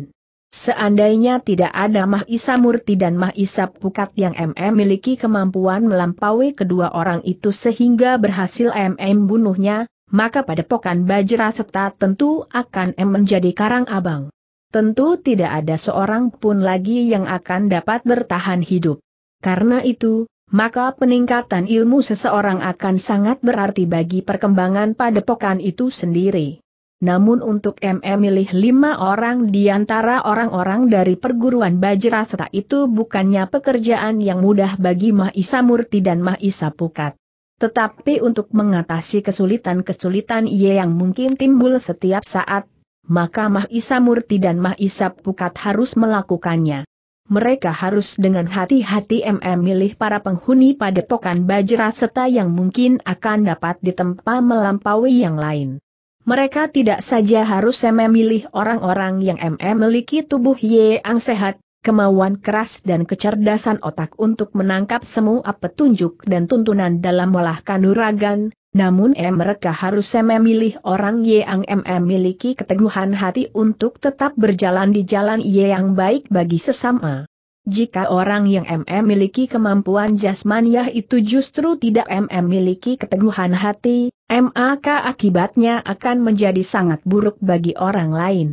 Seandainya tidak ada Mahisa Murti dan Mahisa Pukat yang MM miliki kemampuan melampaui kedua orang itu sehingga berhasil MM bunuhnya, maka pada padepokan Bajra Seta tentu akan M menjadi karang abang. Tentu tidak ada seorang pun lagi yang akan dapat bertahan hidup. Karena itu, maka peningkatan ilmu seseorang akan sangat berarti bagi perkembangan padepokan itu sendiri. Namun untuk MM milih lima orang di antara orang-orang dari perguruan Bajraseta itu bukannya pekerjaan yang mudah bagi Mahisa Murti dan Mahisa Pukat. Tetapi untuk mengatasi kesulitan-kesulitan ia yang mungkin timbul setiap saat, maka Mahisa Murti dan Mahisa Pukat harus melakukannya mereka harus dengan hati-hati MM milih para penghuni padepokan Bajra seta yang mungkin akan dapat ditempa melampaui yang lain. Mereka tidak saja harus MM milih orang-orang yang MM miliki tubuh yang sehat, kemauan keras dan kecerdasan otak untuk menangkap semua petunjuk dan tuntunan dalam melahkan kanuragan, namun mereka harus memilih orang yang memiliki keteguhan hati untuk tetap berjalan di jalan yang baik bagi sesama. Jika orang yang memiliki kemampuan jasmaniah itu justru tidak memiliki keteguhan hati, maka akibatnya akan menjadi sangat buruk bagi orang lain.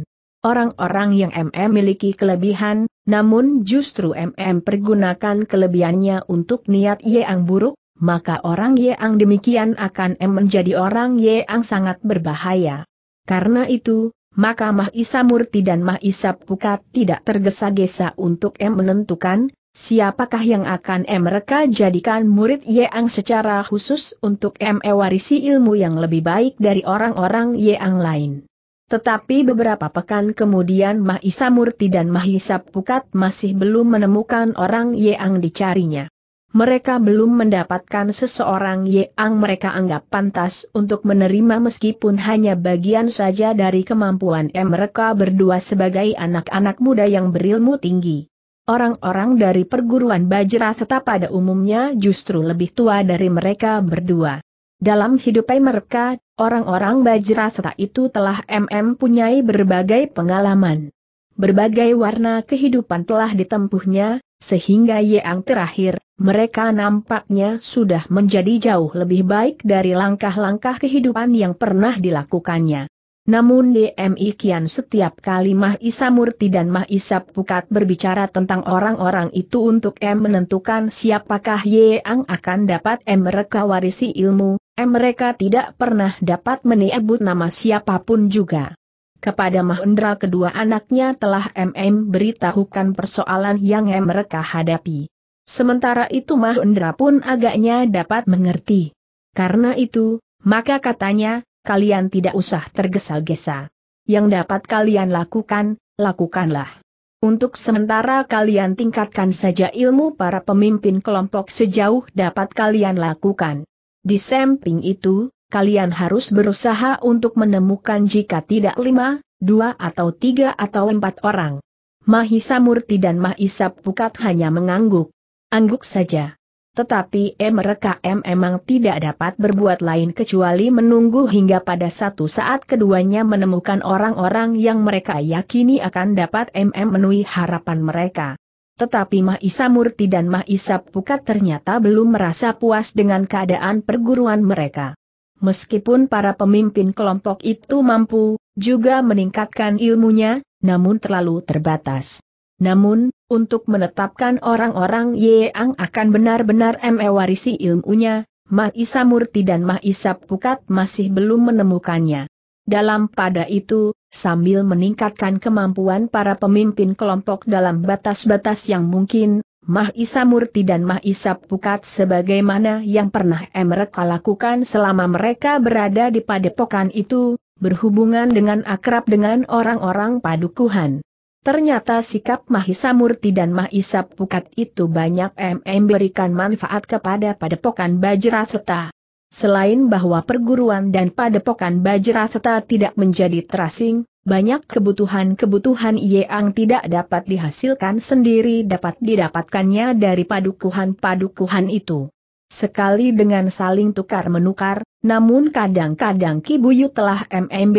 Orang-orang yang memiliki kelebihan, namun justru MM pergunakan kelebihannya untuk niat yang buruk, maka orang yeang demikian akan menjadi orang yeang sangat berbahaya. Karena itu, maka Mahisa Murti dan Mahisa Pukat tidak tergesa-gesa untuk M menentukan, siapakah yang akan M mereka jadikan murid yeang secara khusus untuk M mewarisi ilmu yang lebih baik dari orang-orang yeang lain. Tetapi beberapa pekan kemudian Mahisa Murti dan Mahisa Pukat masih belum menemukan orang yeang dicarinya mereka belum mendapatkan seseorang yang mereka anggap pantas untuk menerima meskipun hanya bagian saja dari kemampuan mereka berdua sebagai anak-anak muda yang berilmu tinggi. Orang-orang dari perguruan Bajra serta pada umumnya justru lebih tua dari mereka berdua. Dalam hidup mereka, orang-orang Bajra serta itu telah MM punyai berbagai pengalaman. Berbagai warna kehidupan telah ditempuhnya, sehingga yang terakhir, mereka nampaknya sudah menjadi jauh lebih baik dari langkah-langkah kehidupan yang pernah dilakukannya. Namun DMI Kian setiap kali Mah Isa Murti dan Mah Isa Pukat berbicara tentang orang-orang itu untuk M menentukan siapakah Y yang akan dapat M mereka warisi ilmu, M mereka tidak pernah dapat menyebut nama siapapun juga. Kepada Mahendra kedua anaknya telah MM beritahukan persoalan yang M mereka hadapi. Sementara itu Mahendra pun agaknya dapat mengerti. Karena itu, maka katanya, kalian tidak usah tergesa-gesa. Yang dapat kalian lakukan, lakukanlah. Untuk sementara kalian tingkatkan saja ilmu para pemimpin kelompok sejauh dapat kalian lakukan. Di samping itu, kalian harus berusaha untuk menemukan jika tidak lima, dua atau tiga atau empat orang. Mahisa Murti dan Mahisap Pukat hanya mengangguk. Angguk saja. Tetapi M MRKM memang tidak dapat berbuat lain kecuali menunggu hingga pada satu saat keduanya menemukan orang-orang yang mereka yakini akan dapat memenuhi harapan mereka. Tetapi Mahisa Murti dan Mahisa Pukat ternyata belum merasa puas dengan keadaan perguruan mereka. Meskipun para pemimpin kelompok itu mampu, juga meningkatkan ilmunya, namun terlalu terbatas. Namun, untuk menetapkan orang-orang yang akan benar-benar mewarisi ilmunya, Mahisa Murti dan Isa Pukat masih belum menemukannya. Dalam pada itu, sambil meningkatkan kemampuan para pemimpin kelompok dalam batas-batas yang mungkin, Mahisa Murti dan Isa Pukat sebagaimana yang pernah mereka lakukan selama mereka berada di padepokan itu, berhubungan dengan akrab dengan orang-orang padukuhan. Ternyata sikap Mahisa Murti dan Mahisa Pukat itu banyak MM berikan manfaat kepada padepokan Bajraseta. Selain bahwa perguruan dan padepokan Bajraseta tidak menjadi terasing, banyak kebutuhan-kebutuhan yang tidak dapat dihasilkan sendiri dapat didapatkannya dari padukuhan-padukuhan itu sekali dengan saling tukar-menukar, namun kadang-kadang Kibuyu telah MM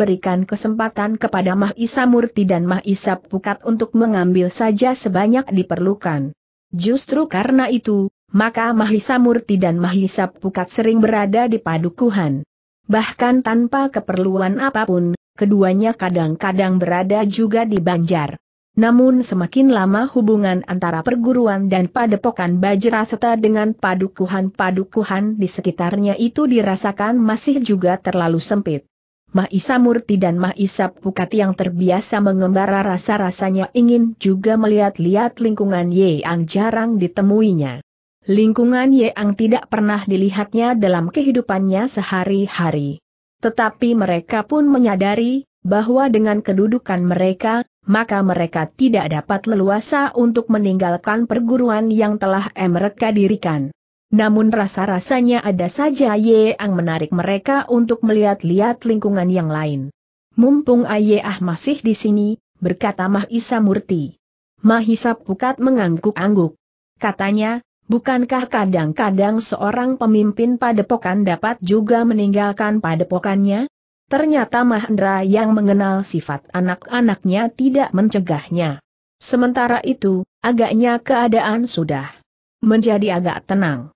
kesempatan kepada Mah Isa Murti dan Mah Pukat untuk mengambil saja sebanyak diperlukan. Justru karena itu, maka Mahisa Murti dan Mahisa Pukat sering berada di padukuhan. Bahkan tanpa keperluan apapun, keduanya kadang-kadang berada juga di Banjar. Namun semakin lama hubungan antara perguruan dan padepokan Bajra serta dengan padukuhan-padukuhan di sekitarnya itu dirasakan masih juga terlalu sempit. Mahisa Murti dan Maisa Pukati yang terbiasa mengembara rasa-rasanya ingin juga melihat-lihat lingkungan Ye yang jarang ditemuinya. Lingkungan Ye tidak pernah dilihatnya dalam kehidupannya sehari-hari. Tetapi mereka pun menyadari, bahwa dengan kedudukan mereka, maka mereka tidak dapat leluasa untuk meninggalkan perguruan yang telah mereka dirikan. Namun rasa-rasanya ada saja yang menarik mereka untuk melihat-lihat lingkungan yang lain. Mumpung Ayah masih di sini, berkata Mahisa Murti. Mahisa Pukat mengangguk-angguk. Katanya, bukankah kadang-kadang seorang pemimpin padepokan dapat juga meninggalkan padepokannya? Ternyata Mahendra yang mengenal sifat anak-anaknya tidak mencegahnya. Sementara itu, agaknya keadaan sudah menjadi agak tenang.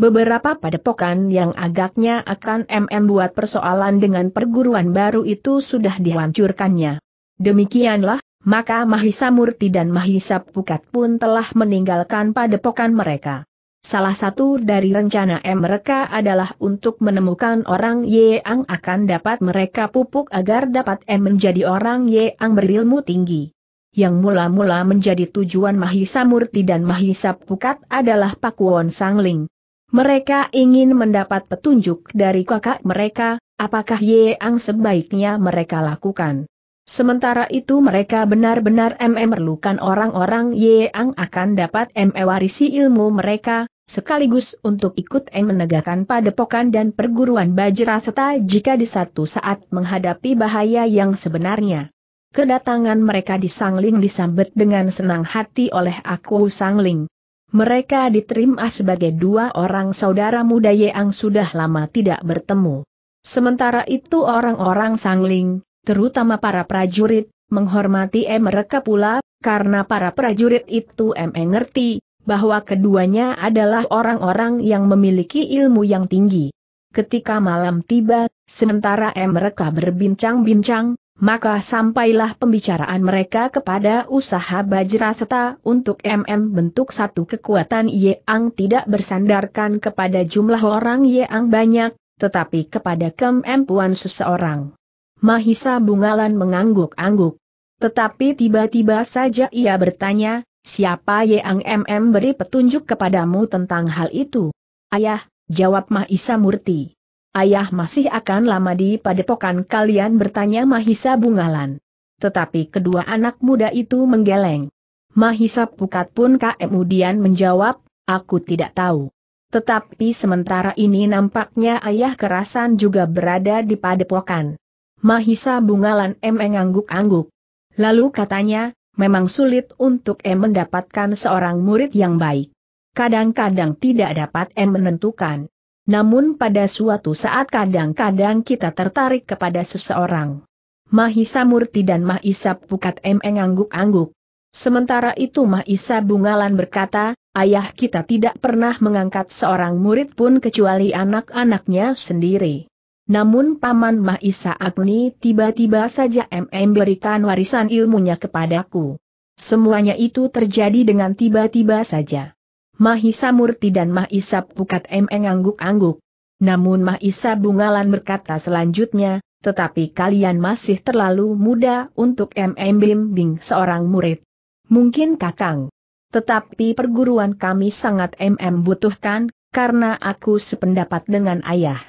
Beberapa padepokan yang agaknya akan MM buat persoalan dengan perguruan baru itu sudah dihancurkannya. Demikianlah, maka Mahisa Murti dan Mahisa Pukat pun telah meninggalkan padepokan mereka. Salah satu dari rencana mereka adalah untuk menemukan orang Ye yang akan dapat mereka pupuk agar dapat M menjadi orang Ye yang berilmu tinggi. Yang mula-mula menjadi tujuan Mahisa Murti dan Mahisa Pukat adalah Pakuwon Ling. Mereka ingin mendapat petunjuk dari kakak mereka, apakah Ye yang sebaiknya mereka lakukan. Sementara itu mereka benar-benar memerlukan orang-orang yang akan dapat mewarisi ilmu mereka, sekaligus untuk ikut menegakkan padepokan dan perguruan bajra serta jika di satu saat menghadapi bahaya yang sebenarnya. Kedatangan mereka di Sangling disambut dengan senang hati oleh aku Sangling. Mereka diterima sebagai dua orang saudara muda yang sudah lama tidak bertemu. Sementara itu orang-orang Sangling, terutama para prajurit, menghormati mereka pula, karena para prajurit itu M mengerti bahwa keduanya adalah orang-orang yang memiliki ilmu yang tinggi. Ketika malam tiba, sementara mereka berbincang-bincang, maka sampailah pembicaraan mereka kepada usaha Bajraseta untuk MM bentuk satu kekuatan yang tidak bersandarkan kepada jumlah orang yang banyak, tetapi kepada kemampuan seseorang. Mahisa Bungalan mengangguk-angguk. Tetapi tiba-tiba saja ia bertanya, siapa yang MM beri petunjuk kepadamu tentang hal itu? Ayah, jawab Mahisa Murti. Ayah masih akan lama di padepokan kalian bertanya Mahisa Bungalan. Tetapi kedua anak muda itu menggeleng. Mahisa Pukat pun kemudian menjawab, aku tidak tahu. Tetapi sementara ini nampaknya ayah kerasan juga berada di padepokan. Mahisa Bungalan M mengangguk angguk Lalu katanya, memang sulit untuk M mendapatkan seorang murid yang baik. Kadang-kadang tidak dapat M menentukan. Namun pada suatu saat kadang-kadang kita tertarik kepada seseorang. Mahisa Murti dan Mahisa Pukat M mengangguk angguk Sementara itu Mahisa Bungalan berkata, ayah kita tidak pernah mengangkat seorang murid pun kecuali anak-anaknya sendiri. Namun Paman Mahisa Agni tiba-tiba saja MM berikan warisan ilmunya kepadaku. Semuanya itu terjadi dengan tiba-tiba saja. Mahisa Murti dan Mahisa Pukat MM angguk-angguk. Namun Mahisa Bungalan berkata selanjutnya, tetapi kalian masih terlalu muda untuk MM bimbing seorang murid. Mungkin kakang. Tetapi perguruan kami sangat MM butuhkan, karena aku sependapat dengan ayah.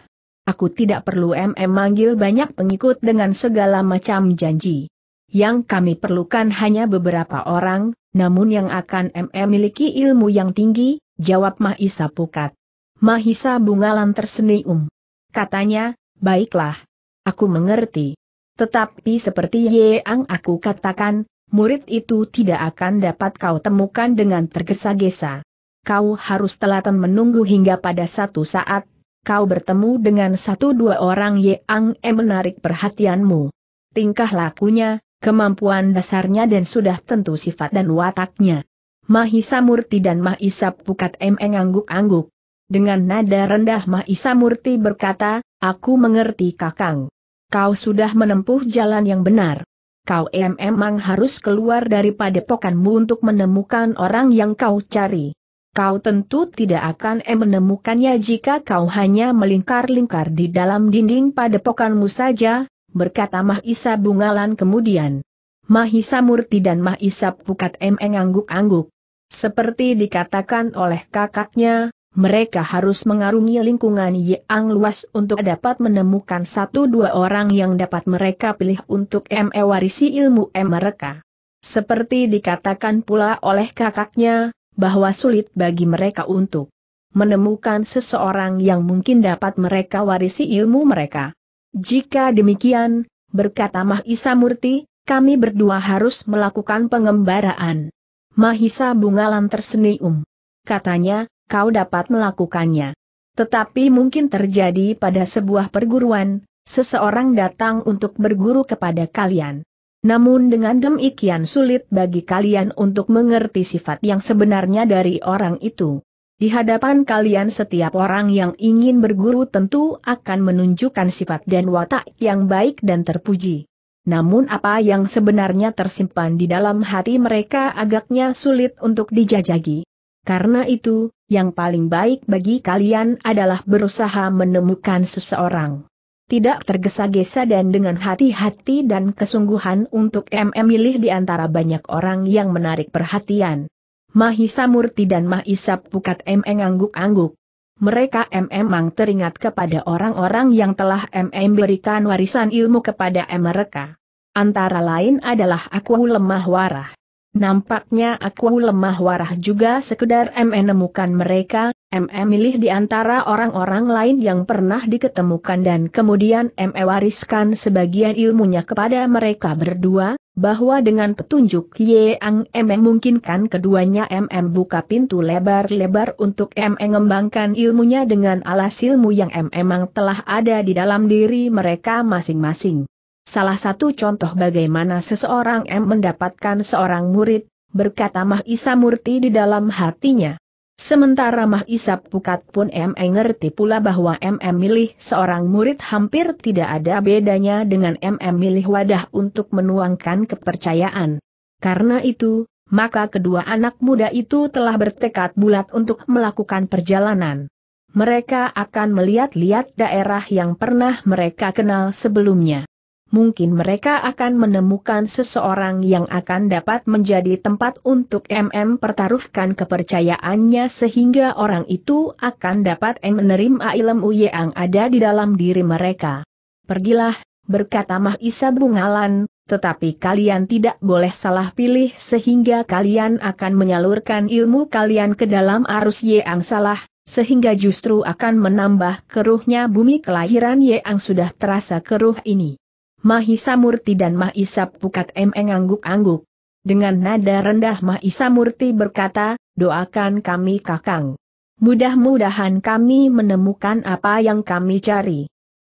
Aku tidak perlu MM manggil banyak pengikut dengan segala macam janji. Yang kami perlukan hanya beberapa orang, namun yang akan MM miliki ilmu yang tinggi, jawab Mahisa Pukat. Mahisa Bungalan tersenyum. Katanya, baiklah. Aku mengerti. Tetapi seperti yang aku katakan, murid itu tidak akan dapat kau temukan dengan tergesa-gesa. Kau harus telaten menunggu hingga pada satu saat kau bertemu dengan satu dua orang yang e menarik perhatianmu. Tingkah lakunya, kemampuan dasarnya dan sudah tentu sifat dan wataknya. Mahisa Murti dan Mahisa Pukat M ngangguk-angguk. Dengan nada rendah Mahisa Murti berkata, aku mengerti kakang. Kau sudah menempuh jalan yang benar. Kau em emang harus keluar dari padepokanmu untuk menemukan orang yang kau cari kau tentu tidak akan eh, menemukannya jika kau hanya melingkar-lingkar di dalam dinding padepokanmu saja, berkata Mahisa Bungalan kemudian. Mahisa Murti dan Mahisa Pukat M angguk-angguk. Seperti dikatakan oleh kakaknya, mereka harus mengarungi lingkungan yang luas untuk dapat menemukan satu dua orang yang dapat mereka pilih untuk mewarisi ilmu mereka. Seperti dikatakan pula oleh kakaknya, bahwa sulit bagi mereka untuk menemukan seseorang yang mungkin dapat mereka warisi ilmu mereka. Jika demikian, berkata Mahisa Murti, kami berdua harus melakukan pengembaraan. Mahisa Bungalan tersenyum. Katanya, kau dapat melakukannya. Tetapi mungkin terjadi pada sebuah perguruan, seseorang datang untuk berguru kepada kalian. Namun dengan demikian sulit bagi kalian untuk mengerti sifat yang sebenarnya dari orang itu. Di hadapan kalian setiap orang yang ingin berguru tentu akan menunjukkan sifat dan watak yang baik dan terpuji. Namun apa yang sebenarnya tersimpan di dalam hati mereka agaknya sulit untuk dijajagi. Karena itu, yang paling baik bagi kalian adalah berusaha menemukan seseorang tidak tergesa-gesa dan dengan hati-hati dan kesungguhan untuk MM milih di antara banyak orang yang menarik perhatian. Mahisa Murti dan Mahisa Pukat MM angguk-angguk. Mereka memang teringat kepada orang-orang yang telah MM berikan warisan ilmu kepada mereka. Antara lain adalah aku lemah warah. Nampaknya aku lemah warah juga sekedar menemukan mereka, ME milih di antara orang-orang lain yang pernah diketemukan dan kemudian ME wariskan sebagian ilmunya kepada mereka berdua, bahwa dengan petunjuk Yeang ME mungkinkan keduanya MM buka pintu lebar-lebar untuk ME mengembangkan ilmunya dengan alas ilmu yang memang telah ada di dalam diri mereka masing-masing. Salah satu contoh bagaimana seseorang M mendapatkan seorang murid, berkata Mahisa Murti di dalam hatinya. Sementara Mah Isap Pukat pun M e. ngerti pula bahwa M e. milih seorang murid hampir tidak ada bedanya dengan M e. milih wadah untuk menuangkan kepercayaan. Karena itu, maka kedua anak muda itu telah bertekad bulat untuk melakukan perjalanan. Mereka akan melihat-lihat daerah yang pernah mereka kenal sebelumnya mungkin mereka akan menemukan seseorang yang akan dapat menjadi tempat untuk MM pertaruhkan kepercayaannya sehingga orang itu akan dapat menerima ilmu yang ada di dalam diri mereka. Pergilah, berkata Mahisa Bungalan, tetapi kalian tidak boleh salah pilih sehingga kalian akan menyalurkan ilmu kalian ke dalam arus yang salah, sehingga justru akan menambah keruhnya bumi kelahiran yang sudah terasa keruh ini. Mahisa Murti dan Mahisa Pukat M angguk-angguk. Dengan nada rendah Mahisa Murti berkata, doakan kami kakang. Mudah-mudahan kami menemukan apa yang kami cari.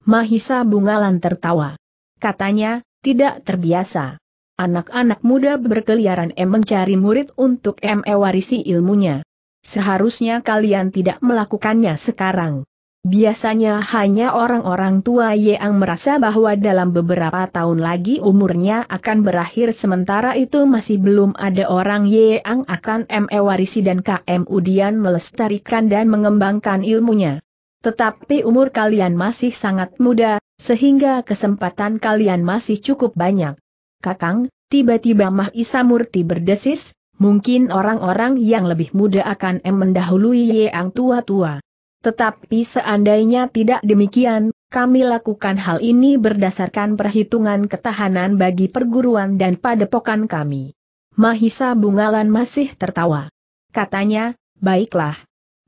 Mahisa Bungalan tertawa. Katanya, tidak terbiasa. Anak-anak muda berkeliaran M mencari murid untuk M mewarisi ilmunya. Seharusnya kalian tidak melakukannya sekarang. Biasanya hanya orang-orang tua yang merasa bahwa dalam beberapa tahun lagi umurnya akan berakhir sementara itu masih belum ada orang yang akan mewarisi dan KM Udian melestarikan dan mengembangkan ilmunya. Tetapi umur kalian masih sangat muda, sehingga kesempatan kalian masih cukup banyak. Kakang, tiba-tiba Mah Isa Murti berdesis, mungkin orang-orang yang lebih muda akan mendahului yang tua-tua. Tetapi seandainya tidak demikian, kami lakukan hal ini berdasarkan perhitungan ketahanan bagi perguruan dan padepokan kami. Mahisa Bungalan masih tertawa. Katanya, baiklah.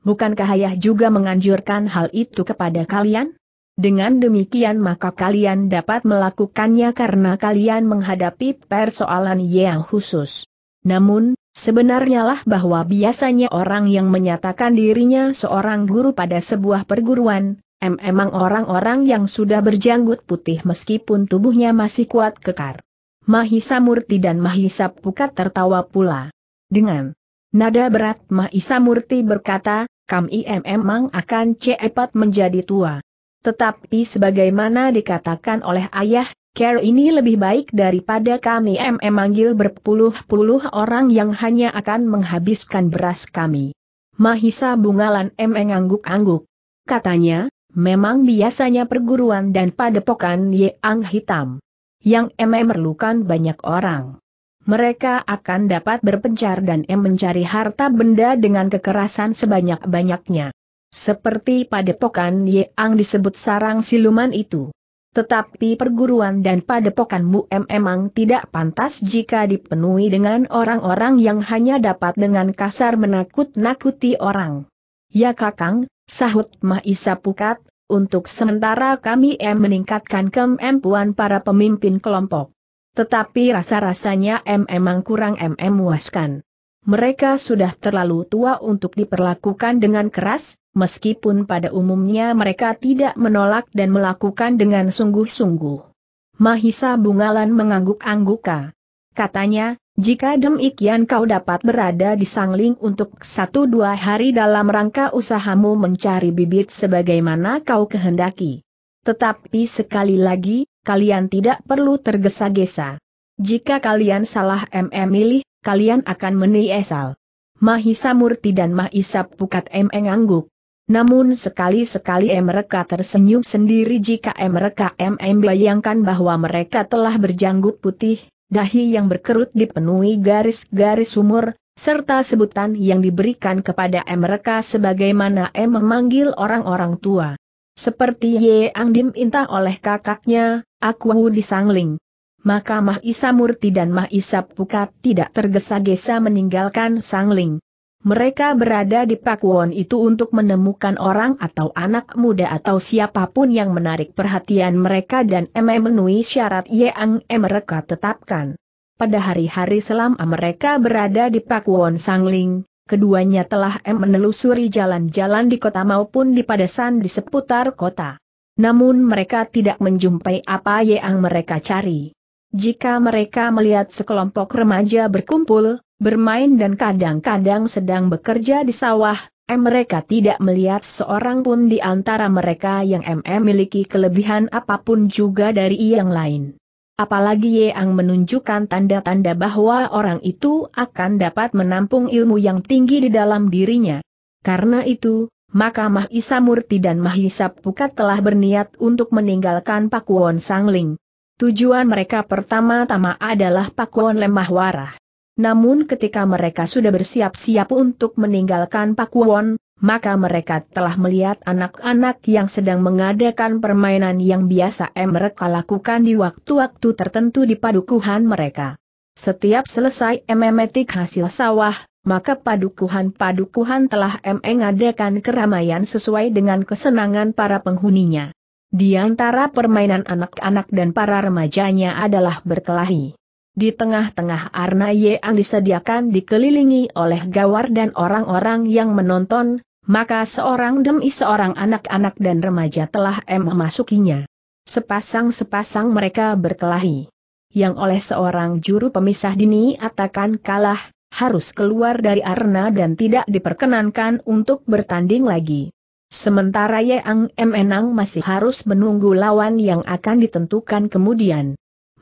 Bukankah ayah juga menganjurkan hal itu kepada kalian? Dengan demikian maka kalian dapat melakukannya karena kalian menghadapi persoalan yang khusus. Namun, Sebenarnya lah bahwa biasanya orang yang menyatakan dirinya seorang guru pada sebuah perguruan, em emang orang-orang yang sudah berjanggut putih meskipun tubuhnya masih kuat kekar. Mahisa Murti dan Mahisa Pukat tertawa pula. Dengan nada berat Mahisa Murti berkata, kami em emang akan cepat menjadi tua. Tetapi sebagaimana dikatakan oleh ayah, Care ini lebih baik daripada kami MM manggil berpuluh-puluh orang yang hanya akan menghabiskan beras kami. Mahisa Bungalan MM ngangguk-angguk. Katanya, memang biasanya perguruan dan padepokan Ang Hitam. Yang MM merlukan banyak orang. Mereka akan dapat berpencar dan M mencari harta benda dengan kekerasan sebanyak-banyaknya. Seperti padepokan Ang disebut sarang siluman itu. Tetapi perguruan dan padepokanmu memang tidak pantas jika dipenuhi dengan orang-orang yang hanya dapat dengan kasar menakut-nakuti orang. Ya kakang, sahut Mahisa Pukat, untuk sementara kami em meningkatkan kemampuan para pemimpin kelompok. Tetapi rasa-rasanya em memang kurang em memuaskan. Mereka sudah terlalu tua untuk diperlakukan dengan keras, meskipun pada umumnya mereka tidak menolak dan melakukan dengan sungguh-sungguh. Mahisa Bungalan mengangguk-angguka. Katanya, jika demikian kau dapat berada di Sangling untuk satu dua hari dalam rangka usahamu mencari bibit sebagaimana kau kehendaki. Tetapi sekali lagi, kalian tidak perlu tergesa-gesa. Jika kalian salah MM milih, kalian akan menyesal. Mahisa Murti dan Mahisa Pukat MM angguk. Namun sekali-sekali mereka tersenyum sendiri jika mereka MM bayangkan bahwa mereka telah berjanggut putih, dahi yang berkerut dipenuhi garis-garis umur, serta sebutan yang diberikan kepada mereka sebagaimana M memanggil orang-orang tua. Seperti Yang Dim Inta oleh kakaknya, Aku di Sangling. Maka Mah Murti dan Mah Pukat tidak tergesa-gesa meninggalkan Sangling. Mereka berada di Pakwon itu untuk menemukan orang atau anak muda atau siapapun yang menarik perhatian mereka dan memenuhi syarat yang mereka tetapkan. Pada hari-hari selama mereka berada di Pakwon Sangling, keduanya telah menelusuri jalan-jalan di kota maupun di padesan di seputar kota. Namun mereka tidak menjumpai apa yang mereka cari. Jika mereka melihat sekelompok remaja berkumpul, bermain dan kadang-kadang sedang bekerja di sawah, eh mereka tidak melihat seorang pun di antara mereka yang MM miliki kelebihan apapun juga dari yang lain. Apalagi Yang menunjukkan tanda-tanda bahwa orang itu akan dapat menampung ilmu yang tinggi di dalam dirinya. Karena itu, maka Mahisa Murti dan Mahisa Pukat telah berniat untuk meninggalkan Pakuwon Sangling. Tujuan mereka pertama-tama adalah Pakuwon Lemah Warah. Namun ketika mereka sudah bersiap-siap untuk meninggalkan Pakuwon, maka mereka telah melihat anak-anak yang sedang mengadakan permainan yang biasa mereka lakukan di waktu-waktu tertentu di padukuhan mereka. Setiap selesai MMT hasil sawah, maka padukuhan-padukuhan telah mengadakan keramaian sesuai dengan kesenangan para penghuninya. Di antara permainan anak-anak dan para remajanya adalah berkelahi. Di tengah-tengah arna yang disediakan dikelilingi oleh gawar dan orang-orang yang menonton, maka seorang demi seorang anak-anak dan remaja telah M memasukinya. Sepasang-sepasang mereka berkelahi. Yang oleh seorang juru pemisah dini atakan kalah, harus keluar dari arena dan tidak diperkenankan untuk bertanding lagi. Sementara Yeang Menang masih harus menunggu lawan yang akan ditentukan kemudian.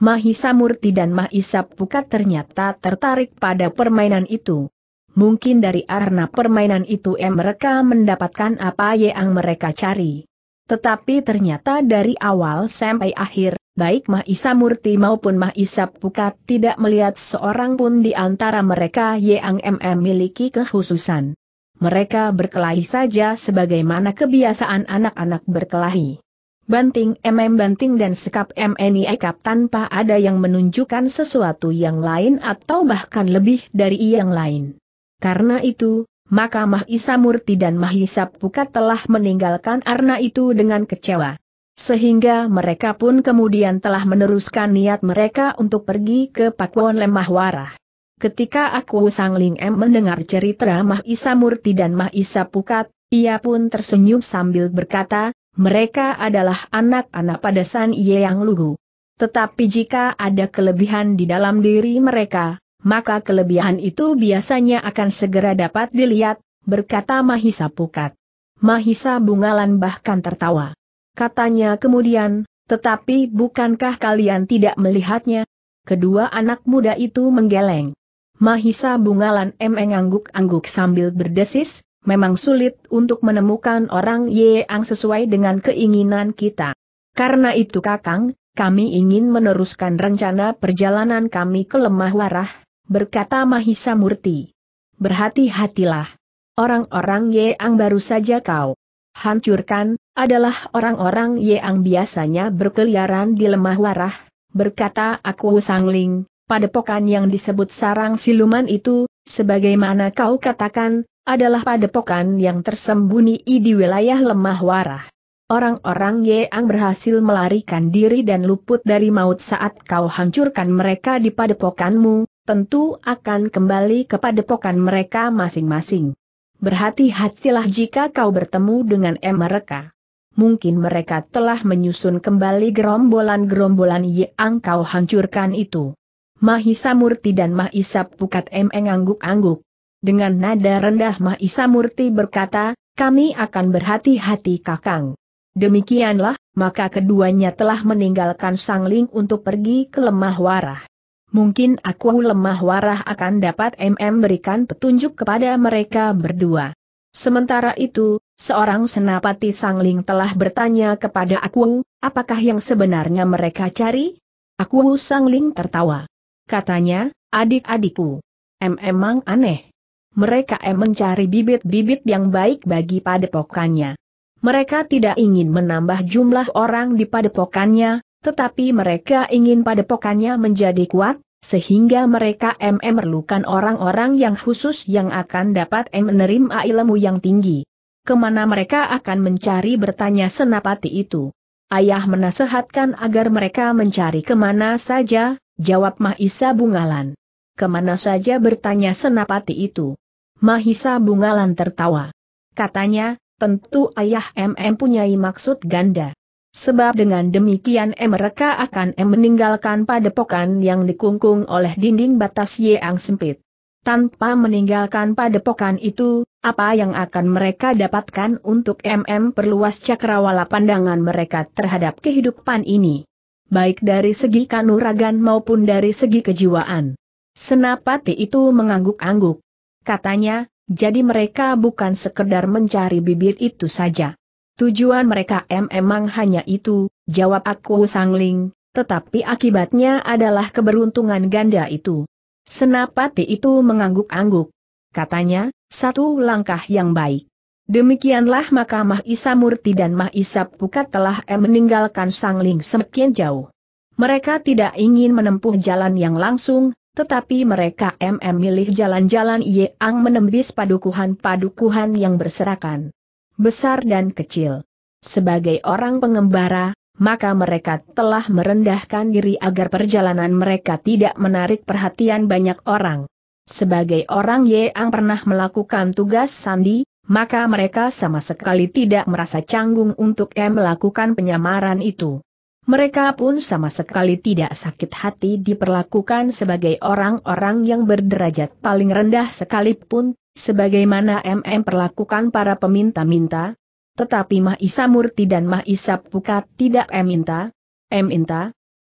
Mahisa Murti dan Mahisa Pukat ternyata tertarik pada permainan itu. Mungkin dari arna permainan itu eh, mereka mendapatkan apa yang mereka cari. Tetapi ternyata dari awal sampai akhir, baik Mahisa Murti maupun Mahisa Pukat tidak melihat seorang pun di antara mereka yang MM miliki kekhususan. Mereka berkelahi saja sebagaimana kebiasaan anak-anak berkelahi. Banting MM banting dan sekap MNI ekap tanpa ada yang menunjukkan sesuatu yang lain atau bahkan lebih dari yang lain. Karena itu, maka Mahisa Murti dan Mahisa Pukat telah meninggalkan Arna itu dengan kecewa. Sehingga mereka pun kemudian telah meneruskan niat mereka untuk pergi ke Pakuan Lemahwarah. Ketika aku Sangling M mendengar cerita Mahisa Murti dan Mahisa Pukat, ia pun tersenyum sambil berkata, mereka adalah anak-anak pada San Yang Lugu. Tetapi jika ada kelebihan di dalam diri mereka, maka kelebihan itu biasanya akan segera dapat dilihat, berkata Mahisa Pukat. Mahisa Bungalan bahkan tertawa. Katanya kemudian, tetapi bukankah kalian tidak melihatnya? Kedua anak muda itu menggeleng. Mahisa Bungalan M mengangguk-angguk sambil berdesis, memang sulit untuk menemukan orang yang sesuai dengan keinginan kita. Karena itu Kakang, kami ingin meneruskan rencana perjalanan kami ke lemah warah, berkata Mahisa Murti. Berhati-hatilah. Orang-orang yang baru saja kau hancurkan, adalah orang-orang yang biasanya berkeliaran di lemah warah, berkata aku sangling, pada pokan yang disebut sarang siluman itu, sebagaimana kau katakan, adalah padepokan yang tersembunyi di wilayah lemah warah. Orang-orang Yeang berhasil melarikan diri dan luput dari maut saat kau hancurkan mereka di padepokanmu, tentu akan kembali ke padepokan mereka masing-masing. Berhati-hatilah jika kau bertemu dengan mereka. Mungkin mereka telah menyusun kembali gerombolan-gerombolan Yeang kau hancurkan itu. Mahisa Murti dan Mahisab Pukat Meng angguk-angguk dengan nada rendah Mahisa Murti berkata, kami akan berhati-hati kakang. Demikianlah, maka keduanya telah meninggalkan Sang Ling untuk pergi ke lemah warah. Mungkin aku lemah warah akan dapat MM berikan petunjuk kepada mereka berdua. Sementara itu, seorang senapati Sangling telah bertanya kepada aku, apakah yang sebenarnya mereka cari? Aku Sangling tertawa. Katanya, adik-adikku. MM memang aneh mereka M mencari bibit-bibit yang baik bagi padepokannya. Mereka tidak ingin menambah jumlah orang di padepokannya, tetapi mereka ingin padepokannya menjadi kuat, sehingga mereka em memerlukan orang-orang yang khusus yang akan dapat M menerima ilmu yang tinggi. Kemana mereka akan mencari bertanya senapati itu? Ayah menasehatkan agar mereka mencari kemana saja, jawab Mahisa Bungalan. Kemana saja bertanya senapati itu? Mahisa Bungalan tertawa. Katanya, tentu ayah MM punyai maksud ganda. Sebab dengan demikian M mereka akan M meninggalkan padepokan yang dikungkung oleh dinding batas yang sempit. Tanpa meninggalkan padepokan itu, apa yang akan mereka dapatkan untuk MM perluas cakrawala pandangan mereka terhadap kehidupan ini? Baik dari segi kanuragan maupun dari segi kejiwaan. Senapati itu mengangguk-angguk katanya, jadi mereka bukan sekedar mencari bibir itu saja. Tujuan mereka memang hanya itu, jawab aku sangling, tetapi akibatnya adalah keberuntungan ganda itu. Senapati itu mengangguk-angguk. Katanya, satu langkah yang baik. Demikianlah maka Mahisa Murti dan Mahisa Pukat telah meninggalkan sangling semakin jauh. Mereka tidak ingin menempuh jalan yang langsung, tetapi mereka MM milih jalan-jalan Ang menembis padukuhan-padukuhan yang berserakan. Besar dan kecil. Sebagai orang pengembara, maka mereka telah merendahkan diri agar perjalanan mereka tidak menarik perhatian banyak orang. Sebagai orang yang pernah melakukan tugas sandi, maka mereka sama sekali tidak merasa canggung untuk M melakukan penyamaran itu. Mereka pun sama sekali tidak sakit hati diperlakukan sebagai orang-orang yang berderajat paling rendah sekalipun, sebagaimana MM perlakukan para peminta-minta. Tetapi Mahisa Murti dan Mahisa Pukat tidak eminta. minta, minta.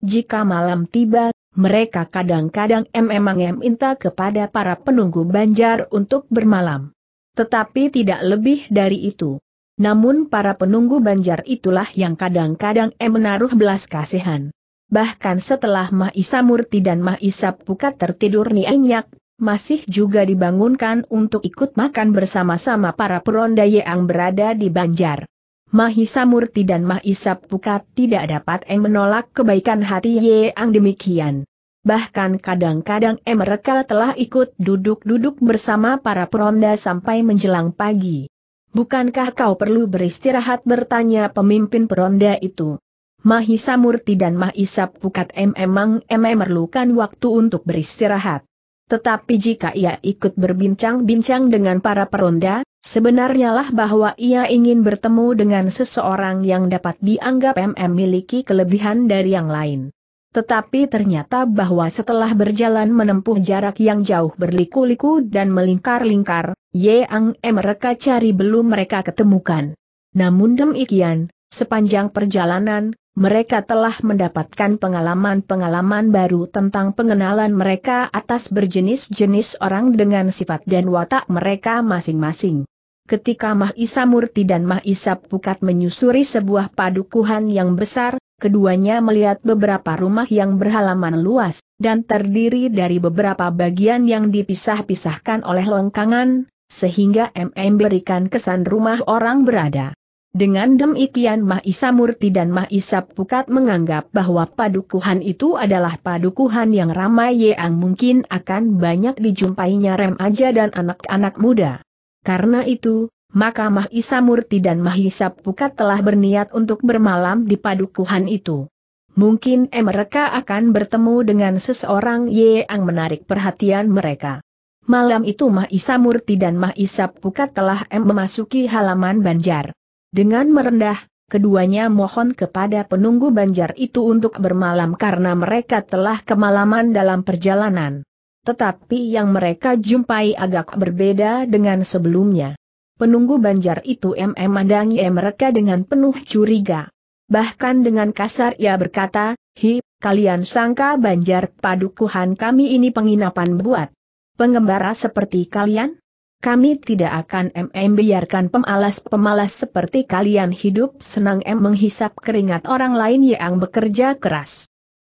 Jika malam tiba, mereka kadang-kadang Mm memang eminta kepada para penunggu banjar untuk bermalam. Tetapi tidak lebih dari itu. Namun para penunggu banjar itulah yang kadang-kadang em menaruh belas kasihan. Bahkan setelah Mahisa Murti dan Mahisa Pukat tertidur nianyak, masih juga dibangunkan untuk ikut makan bersama-sama para peronda yang berada di banjar. Mahisa Murti dan Mahisa Pukat tidak dapat em menolak kebaikan hati yang demikian. Bahkan kadang-kadang em mereka telah ikut duduk-duduk bersama para peronda sampai menjelang pagi. Bukankah kau perlu beristirahat bertanya pemimpin peronda itu? Mahisa Murti dan Mahisa Pukat M memang M memerlukan waktu untuk beristirahat. Tetapi jika ia ikut berbincang-bincang dengan para peronda, sebenarnya lah bahwa ia ingin bertemu dengan seseorang yang dapat dianggap M memiliki kelebihan dari yang lain. Tetapi ternyata bahwa setelah berjalan menempuh jarak yang jauh berliku-liku dan melingkar-lingkar, Yang E mereka cari belum mereka ketemukan. Namun demikian, sepanjang perjalanan, mereka telah mendapatkan pengalaman-pengalaman baru tentang pengenalan mereka atas berjenis-jenis orang dengan sifat dan watak mereka masing-masing. Ketika Mahisa Murti dan Mahisa Pukat menyusuri sebuah padukuhan yang besar, keduanya melihat beberapa rumah yang berhalaman luas, dan terdiri dari beberapa bagian yang dipisah-pisahkan oleh longkangan, sehingga MM berikan kesan rumah orang berada. Dengan demikian Mahisa Murti dan Mahisa Pukat menganggap bahwa padukuhan itu adalah padukuhan yang ramai yang mungkin akan banyak dijumpainya remaja dan anak-anak muda. Karena itu, maka Mahisa Murti dan Mahisa Pukat telah berniat untuk bermalam di padukuhan itu. Mungkin eh mereka akan bertemu dengan seseorang yang menarik perhatian mereka. Malam itu Mahisa Murti dan Mahisa Pukat telah eh memasuki halaman Banjar. Dengan merendah, keduanya mohon kepada penunggu Banjar itu untuk bermalam karena mereka telah kemalaman dalam perjalanan. Tetapi yang mereka jumpai agak berbeda dengan sebelumnya penunggu banjar itu MM M mereka dengan penuh curiga. Bahkan dengan kasar ia berkata, Hi, kalian sangka banjar padukuhan kami ini penginapan buat pengembara seperti kalian? Kami tidak akan MM biarkan pemalas-pemalas seperti kalian hidup senang M menghisap keringat orang lain yang bekerja keras.